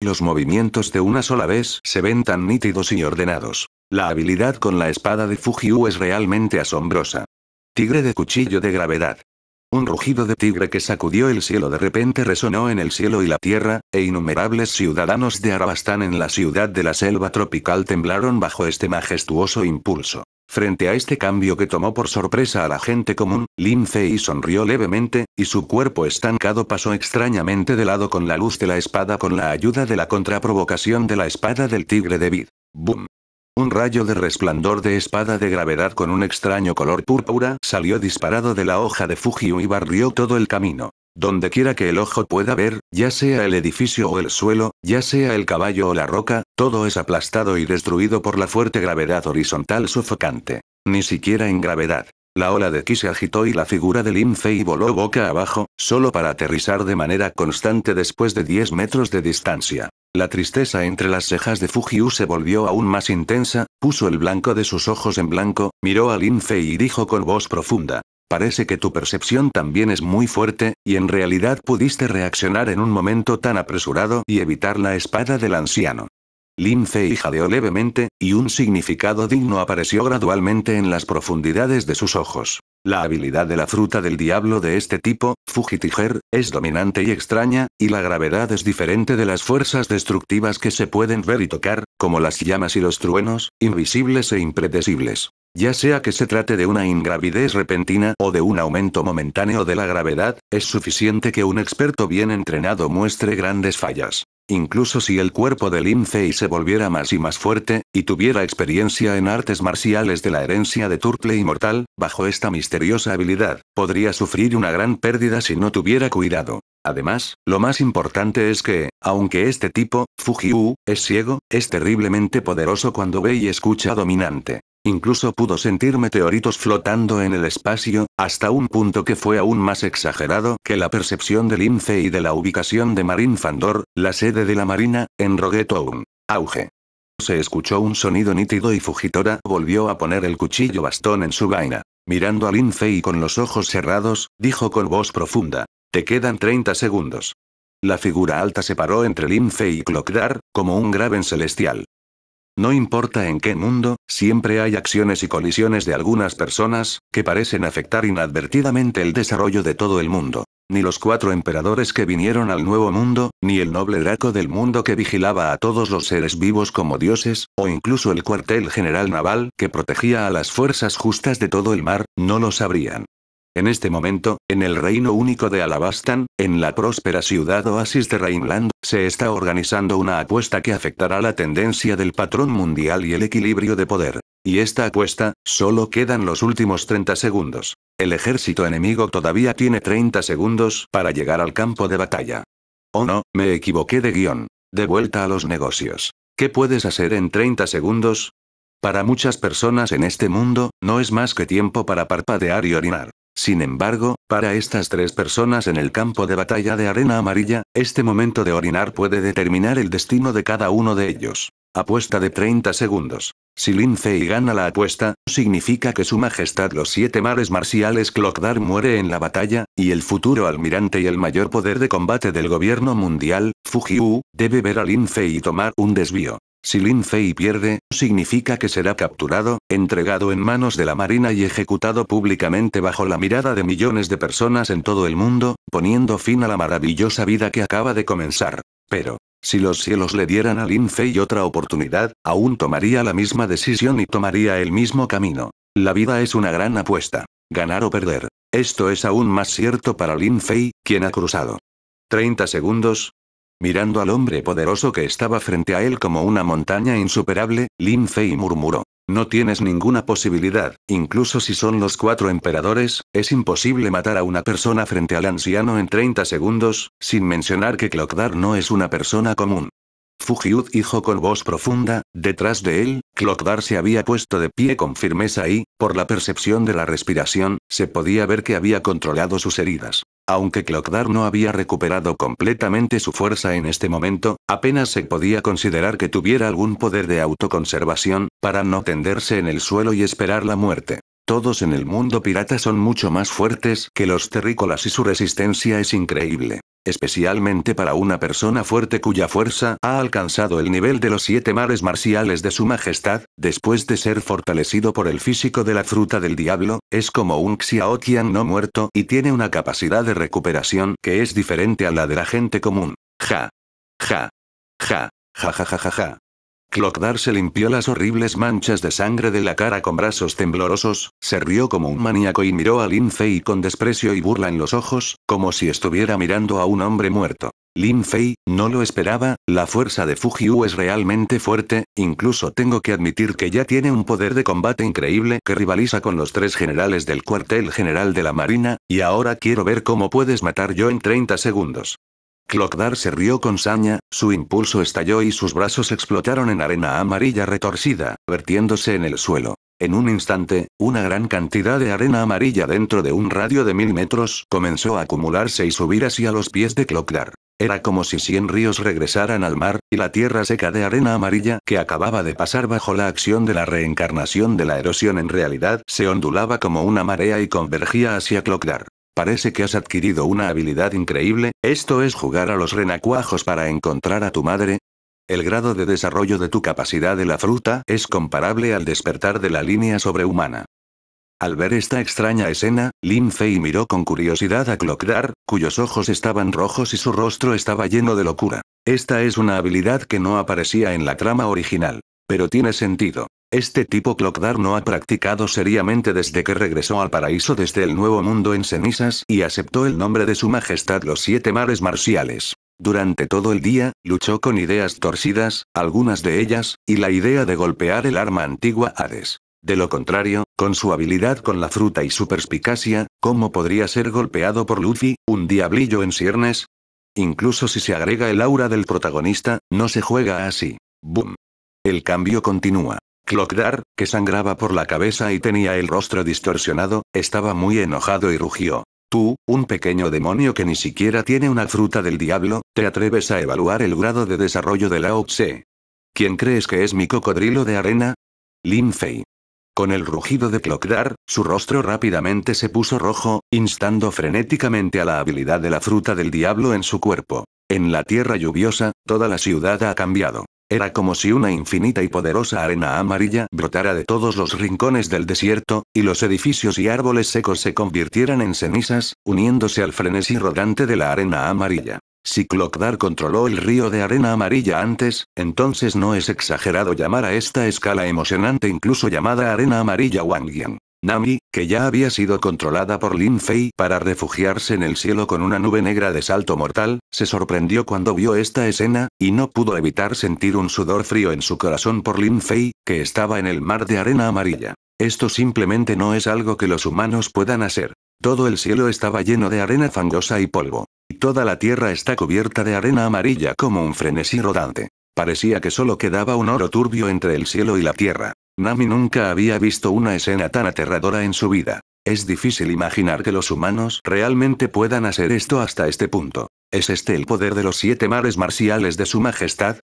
Los movimientos de una sola vez se ven tan nítidos y ordenados. La habilidad con la espada de Fujiu es realmente asombrosa. Tigre de cuchillo de gravedad. Un rugido de tigre que sacudió el cielo de repente resonó en el cielo y la tierra, e innumerables ciudadanos de Arabastán en la ciudad de la selva tropical temblaron bajo este majestuoso impulso. Frente a este cambio que tomó por sorpresa a la gente común, Lin Fei sonrió levemente, y su cuerpo estancado pasó extrañamente de lado con la luz de la espada con la ayuda de la contraprovocación de la espada del tigre de Vid. ¡Bum! Un rayo de resplandor de espada de gravedad con un extraño color púrpura salió disparado de la hoja de Fujiu y barrió todo el camino. Donde quiera que el ojo pueda ver, ya sea el edificio o el suelo, ya sea el caballo o la roca, todo es aplastado y destruido por la fuerte gravedad horizontal sofocante. Ni siquiera en gravedad. La ola de Ki se agitó y la figura de Lin Fei voló boca abajo, solo para aterrizar de manera constante después de 10 metros de distancia. La tristeza entre las cejas de Fujiu se volvió aún más intensa, puso el blanco de sus ojos en blanco, miró a Lin Fei y dijo con voz profunda. Parece que tu percepción también es muy fuerte, y en realidad pudiste reaccionar en un momento tan apresurado y evitar la espada del anciano. Lin Fei jadeó levemente, y un significado digno apareció gradualmente en las profundidades de sus ojos. La habilidad de la fruta del diablo de este tipo, Fujitiger, es dominante y extraña, y la gravedad es diferente de las fuerzas destructivas que se pueden ver y tocar, como las llamas y los truenos, invisibles e impredecibles. Ya sea que se trate de una ingravidez repentina o de un aumento momentáneo de la gravedad, es suficiente que un experto bien entrenado muestre grandes fallas. Incluso si el cuerpo de Fei se volviera más y más fuerte, y tuviera experiencia en artes marciales de la herencia de Turple Inmortal, bajo esta misteriosa habilidad, podría sufrir una gran pérdida si no tuviera cuidado. Además, lo más importante es que, aunque este tipo, Fujiu, es ciego, es terriblemente poderoso cuando ve y escucha dominante. Incluso pudo sentir meteoritos flotando en el espacio, hasta un punto que fue aún más exagerado que la percepción de Linfei y de la ubicación de Marín Fandor, la sede de la Marina, en Roguetown. Auge. Se escuchó un sonido nítido y fugitora. volvió a poner el cuchillo bastón en su vaina. Mirando a Linfei y con los ojos cerrados, dijo con voz profunda. Te quedan 30 segundos. La figura alta se paró entre Linfe y Clockdar, como un graven celestial. No importa en qué mundo, siempre hay acciones y colisiones de algunas personas, que parecen afectar inadvertidamente el desarrollo de todo el mundo. Ni los cuatro emperadores que vinieron al Nuevo Mundo, ni el noble Draco del mundo que vigilaba a todos los seres vivos como dioses, o incluso el cuartel general naval que protegía a las fuerzas justas de todo el mar, no lo sabrían. En este momento, en el Reino Único de Alabastan, en la próspera ciudad oasis de Rainland, se está organizando una apuesta que afectará la tendencia del patrón mundial y el equilibrio de poder. Y esta apuesta, solo quedan los últimos 30 segundos. El ejército enemigo todavía tiene 30 segundos para llegar al campo de batalla. Oh no, me equivoqué de guión. De vuelta a los negocios. ¿Qué puedes hacer en 30 segundos? Para muchas personas en este mundo, no es más que tiempo para parpadear y orinar. Sin embargo, para estas tres personas en el campo de batalla de arena amarilla, este momento de orinar puede determinar el destino de cada uno de ellos. Apuesta de 30 segundos. Si Lin Fei gana la apuesta, significa que su majestad los siete mares marciales Clockdar muere en la batalla, y el futuro almirante y el mayor poder de combate del gobierno mundial, Fujiu, debe ver a Lin Fei tomar un desvío. Si Lin Fei pierde, significa que será capturado, entregado en manos de la Marina y ejecutado públicamente bajo la mirada de millones de personas en todo el mundo, poniendo fin a la maravillosa vida que acaba de comenzar. Pero, si los cielos le dieran a Lin Fei otra oportunidad, aún tomaría la misma decisión y tomaría el mismo camino. La vida es una gran apuesta. Ganar o perder. Esto es aún más cierto para Lin Fei, quien ha cruzado 30 segundos, Mirando al hombre poderoso que estaba frente a él como una montaña insuperable, Lin Fei murmuró. No tienes ninguna posibilidad, incluso si son los cuatro emperadores, es imposible matar a una persona frente al anciano en 30 segundos, sin mencionar que Clockdar no es una persona común. Fujiud dijo con voz profunda, detrás de él, Clockdar se había puesto de pie con firmeza y, por la percepción de la respiración, se podía ver que había controlado sus heridas. Aunque Clockdar no había recuperado completamente su fuerza en este momento, apenas se podía considerar que tuviera algún poder de autoconservación, para no tenderse en el suelo y esperar la muerte. Todos en el mundo pirata son mucho más fuertes que los terrícolas y su resistencia es increíble especialmente para una persona fuerte cuya fuerza ha alcanzado el nivel de los siete mares marciales de su majestad, después de ser fortalecido por el físico de la fruta del diablo, es como un Xiaotian no muerto y tiene una capacidad de recuperación que es diferente a la de la gente común. Ja. Ja. Ja. Ja ja ja ja ja. Clockdar se limpió las horribles manchas de sangre de la cara con brazos temblorosos, se rió como un maníaco y miró a Lin Fei con desprecio y burla en los ojos, como si estuviera mirando a un hombre muerto. Lin Fei, no lo esperaba, la fuerza de Fujiu es realmente fuerte, incluso tengo que admitir que ya tiene un poder de combate increíble que rivaliza con los tres generales del cuartel general de la marina, y ahora quiero ver cómo puedes matar yo en 30 segundos. Clockdar se rió con saña, su impulso estalló y sus brazos explotaron en arena amarilla retorcida, vertiéndose en el suelo. En un instante, una gran cantidad de arena amarilla dentro de un radio de mil metros comenzó a acumularse y subir hacia los pies de Clockdar. Era como si cien ríos regresaran al mar, y la tierra seca de arena amarilla que acababa de pasar bajo la acción de la reencarnación de la erosión en realidad se ondulaba como una marea y convergía hacia Clockdar. Parece que has adquirido una habilidad increíble, esto es jugar a los renacuajos para encontrar a tu madre. El grado de desarrollo de tu capacidad de la fruta es comparable al despertar de la línea sobrehumana. Al ver esta extraña escena, Lin Fei miró con curiosidad a Clockdar, cuyos ojos estaban rojos y su rostro estaba lleno de locura. Esta es una habilidad que no aparecía en la trama original. Pero tiene sentido. Este tipo Clockdar no ha practicado seriamente desde que regresó al paraíso desde el Nuevo Mundo en cenizas y aceptó el nombre de su majestad los siete mares marciales. Durante todo el día, luchó con ideas torcidas, algunas de ellas, y la idea de golpear el arma antigua Hades. De lo contrario, con su habilidad con la fruta y su perspicacia, ¿cómo podría ser golpeado por Luffy, un diablillo en ciernes? Incluso si se agrega el aura del protagonista, no se juega así. Boom. El cambio continúa. Clockdar, que sangraba por la cabeza y tenía el rostro distorsionado, estaba muy enojado y rugió. Tú, un pequeño demonio que ni siquiera tiene una fruta del diablo, te atreves a evaluar el grado de desarrollo de la Tse. ¿Quién crees que es mi cocodrilo de arena? Lin Con el rugido de Clockdar, su rostro rápidamente se puso rojo, instando frenéticamente a la habilidad de la fruta del diablo en su cuerpo. En la tierra lluviosa, toda la ciudad ha cambiado. Era como si una infinita y poderosa arena amarilla brotara de todos los rincones del desierto, y los edificios y árboles secos se convirtieran en cenizas, uniéndose al frenesí rodante de la arena amarilla. Si Clockdar controló el río de arena amarilla antes, entonces no es exagerado llamar a esta escala emocionante incluso llamada arena amarilla Wangian. Nami, que ya había sido controlada por Lin Fei para refugiarse en el cielo con una nube negra de salto mortal, se sorprendió cuando vio esta escena, y no pudo evitar sentir un sudor frío en su corazón por Lin Fei, que estaba en el mar de arena amarilla. Esto simplemente no es algo que los humanos puedan hacer. Todo el cielo estaba lleno de arena fangosa y polvo. Y toda la tierra está cubierta de arena amarilla como un frenesí rodante. Parecía que solo quedaba un oro turbio entre el cielo y la tierra. Nami nunca había visto una escena tan aterradora en su vida. Es difícil imaginar que los humanos realmente puedan hacer esto hasta este punto. ¿Es este el poder de los siete mares marciales de su majestad?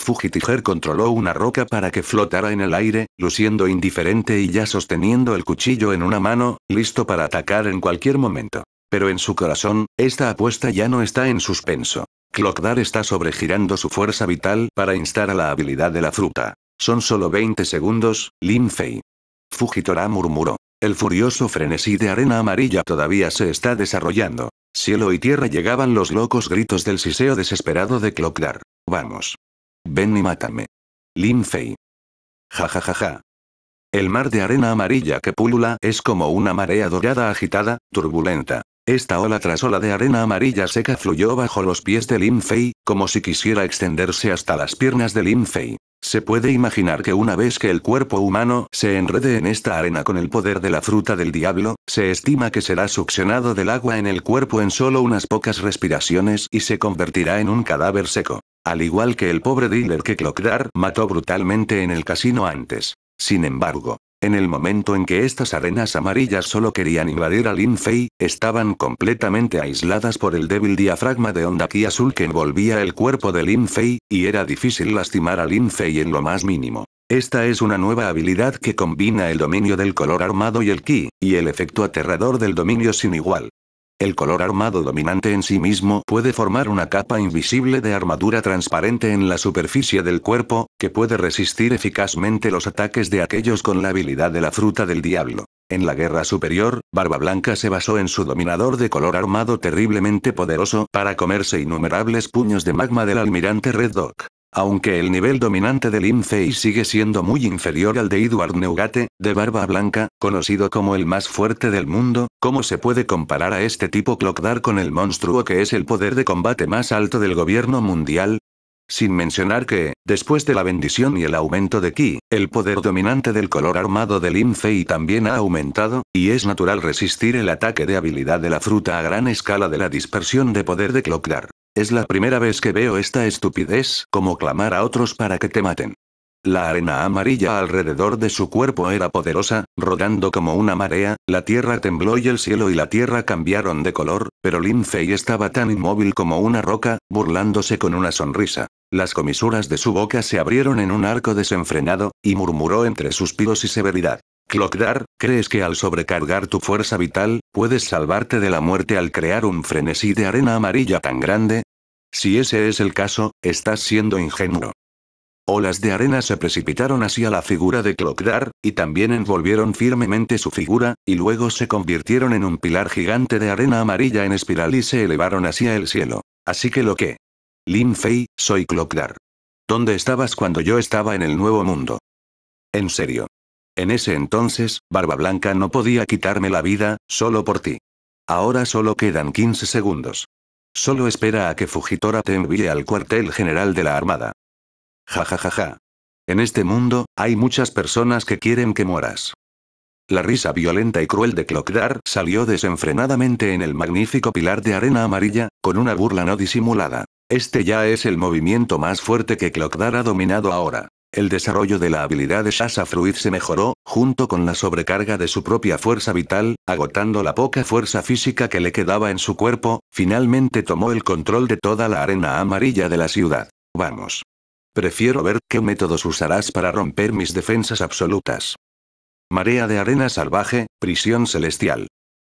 Fujitiger controló una roca para que flotara en el aire, luciendo indiferente y ya sosteniendo el cuchillo en una mano, listo para atacar en cualquier momento. Pero en su corazón, esta apuesta ya no está en suspenso. Clockdar está sobregirando su fuerza vital para instar a la habilidad de la fruta. Son solo 20 segundos, Lin Fujitora murmuró. El furioso frenesí de arena amarilla todavía se está desarrollando. Cielo y tierra llegaban los locos gritos del siseo desesperado de Clockdar. Vamos. Ven y mátame. Lin Fei. Ja ja ja ja. El mar de arena amarilla que pulula es como una marea dorada agitada, turbulenta. Esta ola tras ola de arena amarilla seca fluyó bajo los pies de Lin como si quisiera extenderse hasta las piernas de Lin Se puede imaginar que una vez que el cuerpo humano se enrede en esta arena con el poder de la fruta del diablo, se estima que será succionado del agua en el cuerpo en solo unas pocas respiraciones y se convertirá en un cadáver seco. Al igual que el pobre dealer que Clockdar mató brutalmente en el casino antes. Sin embargo, en el momento en que estas arenas amarillas solo querían invadir a Lin Fei, estaban completamente aisladas por el débil diafragma de onda ki azul que envolvía el cuerpo de Lin Fei, y era difícil lastimar a Lin Fei en lo más mínimo. Esta es una nueva habilidad que combina el dominio del color armado y el ki, y el efecto aterrador del dominio sin igual. El color armado dominante en sí mismo puede formar una capa invisible de armadura transparente en la superficie del cuerpo, que puede resistir eficazmente los ataques de aquellos con la habilidad de la fruta del diablo. En la guerra superior, Barba Blanca se basó en su dominador de color armado terriblemente poderoso para comerse innumerables puños de magma del almirante Red Dog. Aunque el nivel dominante del Linfei sigue siendo muy inferior al de Edward Neugate, de barba blanca, conocido como el más fuerte del mundo, ¿cómo se puede comparar a este tipo Clockdar con el monstruo que es el poder de combate más alto del gobierno mundial? Sin mencionar que, después de la bendición y el aumento de Ki, el poder dominante del color armado de Linfei también ha aumentado, y es natural resistir el ataque de habilidad de la fruta a gran escala de la dispersión de poder de Clockdar. Es la primera vez que veo esta estupidez, como clamar a otros para que te maten. La arena amarilla alrededor de su cuerpo era poderosa, rodando como una marea, la tierra tembló y el cielo y la tierra cambiaron de color, pero Lin Fei estaba tan inmóvil como una roca, burlándose con una sonrisa. Las comisuras de su boca se abrieron en un arco desenfrenado, y murmuró entre suspiros y severidad. Clockdar, ¿crees que al sobrecargar tu fuerza vital, puedes salvarte de la muerte al crear un frenesí de arena amarilla tan grande? Si ese es el caso, estás siendo ingenuo. Olas de arena se precipitaron hacia la figura de Clockdar, y también envolvieron firmemente su figura, y luego se convirtieron en un pilar gigante de arena amarilla en espiral y se elevaron hacia el cielo. Así que lo que. Lin Fei, soy Clockdar. ¿Dónde estabas cuando yo estaba en el Nuevo Mundo? En serio. En ese entonces, Barba Blanca no podía quitarme la vida, solo por ti. Ahora solo quedan 15 segundos. Solo espera a que Fujitora te envíe al cuartel general de la Armada. Ja ja ja ja. En este mundo, hay muchas personas que quieren que mueras. La risa violenta y cruel de Clockdar salió desenfrenadamente en el magnífico pilar de arena amarilla, con una burla no disimulada. Este ya es el movimiento más fuerte que Clockdar ha dominado ahora. El desarrollo de la habilidad de Shasa se mejoró, junto con la sobrecarga de su propia fuerza vital, agotando la poca fuerza física que le quedaba en su cuerpo, finalmente tomó el control de toda la arena amarilla de la ciudad. Vamos. Prefiero ver qué métodos usarás para romper mis defensas absolutas. Marea de arena salvaje, prisión celestial.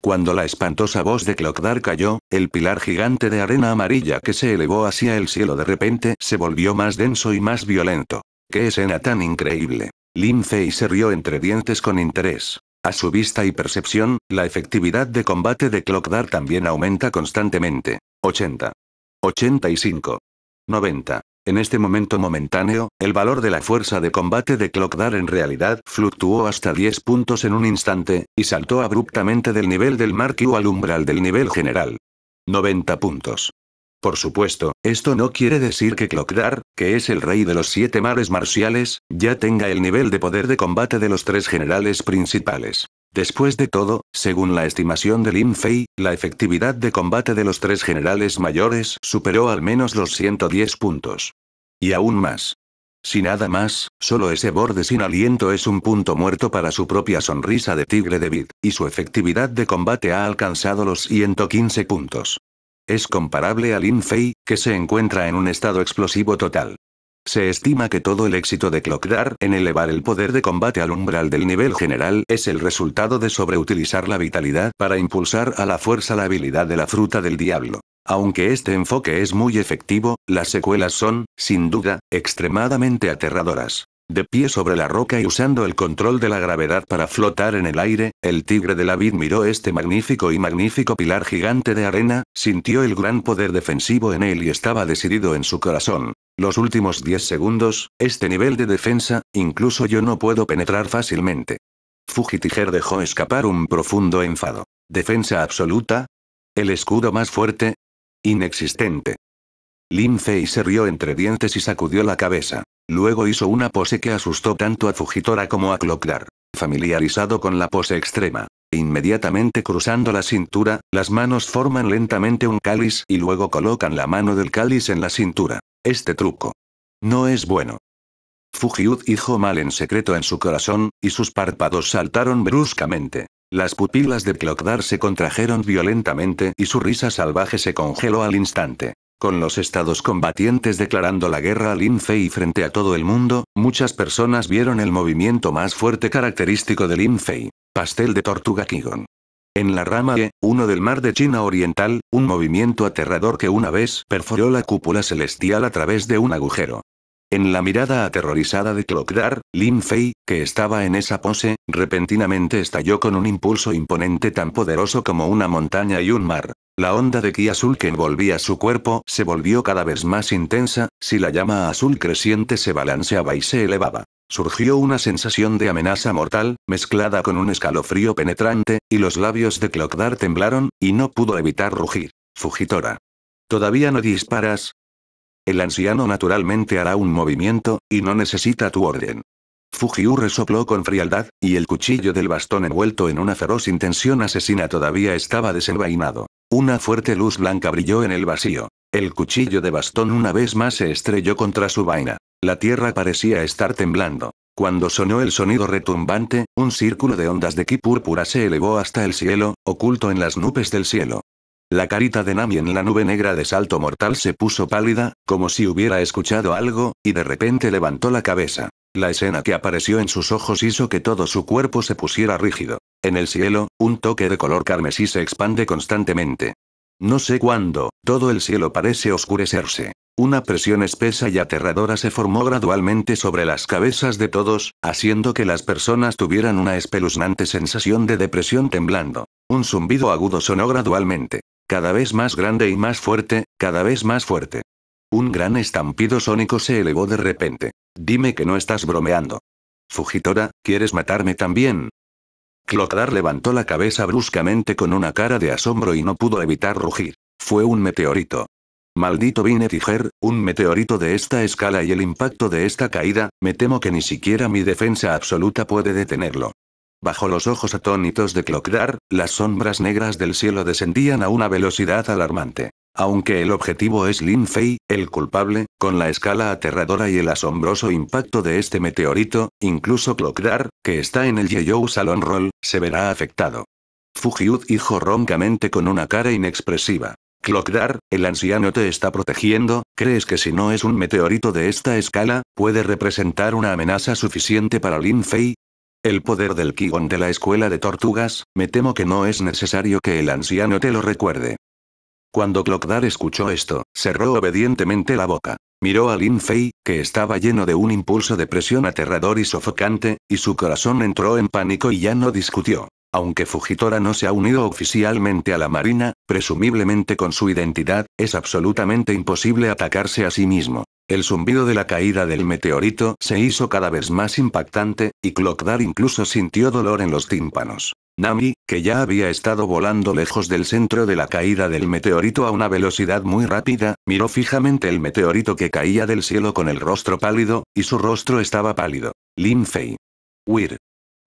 Cuando la espantosa voz de Clockdar cayó, el pilar gigante de arena amarilla que se elevó hacia el cielo de repente se volvió más denso y más violento. ¡Qué escena tan increíble! Lindsay se rió entre dientes con interés. A su vista y percepción, la efectividad de combate de Clockdar también aumenta constantemente. 80. 85. 90. En este momento momentáneo, el valor de la fuerza de combate de Clockdar en realidad fluctuó hasta 10 puntos en un instante, y saltó abruptamente del nivel del Marquio al umbral del nivel general. 90 puntos. Por supuesto, esto no quiere decir que Clockdar, que es el rey de los siete mares marciales, ya tenga el nivel de poder de combate de los tres generales principales. Después de todo, según la estimación de Lin Fei, la efectividad de combate de los tres generales mayores superó al menos los 110 puntos. Y aún más. Si nada más, solo ese borde sin aliento es un punto muerto para su propia sonrisa de tigre de vid, y su efectividad de combate ha alcanzado los 115 puntos. Es comparable a Lin Fei, que se encuentra en un estado explosivo total. Se estima que todo el éxito de Clockdar en elevar el poder de combate al umbral del nivel general es el resultado de sobreutilizar la vitalidad para impulsar a la fuerza la habilidad de la fruta del diablo. Aunque este enfoque es muy efectivo, las secuelas son, sin duda, extremadamente aterradoras. De pie sobre la roca y usando el control de la gravedad para flotar en el aire, el tigre de la vid miró este magnífico y magnífico pilar gigante de arena, sintió el gran poder defensivo en él y estaba decidido en su corazón. Los últimos 10 segundos, este nivel de defensa, incluso yo no puedo penetrar fácilmente. Fugitiger dejó escapar un profundo enfado. ¿Defensa absoluta? ¿El escudo más fuerte? Inexistente fei se rió entre dientes y sacudió la cabeza. Luego hizo una pose que asustó tanto a Fujitora como a Clockdar. Familiarizado con la pose extrema. Inmediatamente cruzando la cintura, las manos forman lentamente un cáliz y luego colocan la mano del cáliz en la cintura. Este truco. No es bueno. Fujiud hizo mal en secreto en su corazón, y sus párpados saltaron bruscamente. Las pupilas de Clockdar se contrajeron violentamente y su risa salvaje se congeló al instante. Con los estados combatientes declarando la guerra Lin Fei frente a todo el mundo, muchas personas vieron el movimiento más fuerte característico Lin Fei, Pastel de tortuga Kigon. En la rama E, uno del mar de China Oriental, un movimiento aterrador que una vez perforó la cúpula celestial a través de un agujero. En la mirada aterrorizada de Clockdar, Lin Fei, que estaba en esa pose, repentinamente estalló con un impulso imponente tan poderoso como una montaña y un mar. La onda de ki azul que envolvía su cuerpo se volvió cada vez más intensa, si la llama azul creciente se balanceaba y se elevaba. Surgió una sensación de amenaza mortal, mezclada con un escalofrío penetrante, y los labios de Clockdar temblaron, y no pudo evitar rugir. Fugitora. ¿Todavía no disparas? El anciano naturalmente hará un movimiento, y no necesita tu orden. Fujiu resopló con frialdad, y el cuchillo del bastón envuelto en una feroz intención asesina todavía estaba desenvainado. Una fuerte luz blanca brilló en el vacío. El cuchillo de bastón una vez más se estrelló contra su vaina. La tierra parecía estar temblando. Cuando sonó el sonido retumbante, un círculo de ondas de ki púrpura se elevó hasta el cielo, oculto en las nubes del cielo. La carita de Nami en la nube negra de salto mortal se puso pálida, como si hubiera escuchado algo, y de repente levantó la cabeza. La escena que apareció en sus ojos hizo que todo su cuerpo se pusiera rígido. En el cielo, un toque de color carmesí se expande constantemente. No sé cuándo, todo el cielo parece oscurecerse. Una presión espesa y aterradora se formó gradualmente sobre las cabezas de todos, haciendo que las personas tuvieran una espeluznante sensación de depresión temblando. Un zumbido agudo sonó gradualmente. Cada vez más grande y más fuerte, cada vez más fuerte. Un gran estampido sónico se elevó de repente. Dime que no estás bromeando. Fugitora, ¿quieres matarme también? Clockdar levantó la cabeza bruscamente con una cara de asombro y no pudo evitar rugir. Fue un meteorito. Maldito Vine Tiger, un meteorito de esta escala y el impacto de esta caída, me temo que ni siquiera mi defensa absoluta puede detenerlo. Bajo los ojos atónitos de Clockdar, las sombras negras del cielo descendían a una velocidad alarmante. Aunque el objetivo es Lin Fei, el culpable, con la escala aterradora y el asombroso impacto de este meteorito, incluso Clockdar, que está en el Yeyou Salon Roll, se verá afectado. Fujiud dijo roncamente con una cara inexpresiva. Clockdar, el anciano te está protegiendo, ¿crees que si no es un meteorito de esta escala, puede representar una amenaza suficiente para Lin Fei? El poder del Kigon de la escuela de tortugas, me temo que no es necesario que el anciano te lo recuerde. Cuando Clockdar escuchó esto, cerró obedientemente la boca. Miró a Lin Fei, que estaba lleno de un impulso de presión aterrador y sofocante, y su corazón entró en pánico y ya no discutió. Aunque Fujitora no se ha unido oficialmente a la Marina, presumiblemente con su identidad, es absolutamente imposible atacarse a sí mismo. El zumbido de la caída del meteorito se hizo cada vez más impactante, y Clockdar incluso sintió dolor en los tímpanos. Nami, que ya había estado volando lejos del centro de la caída del meteorito a una velocidad muy rápida, miró fijamente el meteorito que caía del cielo con el rostro pálido, y su rostro estaba pálido. Linfei. Weir.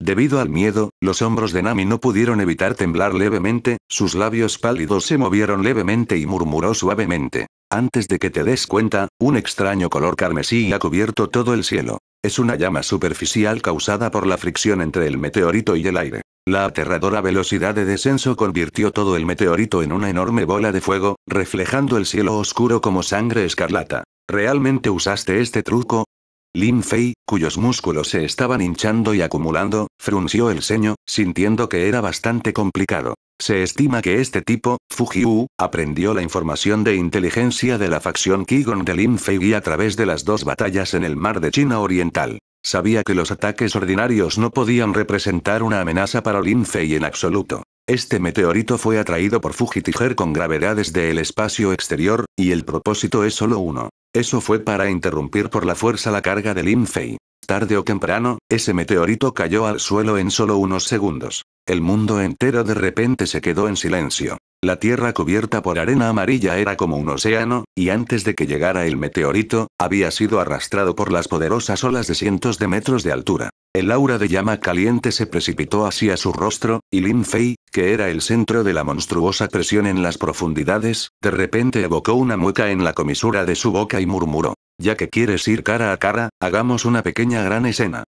Debido al miedo, los hombros de Nami no pudieron evitar temblar levemente, sus labios pálidos se movieron levemente y murmuró suavemente. Antes de que te des cuenta, un extraño color carmesí ha cubierto todo el cielo. Es una llama superficial causada por la fricción entre el meteorito y el aire. La aterradora velocidad de descenso convirtió todo el meteorito en una enorme bola de fuego, reflejando el cielo oscuro como sangre escarlata. ¿Realmente usaste este truco? Lin Fei, cuyos músculos se estaban hinchando y acumulando, frunció el ceño, sintiendo que era bastante complicado. Se estima que este tipo, Fujiu, aprendió la información de inteligencia de la facción Qigong de Lin Fei a través de las dos batallas en el mar de China Oriental. Sabía que los ataques ordinarios no podían representar una amenaza para Lin Fei en absoluto. Este meteorito fue atraído por Fugitiger con gravedades el espacio exterior, y el propósito es solo uno. Eso fue para interrumpir por la fuerza la carga del Infei. Tarde o temprano, ese meteorito cayó al suelo en solo unos segundos. El mundo entero de repente se quedó en silencio. La tierra cubierta por arena amarilla era como un océano, y antes de que llegara el meteorito, había sido arrastrado por las poderosas olas de cientos de metros de altura. El aura de llama caliente se precipitó hacia su rostro, y Lin Fei, que era el centro de la monstruosa presión en las profundidades, de repente evocó una mueca en la comisura de su boca y murmuró. Ya que quieres ir cara a cara, hagamos una pequeña gran escena.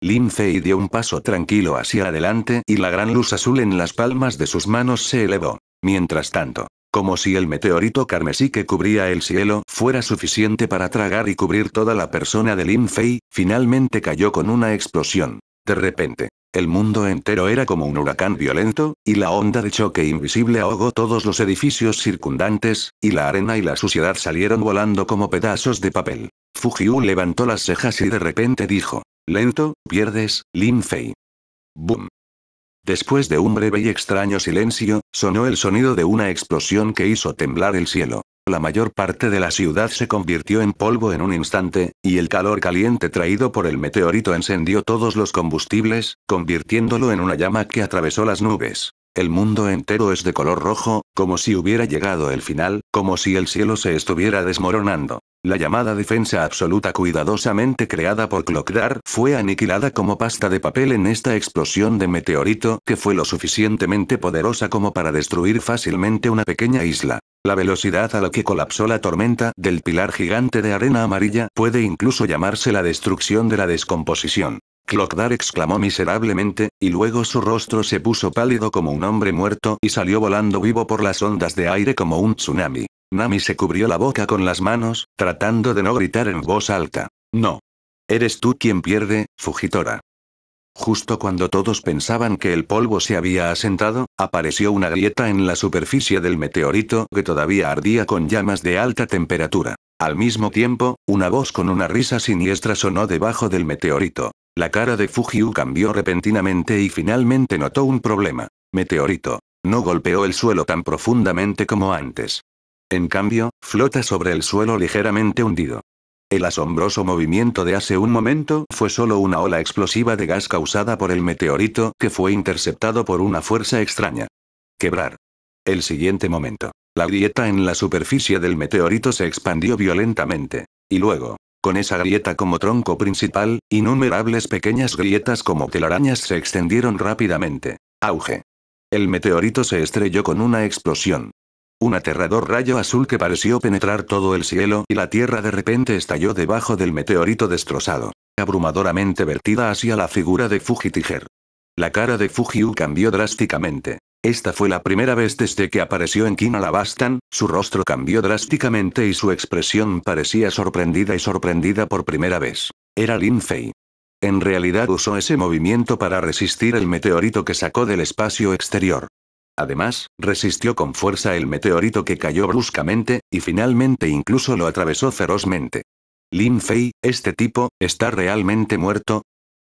Lin Fei dio un paso tranquilo hacia adelante y la gran luz azul en las palmas de sus manos se elevó. Mientras tanto, como si el meteorito carmesí que cubría el cielo fuera suficiente para tragar y cubrir toda la persona de Lin Fei, finalmente cayó con una explosión. De repente, el mundo entero era como un huracán violento, y la onda de choque invisible ahogó todos los edificios circundantes, y la arena y la suciedad salieron volando como pedazos de papel. Fujiu levantó las cejas y de repente dijo, Lento, pierdes, Lin Fei. Boom. Después de un breve y extraño silencio, sonó el sonido de una explosión que hizo temblar el cielo. La mayor parte de la ciudad se convirtió en polvo en un instante, y el calor caliente traído por el meteorito encendió todos los combustibles, convirtiéndolo en una llama que atravesó las nubes. El mundo entero es de color rojo, como si hubiera llegado el final, como si el cielo se estuviera desmoronando. La llamada defensa absoluta cuidadosamente creada por Clockdar fue aniquilada como pasta de papel en esta explosión de meteorito que fue lo suficientemente poderosa como para destruir fácilmente una pequeña isla. La velocidad a la que colapsó la tormenta del pilar gigante de arena amarilla puede incluso llamarse la destrucción de la descomposición. Clockdar exclamó miserablemente, y luego su rostro se puso pálido como un hombre muerto y salió volando vivo por las ondas de aire como un tsunami. Nami se cubrió la boca con las manos, tratando de no gritar en voz alta. No. Eres tú quien pierde, Fugitora. Justo cuando todos pensaban que el polvo se había asentado, apareció una grieta en la superficie del meteorito que todavía ardía con llamas de alta temperatura. Al mismo tiempo, una voz con una risa siniestra sonó debajo del meteorito. La cara de Fujiu cambió repentinamente y finalmente notó un problema. Meteorito. No golpeó el suelo tan profundamente como antes. En cambio, flota sobre el suelo ligeramente hundido. El asombroso movimiento de hace un momento fue solo una ola explosiva de gas causada por el meteorito que fue interceptado por una fuerza extraña. Quebrar. El siguiente momento. La grieta en la superficie del meteorito se expandió violentamente. Y luego, con esa grieta como tronco principal, innumerables pequeñas grietas como telarañas se extendieron rápidamente. Auge. El meteorito se estrelló con una explosión. Un aterrador rayo azul que pareció penetrar todo el cielo y la tierra de repente estalló debajo del meteorito destrozado, abrumadoramente vertida hacia la figura de Fujitiger. La cara de Fujiu cambió drásticamente. Esta fue la primera vez desde que apareció en Kinalabastan, su rostro cambió drásticamente y su expresión parecía sorprendida y sorprendida por primera vez. Era Lin Fei. En realidad usó ese movimiento para resistir el meteorito que sacó del espacio exterior. Además, resistió con fuerza el meteorito que cayó bruscamente, y finalmente incluso lo atravesó ferozmente. Lin Fei, este tipo, está realmente muerto,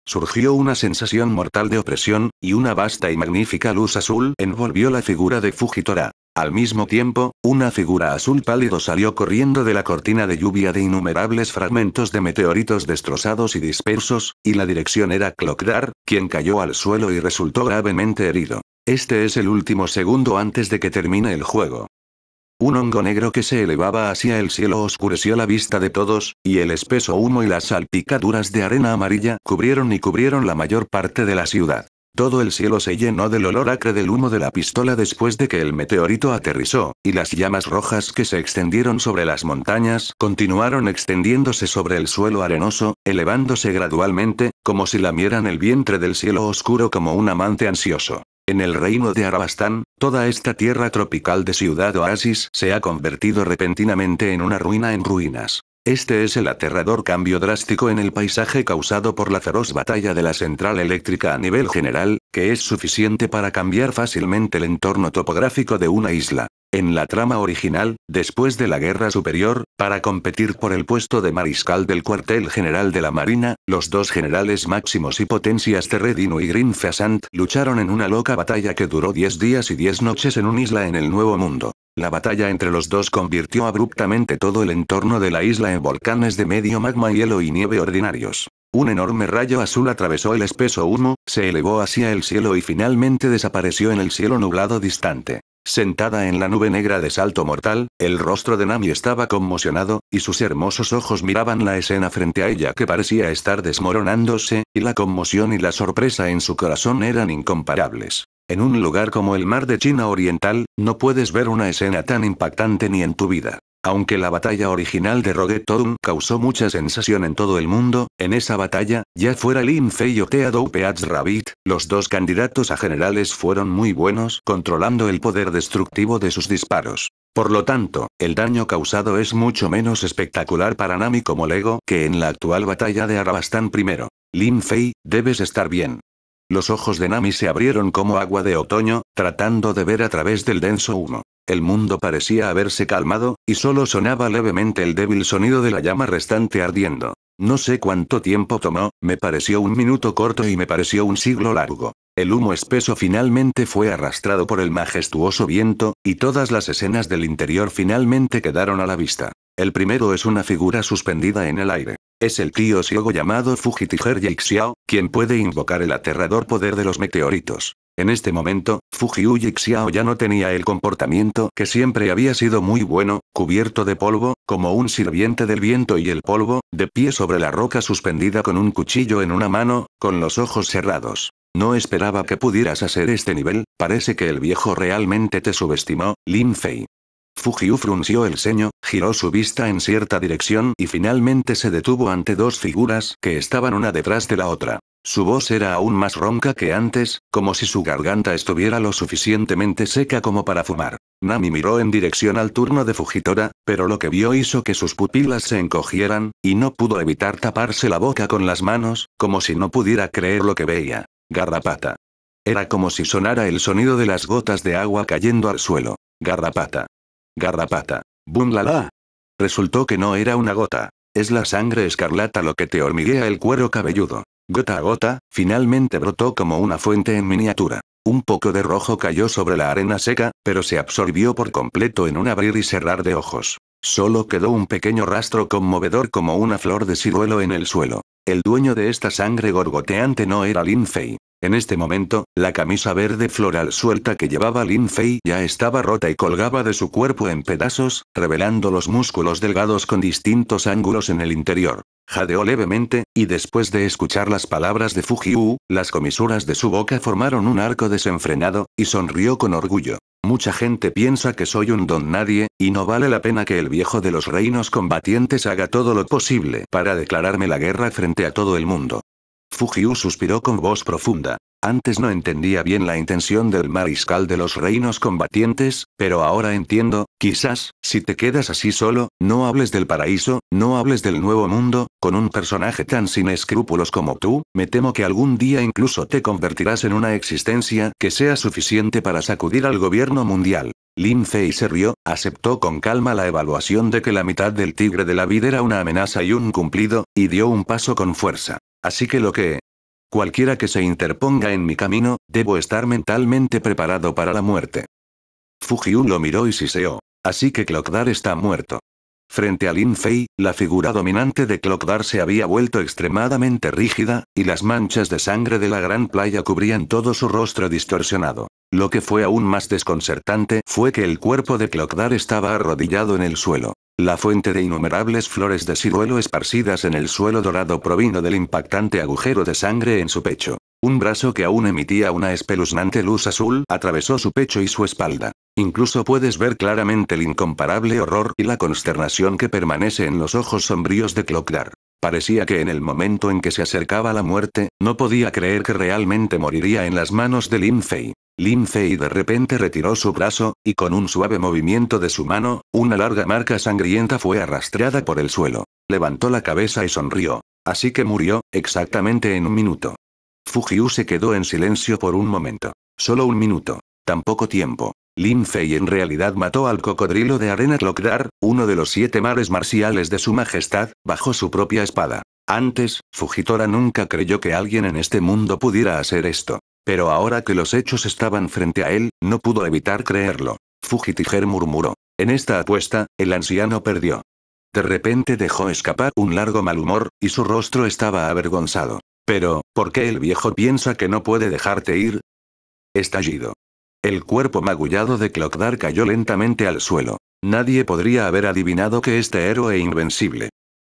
Surgió una sensación mortal de opresión, y una vasta y magnífica luz azul envolvió la figura de Fujitora. Al mismo tiempo, una figura azul pálido salió corriendo de la cortina de lluvia de innumerables fragmentos de meteoritos destrozados y dispersos, y la dirección era Clockdar, quien cayó al suelo y resultó gravemente herido. Este es el último segundo antes de que termine el juego. Un hongo negro que se elevaba hacia el cielo oscureció la vista de todos, y el espeso humo y las salpicaduras de arena amarilla cubrieron y cubrieron la mayor parte de la ciudad. Todo el cielo se llenó del olor acre del humo de la pistola después de que el meteorito aterrizó, y las llamas rojas que se extendieron sobre las montañas continuaron extendiéndose sobre el suelo arenoso, elevándose gradualmente, como si lamieran el vientre del cielo oscuro como un amante ansioso. En el reino de Arabastán, toda esta tierra tropical de ciudad oasis se ha convertido repentinamente en una ruina en ruinas. Este es el aterrador cambio drástico en el paisaje causado por la feroz batalla de la central eléctrica a nivel general, que es suficiente para cambiar fácilmente el entorno topográfico de una isla en la trama original, después de la Guerra Superior, para competir por el puesto de mariscal del cuartel general de la Marina, los dos generales máximos y potencias Terredino y Greenfasant lucharon en una loca batalla que duró 10 días y 10 noches en una isla en el Nuevo Mundo. La batalla entre los dos convirtió abruptamente todo el entorno de la isla en volcanes de medio magma, hielo y nieve ordinarios. Un enorme rayo azul atravesó el espeso humo, se elevó hacia el cielo y finalmente desapareció en el cielo nublado distante. Sentada en la nube negra de salto mortal, el rostro de Nami estaba conmocionado, y sus hermosos ojos miraban la escena frente a ella que parecía estar desmoronándose, y la conmoción y la sorpresa en su corazón eran incomparables. En un lugar como el mar de China Oriental, no puedes ver una escena tan impactante ni en tu vida. Aunque la batalla original de Thorn causó mucha sensación en todo el mundo, en esa batalla, ya fuera Lin Fei o Teadoupe Peats Rabbit, los dos candidatos a generales fueron muy buenos controlando el poder destructivo de sus disparos. Por lo tanto, el daño causado es mucho menos espectacular para Nami como Lego que en la actual batalla de Arabastán I. Lin Fei, debes estar bien. Los ojos de Nami se abrieron como agua de otoño, tratando de ver a través del denso humo. El mundo parecía haberse calmado, y solo sonaba levemente el débil sonido de la llama restante ardiendo. No sé cuánto tiempo tomó, me pareció un minuto corto y me pareció un siglo largo. El humo espeso finalmente fue arrastrado por el majestuoso viento, y todas las escenas del interior finalmente quedaron a la vista. El primero es una figura suspendida en el aire. Es el tío ciego llamado Tiger Yixiao, quien puede invocar el aterrador poder de los meteoritos. En este momento, Fujiu Yixiao ya no tenía el comportamiento que siempre había sido muy bueno, cubierto de polvo, como un sirviente del viento y el polvo, de pie sobre la roca suspendida con un cuchillo en una mano, con los ojos cerrados. No esperaba que pudieras hacer este nivel, parece que el viejo realmente te subestimó, Lin Fei. Fujiu frunció el ceño, giró su vista en cierta dirección y finalmente se detuvo ante dos figuras que estaban una detrás de la otra. Su voz era aún más ronca que antes, como si su garganta estuviera lo suficientemente seca como para fumar. Nami miró en dirección al turno de Fujitora, pero lo que vio hizo que sus pupilas se encogieran, y no pudo evitar taparse la boca con las manos, como si no pudiera creer lo que veía. Garrapata. Era como si sonara el sonido de las gotas de agua cayendo al suelo. Garrapata. Garrapata. ¡Bum la la! Resultó que no era una gota. Es la sangre escarlata lo que te hormiguea el cuero cabelludo. Gota a gota, finalmente brotó como una fuente en miniatura. Un poco de rojo cayó sobre la arena seca, pero se absorbió por completo en un abrir y cerrar de ojos. Solo quedó un pequeño rastro conmovedor como una flor de ciruelo en el suelo. El dueño de esta sangre gorgoteante no era Linfei. En este momento, la camisa verde floral suelta que llevaba Lin Fei ya estaba rota y colgaba de su cuerpo en pedazos, revelando los músculos delgados con distintos ángulos en el interior. Jadeó levemente, y después de escuchar las palabras de Fujiu, las comisuras de su boca formaron un arco desenfrenado, y sonrió con orgullo. Mucha gente piensa que soy un don nadie, y no vale la pena que el viejo de los reinos combatientes haga todo lo posible para declararme la guerra frente a todo el mundo. Fujiu suspiró con voz profunda. Antes no entendía bien la intención del mariscal de los reinos combatientes, pero ahora entiendo, quizás, si te quedas así solo, no hables del paraíso, no hables del nuevo mundo, con un personaje tan sin escrúpulos como tú, me temo que algún día incluso te convertirás en una existencia que sea suficiente para sacudir al gobierno mundial. Lin Fei se rió, aceptó con calma la evaluación de que la mitad del tigre de la vida era una amenaza y un cumplido, y dio un paso con fuerza. Así que lo que... Cualquiera que se interponga en mi camino, debo estar mentalmente preparado para la muerte. Fujiu lo miró y siseó. Así que Clockdar está muerto. Frente a Lin Fei, la figura dominante de Clockdar se había vuelto extremadamente rígida, y las manchas de sangre de la gran playa cubrían todo su rostro distorsionado. Lo que fue aún más desconcertante fue que el cuerpo de Clockdar estaba arrodillado en el suelo. La fuente de innumerables flores de ciruelo esparcidas en el suelo dorado provino del impactante agujero de sangre en su pecho. Un brazo que aún emitía una espeluznante luz azul atravesó su pecho y su espalda. Incluso puedes ver claramente el incomparable horror y la consternación que permanece en los ojos sombríos de Clockdar. Parecía que en el momento en que se acercaba la muerte, no podía creer que realmente moriría en las manos de Linfei. Lin Fei de repente retiró su brazo, y con un suave movimiento de su mano, una larga marca sangrienta fue arrastrada por el suelo. Levantó la cabeza y sonrió. Así que murió, exactamente en un minuto. Fujiu se quedó en silencio por un momento. Solo un minuto. Tampoco tiempo. Lin Fei en realidad mató al cocodrilo de arena Clockdar, uno de los siete mares marciales de su majestad, bajo su propia espada. Antes, Fujitora nunca creyó que alguien en este mundo pudiera hacer esto. Pero ahora que los hechos estaban frente a él, no pudo evitar creerlo. Fujitiger murmuró. En esta apuesta, el anciano perdió. De repente dejó escapar un largo mal humor, y su rostro estaba avergonzado. Pero, ¿por qué el viejo piensa que no puede dejarte ir? Estallido. El cuerpo magullado de Clockdar cayó lentamente al suelo. Nadie podría haber adivinado que este héroe invencible,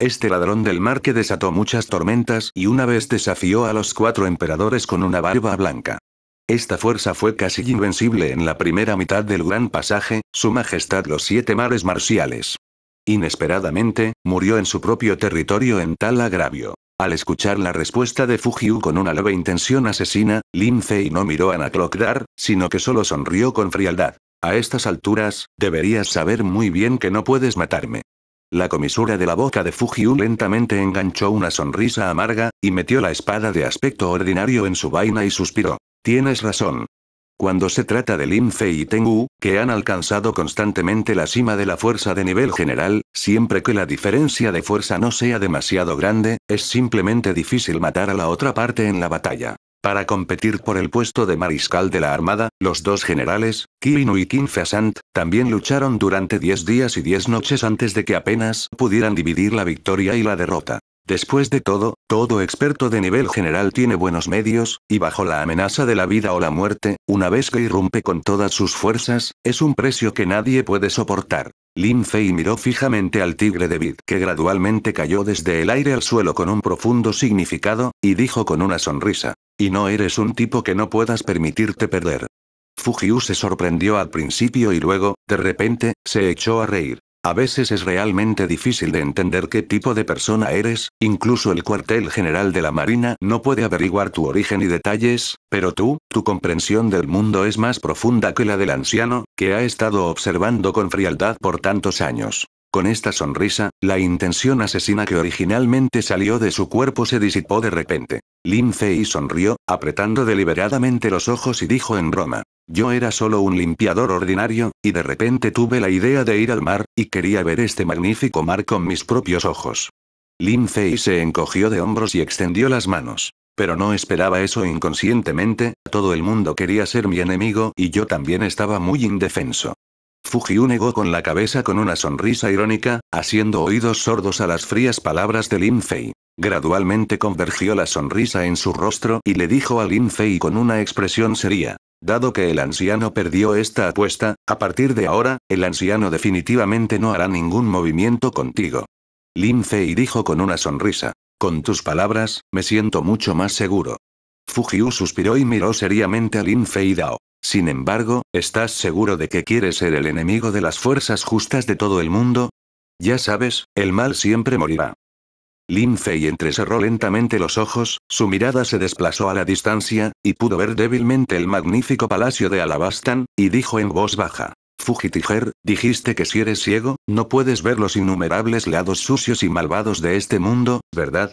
este ladrón del mar que desató muchas tormentas y una vez desafió a los cuatro emperadores con una barba blanca. Esta fuerza fue casi invencible en la primera mitad del gran pasaje, Su Majestad los Siete Mares Marciales. Inesperadamente, murió en su propio territorio en tal agravio. Al escuchar la respuesta de Fujiu con una leve intención asesina, Lin Fei no miró a Naklokdar, sino que solo sonrió con frialdad. A estas alturas, deberías saber muy bien que no puedes matarme. La comisura de la boca de Fujiu lentamente enganchó una sonrisa amarga, y metió la espada de aspecto ordinario en su vaina y suspiró. Tienes razón. Cuando se trata de Lin Fei y Tengu, que han alcanzado constantemente la cima de la fuerza de nivel general, siempre que la diferencia de fuerza no sea demasiado grande, es simplemente difícil matar a la otra parte en la batalla. Para competir por el puesto de mariscal de la Armada, los dos generales, Kirinu y King también lucharon durante 10 días y 10 noches antes de que apenas pudieran dividir la victoria y la derrota. Después de todo, todo experto de nivel general tiene buenos medios, y bajo la amenaza de la vida o la muerte, una vez que irrumpe con todas sus fuerzas, es un precio que nadie puede soportar. Lin Fei miró fijamente al tigre de vid que gradualmente cayó desde el aire al suelo con un profundo significado, y dijo con una sonrisa. Y no eres un tipo que no puedas permitirte perder. Fujiu se sorprendió al principio y luego, de repente, se echó a reír. A veces es realmente difícil de entender qué tipo de persona eres, incluso el cuartel general de la Marina no puede averiguar tu origen y detalles, pero tú, tu comprensión del mundo es más profunda que la del anciano, que ha estado observando con frialdad por tantos años. Con esta sonrisa, la intención asesina que originalmente salió de su cuerpo se disipó de repente. Lin Fei sonrió, apretando deliberadamente los ojos y dijo en broma. Yo era solo un limpiador ordinario, y de repente tuve la idea de ir al mar, y quería ver este magnífico mar con mis propios ojos. Lin Fei se encogió de hombros y extendió las manos. Pero no esperaba eso inconscientemente, todo el mundo quería ser mi enemigo y yo también estaba muy indefenso. Fujiu negó con la cabeza con una sonrisa irónica, haciendo oídos sordos a las frías palabras de Lin Fei. Gradualmente convergió la sonrisa en su rostro y le dijo a Lin Fei con una expresión seria. Dado que el anciano perdió esta apuesta, a partir de ahora, el anciano definitivamente no hará ningún movimiento contigo. Lin Fei dijo con una sonrisa. Con tus palabras, me siento mucho más seguro. Fujiu suspiró y miró seriamente a Lin Dao. Sin embargo, ¿estás seguro de que quieres ser el enemigo de las fuerzas justas de todo el mundo? Ya sabes, el mal siempre morirá. Lin Fei entrecerró lentamente los ojos, su mirada se desplazó a la distancia, y pudo ver débilmente el magnífico palacio de Alabastan, y dijo en voz baja. Fujitiger, dijiste que si eres ciego, no puedes ver los innumerables lados sucios y malvados de este mundo, ¿verdad?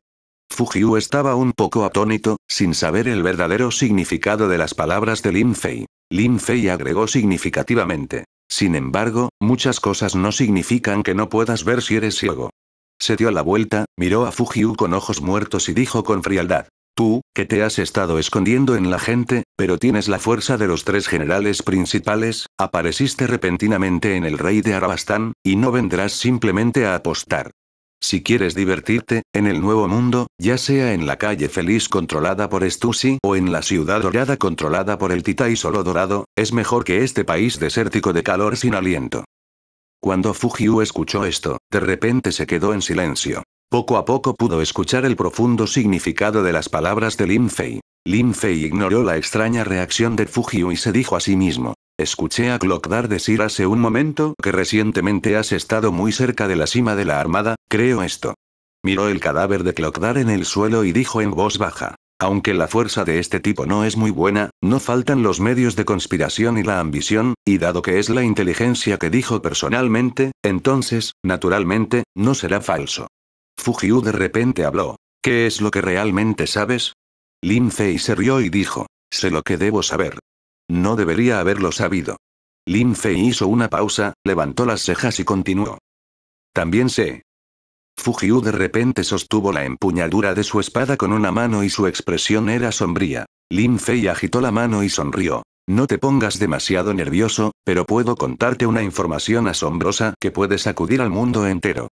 Fujiu estaba un poco atónito, sin saber el verdadero significado de las palabras de Lin Fei. Lin Fei agregó significativamente. Sin embargo, muchas cosas no significan que no puedas ver si eres ciego. Se dio la vuelta, miró a Fujiu con ojos muertos y dijo con frialdad. Tú, que te has estado escondiendo en la gente, pero tienes la fuerza de los tres generales principales, apareciste repentinamente en el rey de Arabastán, y no vendrás simplemente a apostar. Si quieres divertirte, en el nuevo mundo, ya sea en la calle feliz controlada por Stussy o en la ciudad dorada controlada por el Tita y solo dorado, es mejor que este país desértico de calor sin aliento. Cuando Fujiu escuchó esto, de repente se quedó en silencio. Poco a poco pudo escuchar el profundo significado de las palabras de Lin Fei. Lin Fei ignoró la extraña reacción de Fujiu y se dijo a sí mismo, Escuché a Clockdar decir hace un momento que recientemente has estado muy cerca de la cima de la armada, creo esto. Miró el cadáver de Clockdar en el suelo y dijo en voz baja. Aunque la fuerza de este tipo no es muy buena, no faltan los medios de conspiración y la ambición, y dado que es la inteligencia que dijo personalmente, entonces, naturalmente, no será falso. Fujiu de repente habló. ¿Qué es lo que realmente sabes? Lin Fei se rió y dijo. Sé lo que debo saber. No debería haberlo sabido. Lin Fei hizo una pausa, levantó las cejas y continuó. También sé. Fujiu de repente sostuvo la empuñadura de su espada con una mano y su expresión era sombría. Lin Fei agitó la mano y sonrió. No te pongas demasiado nervioso, pero puedo contarte una información asombrosa que puede sacudir al mundo entero.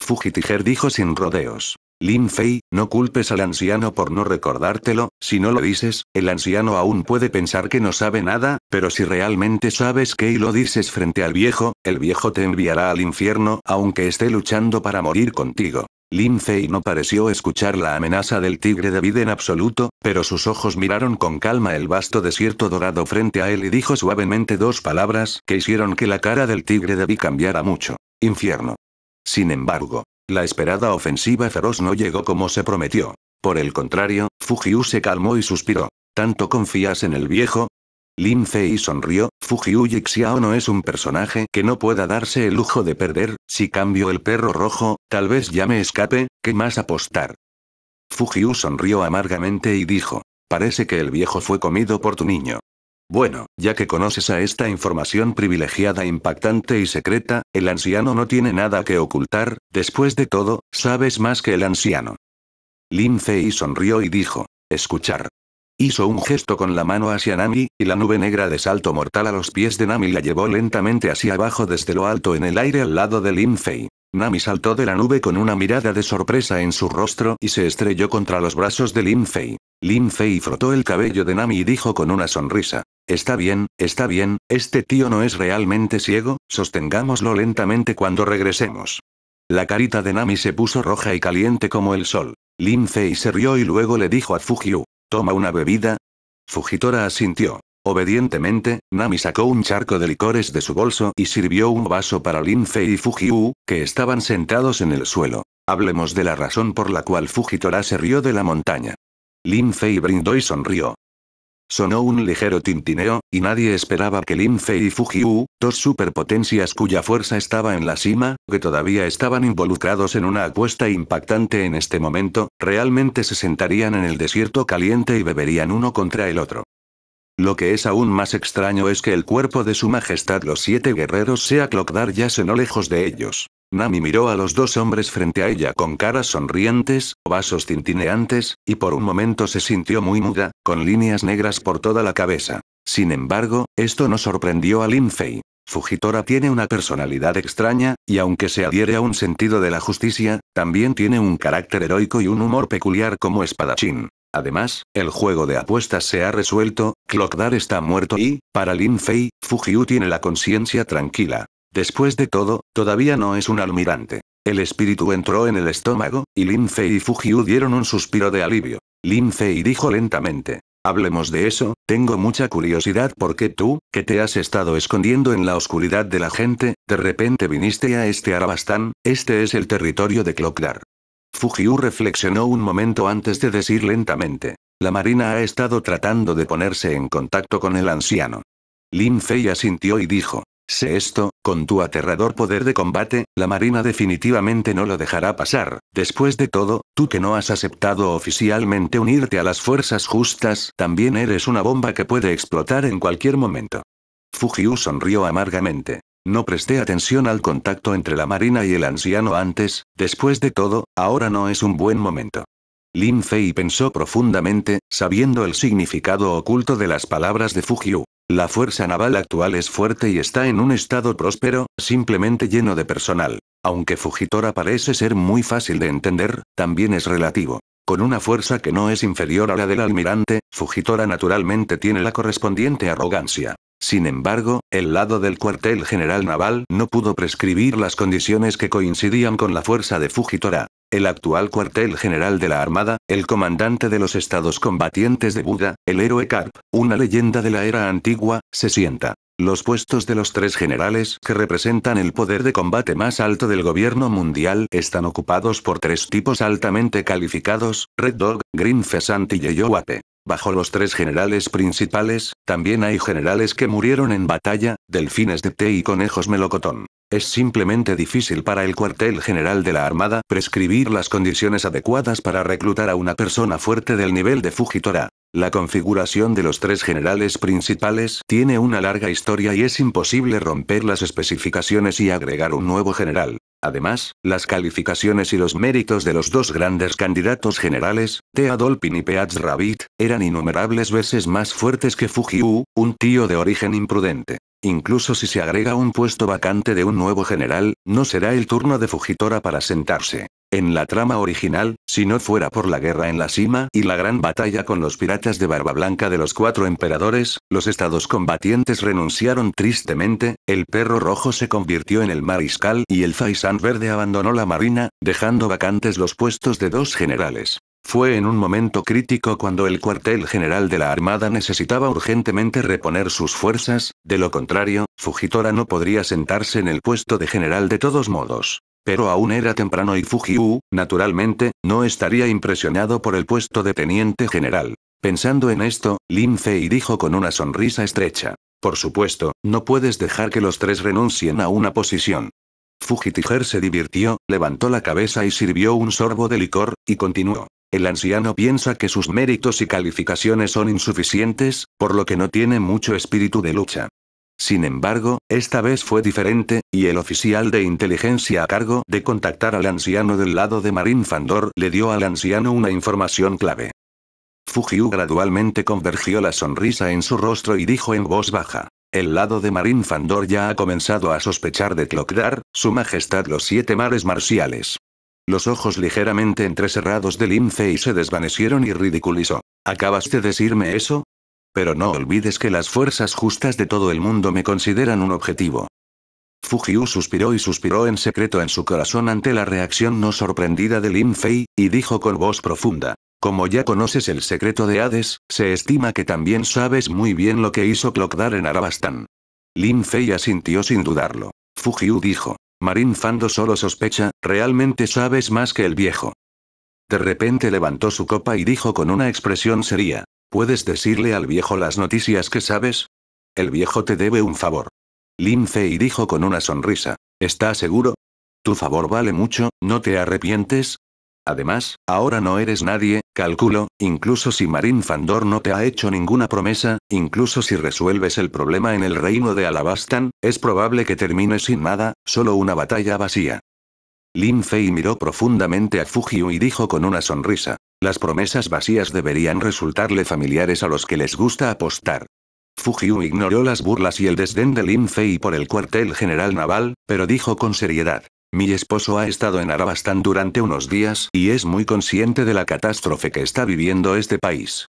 Fujitiger dijo sin rodeos. Lin Fei, no culpes al anciano por no recordártelo, si no lo dices, el anciano aún puede pensar que no sabe nada, pero si realmente sabes que y lo dices frente al viejo, el viejo te enviará al infierno aunque esté luchando para morir contigo. Lin Fei no pareció escuchar la amenaza del tigre de vida en absoluto, pero sus ojos miraron con calma el vasto desierto dorado frente a él y dijo suavemente dos palabras que hicieron que la cara del tigre de vida cambiara mucho. Infierno. Sin embargo, la esperada ofensiva feroz no llegó como se prometió. Por el contrario, Fujiu se calmó y suspiró. ¿Tanto confías en el viejo? Lin Fei sonrió, Fujiu Xiao no es un personaje que no pueda darse el lujo de perder, si cambio el perro rojo, tal vez ya me escape, ¿qué más apostar? Fujiu sonrió amargamente y dijo, parece que el viejo fue comido por tu niño. Bueno, ya que conoces a esta información privilegiada, impactante y secreta, el anciano no tiene nada que ocultar, después de todo, sabes más que el anciano. Lin Fei sonrió y dijo, escuchar. Hizo un gesto con la mano hacia Nami, y la nube negra de salto mortal a los pies de Nami la llevó lentamente hacia abajo desde lo alto en el aire al lado de Lin Fei. Nami saltó de la nube con una mirada de sorpresa en su rostro y se estrelló contra los brazos de Lin Fei. Lin Fei frotó el cabello de Nami y dijo con una sonrisa. Está bien, está bien, este tío no es realmente ciego, sostengámoslo lentamente cuando regresemos. La carita de Nami se puso roja y caliente como el sol. Lin Fei se rió y luego le dijo a Fujiu. Toma una bebida. Fujitora asintió. Obedientemente, Nami sacó un charco de licores de su bolso y sirvió un vaso para Lin Fei y Fujiu, que estaban sentados en el suelo. Hablemos de la razón por la cual Fujitora se rió de la montaña. Lin Fei brindó y sonrió. Sonó un ligero tintineo, y nadie esperaba que Lin Fei y Fujiu, dos superpotencias cuya fuerza estaba en la cima, que todavía estaban involucrados en una apuesta impactante en este momento, realmente se sentarían en el desierto caliente y beberían uno contra el otro. Lo que es aún más extraño es que el cuerpo de su majestad los siete guerreros sea Clockdar se no lejos de ellos. Nami miró a los dos hombres frente a ella con caras sonrientes, vasos tintineantes, y por un momento se sintió muy muda, con líneas negras por toda la cabeza. Sin embargo, esto no sorprendió a Linfei. Fujitora tiene una personalidad extraña, y aunque se adhiere a un sentido de la justicia, también tiene un carácter heroico y un humor peculiar como espadachín. Además, el juego de apuestas se ha resuelto, Clockdar está muerto y, para Lin Fei, Fujiu tiene la conciencia tranquila. Después de todo, todavía no es un almirante. El espíritu entró en el estómago, y Lin Fei y Fujiu dieron un suspiro de alivio. Lin Fei dijo lentamente. Hablemos de eso, tengo mucha curiosidad porque tú, que te has estado escondiendo en la oscuridad de la gente, de repente viniste a este Arabastán, este es el territorio de Clockdar. Fujiu reflexionó un momento antes de decir lentamente. La marina ha estado tratando de ponerse en contacto con el anciano. Lin Fei asintió y dijo. Sé esto, con tu aterrador poder de combate, la marina definitivamente no lo dejará pasar. Después de todo, tú que no has aceptado oficialmente unirte a las fuerzas justas, también eres una bomba que puede explotar en cualquier momento. Fujiu sonrió amargamente. No presté atención al contacto entre la marina y el anciano antes, después de todo, ahora no es un buen momento. Lin Fei pensó profundamente, sabiendo el significado oculto de las palabras de Fujiu. La fuerza naval actual es fuerte y está en un estado próspero, simplemente lleno de personal. Aunque Fujitora parece ser muy fácil de entender, también es relativo. Con una fuerza que no es inferior a la del almirante, Fujitora naturalmente tiene la correspondiente arrogancia. Sin embargo, el lado del cuartel general naval no pudo prescribir las condiciones que coincidían con la fuerza de Fujitora. El actual cuartel general de la Armada, el comandante de los estados combatientes de Buda, el héroe Carp, una leyenda de la era antigua, se sienta. Los puestos de los tres generales que representan el poder de combate más alto del gobierno mundial están ocupados por tres tipos altamente calificados, Red Dog, Green Pheasant y Ape. Bajo los tres generales principales, también hay generales que murieron en batalla, delfines de té y conejos melocotón. Es simplemente difícil para el cuartel general de la Armada prescribir las condiciones adecuadas para reclutar a una persona fuerte del nivel de Fujitora. La configuración de los tres generales principales tiene una larga historia y es imposible romper las especificaciones y agregar un nuevo general. Además, las calificaciones y los méritos de los dos grandes candidatos generales, Thea Dolpin y Peatz Rabbit, eran innumerables veces más fuertes que Fujiu, un tío de origen imprudente. Incluso si se agrega un puesto vacante de un nuevo general, no será el turno de Fujitora para sentarse. En la trama original, si no fuera por la guerra en la cima y la gran batalla con los piratas de Barba Blanca de los cuatro emperadores, los estados combatientes renunciaron tristemente, el perro rojo se convirtió en el mariscal y el faisán verde abandonó la marina, dejando vacantes los puestos de dos generales. Fue en un momento crítico cuando el cuartel general de la Armada necesitaba urgentemente reponer sus fuerzas, de lo contrario, Fujitora no podría sentarse en el puesto de general de todos modos. Pero aún era temprano y Fujiu, naturalmente, no estaría impresionado por el puesto de teniente general. Pensando en esto, Lin Fei dijo con una sonrisa estrecha. Por supuesto, no puedes dejar que los tres renuncien a una posición. Fujitiger se divirtió, levantó la cabeza y sirvió un sorbo de licor, y continuó. El anciano piensa que sus méritos y calificaciones son insuficientes, por lo que no tiene mucho espíritu de lucha. Sin embargo, esta vez fue diferente, y el oficial de inteligencia a cargo de contactar al anciano del lado de Marín Fandor le dio al anciano una información clave. Fujiu gradualmente convergió la sonrisa en su rostro y dijo en voz baja. El lado de Marín Fandor ya ha comenzado a sospechar de Clockdar, su majestad los siete mares marciales. Los ojos ligeramente entrecerrados de Lince y se desvanecieron y ridiculizó. ¿Acabas de decirme eso? Pero no olvides que las fuerzas justas de todo el mundo me consideran un objetivo. Fujiu suspiró y suspiró en secreto en su corazón ante la reacción no sorprendida de Lin Fei, y dijo con voz profunda. Como ya conoces el secreto de Hades, se estima que también sabes muy bien lo que hizo Clockdar en Arabastán. Lin Fei asintió sin dudarlo. Fujiu dijo. Marin Fando solo sospecha, realmente sabes más que el viejo. De repente levantó su copa y dijo con una expresión seria. ¿Puedes decirle al viejo las noticias que sabes? El viejo te debe un favor. Lin Fei dijo con una sonrisa. ¿Estás seguro? Tu favor vale mucho, ¿no te arrepientes? Además, ahora no eres nadie, calculo, incluso si Marin Fandor no te ha hecho ninguna promesa, incluso si resuelves el problema en el reino de Alabastan, es probable que termine sin nada, solo una batalla vacía. Lin Fei miró profundamente a Fujiu y dijo con una sonrisa, las promesas vacías deberían resultarle familiares a los que les gusta apostar. Fujiu ignoró las burlas y el desdén de Lin Fei por el cuartel general naval, pero dijo con seriedad. Mi esposo ha estado en Arabastán durante unos días y es muy consciente de la catástrofe que está viviendo este país.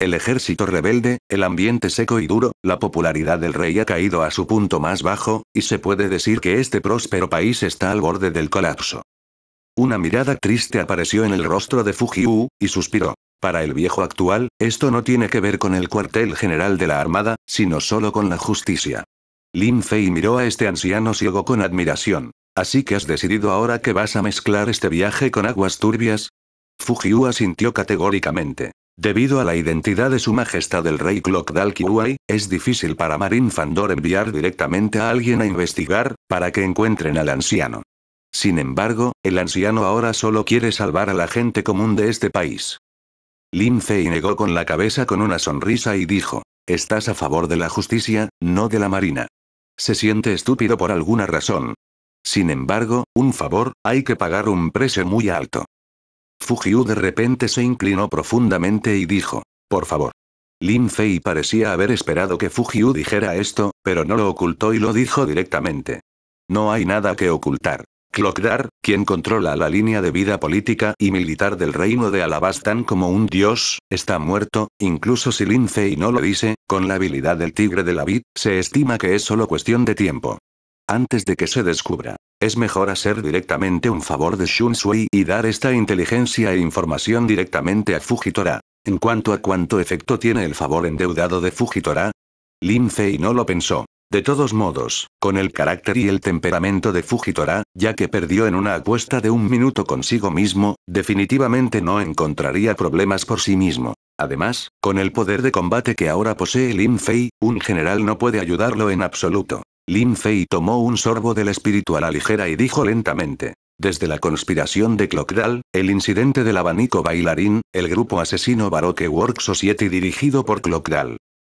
El ejército rebelde, el ambiente seco y duro, la popularidad del rey ha caído a su punto más bajo, y se puede decir que este próspero país está al borde del colapso. Una mirada triste apareció en el rostro de Fujiu, y suspiró. Para el viejo actual, esto no tiene que ver con el cuartel general de la Armada, sino solo con la justicia. Lin Fei miró a este anciano ciego con admiración. Así que has decidido ahora que vas a mezclar este viaje con aguas turbias? Fujiu asintió categóricamente. Debido a la identidad de su majestad el rey Clock es difícil para Marin Fandor enviar directamente a alguien a investigar, para que encuentren al anciano. Sin embargo, el anciano ahora solo quiere salvar a la gente común de este país. Lin Fei negó con la cabeza con una sonrisa y dijo, estás a favor de la justicia, no de la marina. Se siente estúpido por alguna razón. Sin embargo, un favor, hay que pagar un precio muy alto. Fujiu de repente se inclinó profundamente y dijo, por favor. Lin Fei parecía haber esperado que Fujiu dijera esto, pero no lo ocultó y lo dijo directamente. No hay nada que ocultar. Clokdar, quien controla la línea de vida política y militar del reino de Alabastan como un dios, está muerto, incluso si y no lo dice, con la habilidad del tigre de la vid, se estima que es solo cuestión de tiempo. Antes de que se descubra, es mejor hacer directamente un favor de Shun Sui y dar esta inteligencia e información directamente a Fujitora. En cuanto a cuánto efecto tiene el favor endeudado de Fujitora, Fei no lo pensó. De todos modos, con el carácter y el temperamento de Fujitora, ya que perdió en una apuesta de un minuto consigo mismo, definitivamente no encontraría problemas por sí mismo. Además, con el poder de combate que ahora posee Lin Fei, un general no puede ayudarlo en absoluto. Lin Fei tomó un sorbo del espíritu a la ligera y dijo lentamente. Desde la conspiración de Clockdal, el incidente del abanico bailarín, el grupo asesino Baroque Work Society dirigido por Clockdal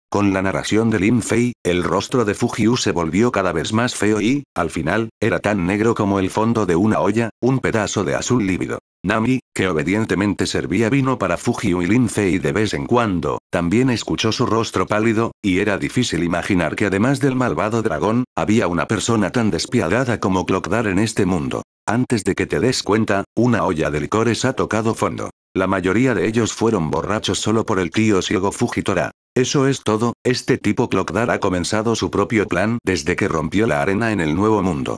con la narración de Lin Fei, el rostro de Fujiu se volvió cada vez más feo y, al final, era tan negro como el fondo de una olla, un pedazo de azul lívido. Nami, que obedientemente servía vino para Fujiu y Lin Fei de vez en cuando, también escuchó su rostro pálido, y era difícil imaginar que además del malvado dragón, había una persona tan despiadada como Clockdar en este mundo. Antes de que te des cuenta, una olla de licores ha tocado fondo. La mayoría de ellos fueron borrachos solo por el tío ciego Fujitora. Eso es todo, este tipo Clockdar ha comenzado su propio plan desde que rompió la arena en el Nuevo Mundo.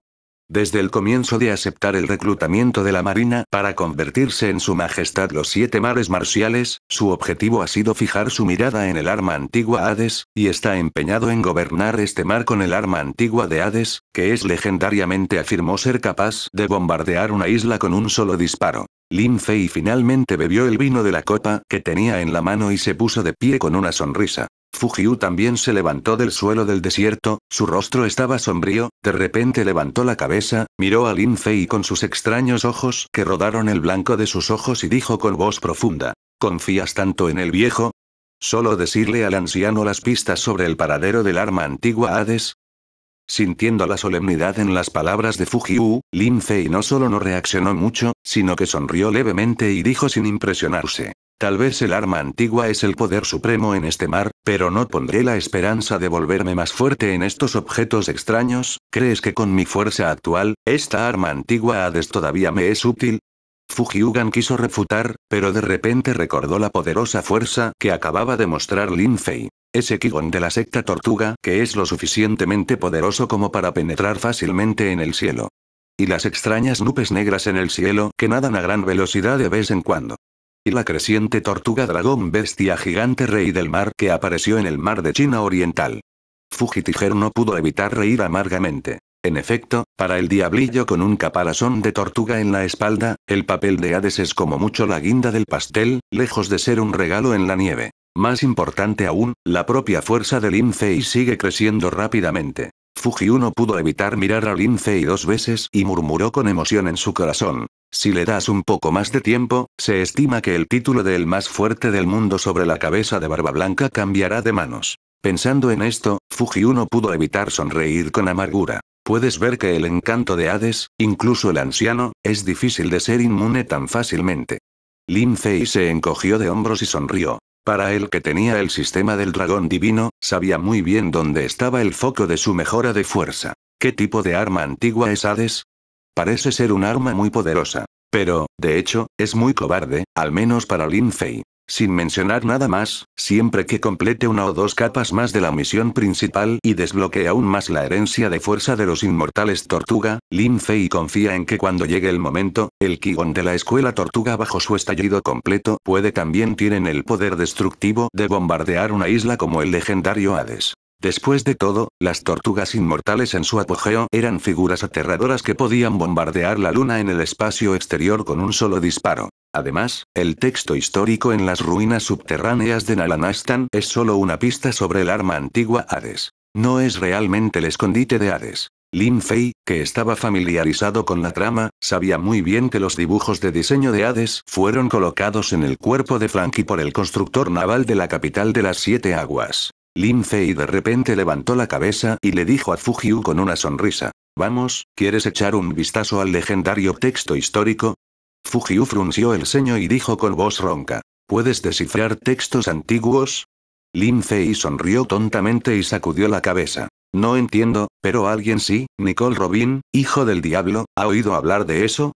Desde el comienzo de aceptar el reclutamiento de la Marina para convertirse en Su Majestad los Siete Mares Marciales, su objetivo ha sido fijar su mirada en el arma antigua Hades, y está empeñado en gobernar este mar con el arma antigua de Hades, que es legendariamente afirmó ser capaz de bombardear una isla con un solo disparo. Lin Fei finalmente bebió el vino de la copa que tenía en la mano y se puso de pie con una sonrisa. Fujiu también se levantó del suelo del desierto, su rostro estaba sombrío, de repente levantó la cabeza, miró a Lin Fei con sus extraños ojos que rodaron el blanco de sus ojos y dijo con voz profunda, ¿confías tanto en el viejo? ¿Solo decirle al anciano las pistas sobre el paradero del arma antigua Hades? Sintiendo la solemnidad en las palabras de Fujiu, Lin Fei no solo no reaccionó mucho, sino que sonrió levemente y dijo sin impresionarse. Tal vez el arma antigua es el poder supremo en este mar, pero no pondré la esperanza de volverme más fuerte en estos objetos extraños, ¿crees que con mi fuerza actual, esta arma antigua Hades todavía me es útil? Fujiugan quiso refutar, pero de repente recordó la poderosa fuerza que acababa de mostrar Lin Fei. Ese Kigon de la secta tortuga que es lo suficientemente poderoso como para penetrar fácilmente en el cielo. Y las extrañas nubes negras en el cielo que nadan a gran velocidad de vez en cuando. Y la creciente tortuga dragón bestia gigante rey del mar que apareció en el mar de China Oriental. Fujitiger no pudo evitar reír amargamente. En efecto, para el diablillo con un caparazón de tortuga en la espalda, el papel de Hades es como mucho la guinda del pastel, lejos de ser un regalo en la nieve. Más importante aún, la propia fuerza de Fei sigue creciendo rápidamente. Fuji no pudo evitar mirar a Fei dos veces y murmuró con emoción en su corazón. Si le das un poco más de tiempo, se estima que el título del más fuerte del mundo sobre la cabeza de Barba Blanca cambiará de manos. Pensando en esto, Fuji no pudo evitar sonreír con amargura. Puedes ver que el encanto de Hades, incluso el anciano, es difícil de ser inmune tan fácilmente. Fei se encogió de hombros y sonrió. Para el que tenía el sistema del dragón divino, sabía muy bien dónde estaba el foco de su mejora de fuerza. ¿Qué tipo de arma antigua es Hades? Parece ser un arma muy poderosa. Pero, de hecho, es muy cobarde, al menos para Lin Fei. Sin mencionar nada más, siempre que complete una o dos capas más de la misión principal y desbloquee aún más la herencia de fuerza de los inmortales Tortuga, Lin Fei confía en que cuando llegue el momento, el Kigon de la escuela Tortuga bajo su estallido completo puede también tienen el poder destructivo de bombardear una isla como el legendario Hades. Después de todo, las tortugas inmortales en su apogeo eran figuras aterradoras que podían bombardear la luna en el espacio exterior con un solo disparo. Además, el texto histórico en las ruinas subterráneas de Nalanastan es solo una pista sobre el arma antigua Hades. No es realmente el escondite de Hades. Lin Fei, que estaba familiarizado con la trama, sabía muy bien que los dibujos de diseño de Hades fueron colocados en el cuerpo de Frankie por el constructor naval de la capital de las Siete Aguas. Lin Fei de repente levantó la cabeza y le dijo a Fujiu con una sonrisa. Vamos, ¿quieres echar un vistazo al legendario texto histórico? Fujiu frunció el ceño y dijo con voz ronca. ¿Puedes descifrar textos antiguos? Lin Fei sonrió tontamente y sacudió la cabeza. No entiendo, pero alguien sí, Nicole Robin, hijo del diablo, ¿ha oído hablar de eso?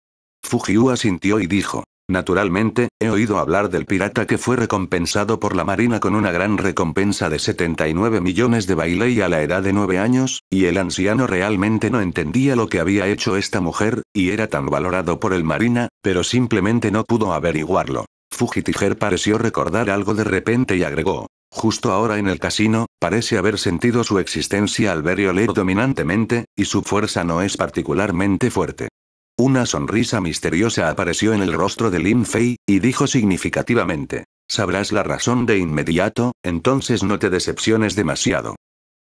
Fujiu asintió y dijo, Naturalmente, he oído hablar del pirata que fue recompensado por la Marina con una gran recompensa de 79 millones de y a la edad de 9 años, y el anciano realmente no entendía lo que había hecho esta mujer, y era tan valorado por el Marina, pero simplemente no pudo averiguarlo. Fujitiger pareció recordar algo de repente y agregó, Justo ahora en el casino, parece haber sentido su existencia al ver dominantemente, y su fuerza no es particularmente fuerte. Una sonrisa misteriosa apareció en el rostro de Lin Fei, y dijo significativamente. Sabrás la razón de inmediato, entonces no te decepciones demasiado.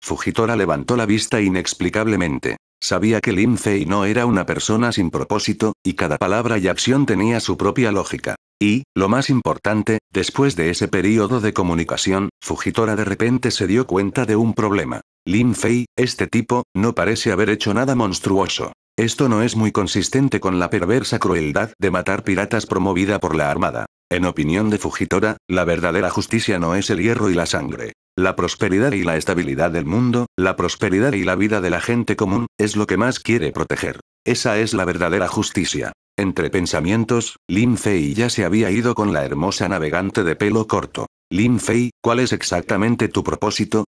Fujitora levantó la vista inexplicablemente. Sabía que Lin Fei no era una persona sin propósito, y cada palabra y acción tenía su propia lógica. Y, lo más importante, después de ese periodo de comunicación, Fujitora de repente se dio cuenta de un problema. Lin Fei, este tipo, no parece haber hecho nada monstruoso. Esto no es muy consistente con la perversa crueldad de matar piratas promovida por la Armada. En opinión de Fujitora, la verdadera justicia no es el hierro y la sangre. La prosperidad y la estabilidad del mundo, la prosperidad y la vida de la gente común, es lo que más quiere proteger. Esa es la verdadera justicia. Entre pensamientos, Lin Fei ya se había ido con la hermosa navegante de pelo corto. Lin Fei, ¿cuál es exactamente tu propósito?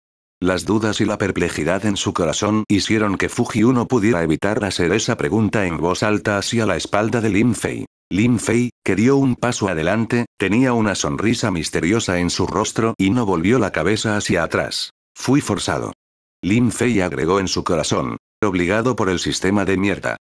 Las dudas y la perplejidad en su corazón hicieron que Fuji no pudiera evitar hacer esa pregunta en voz alta hacia la espalda de Lin Fei. Lin Fei, que dio un paso adelante, tenía una sonrisa misteriosa en su rostro y no volvió la cabeza hacia atrás. Fui forzado. Lin Fei agregó en su corazón. Obligado por el sistema de mierda.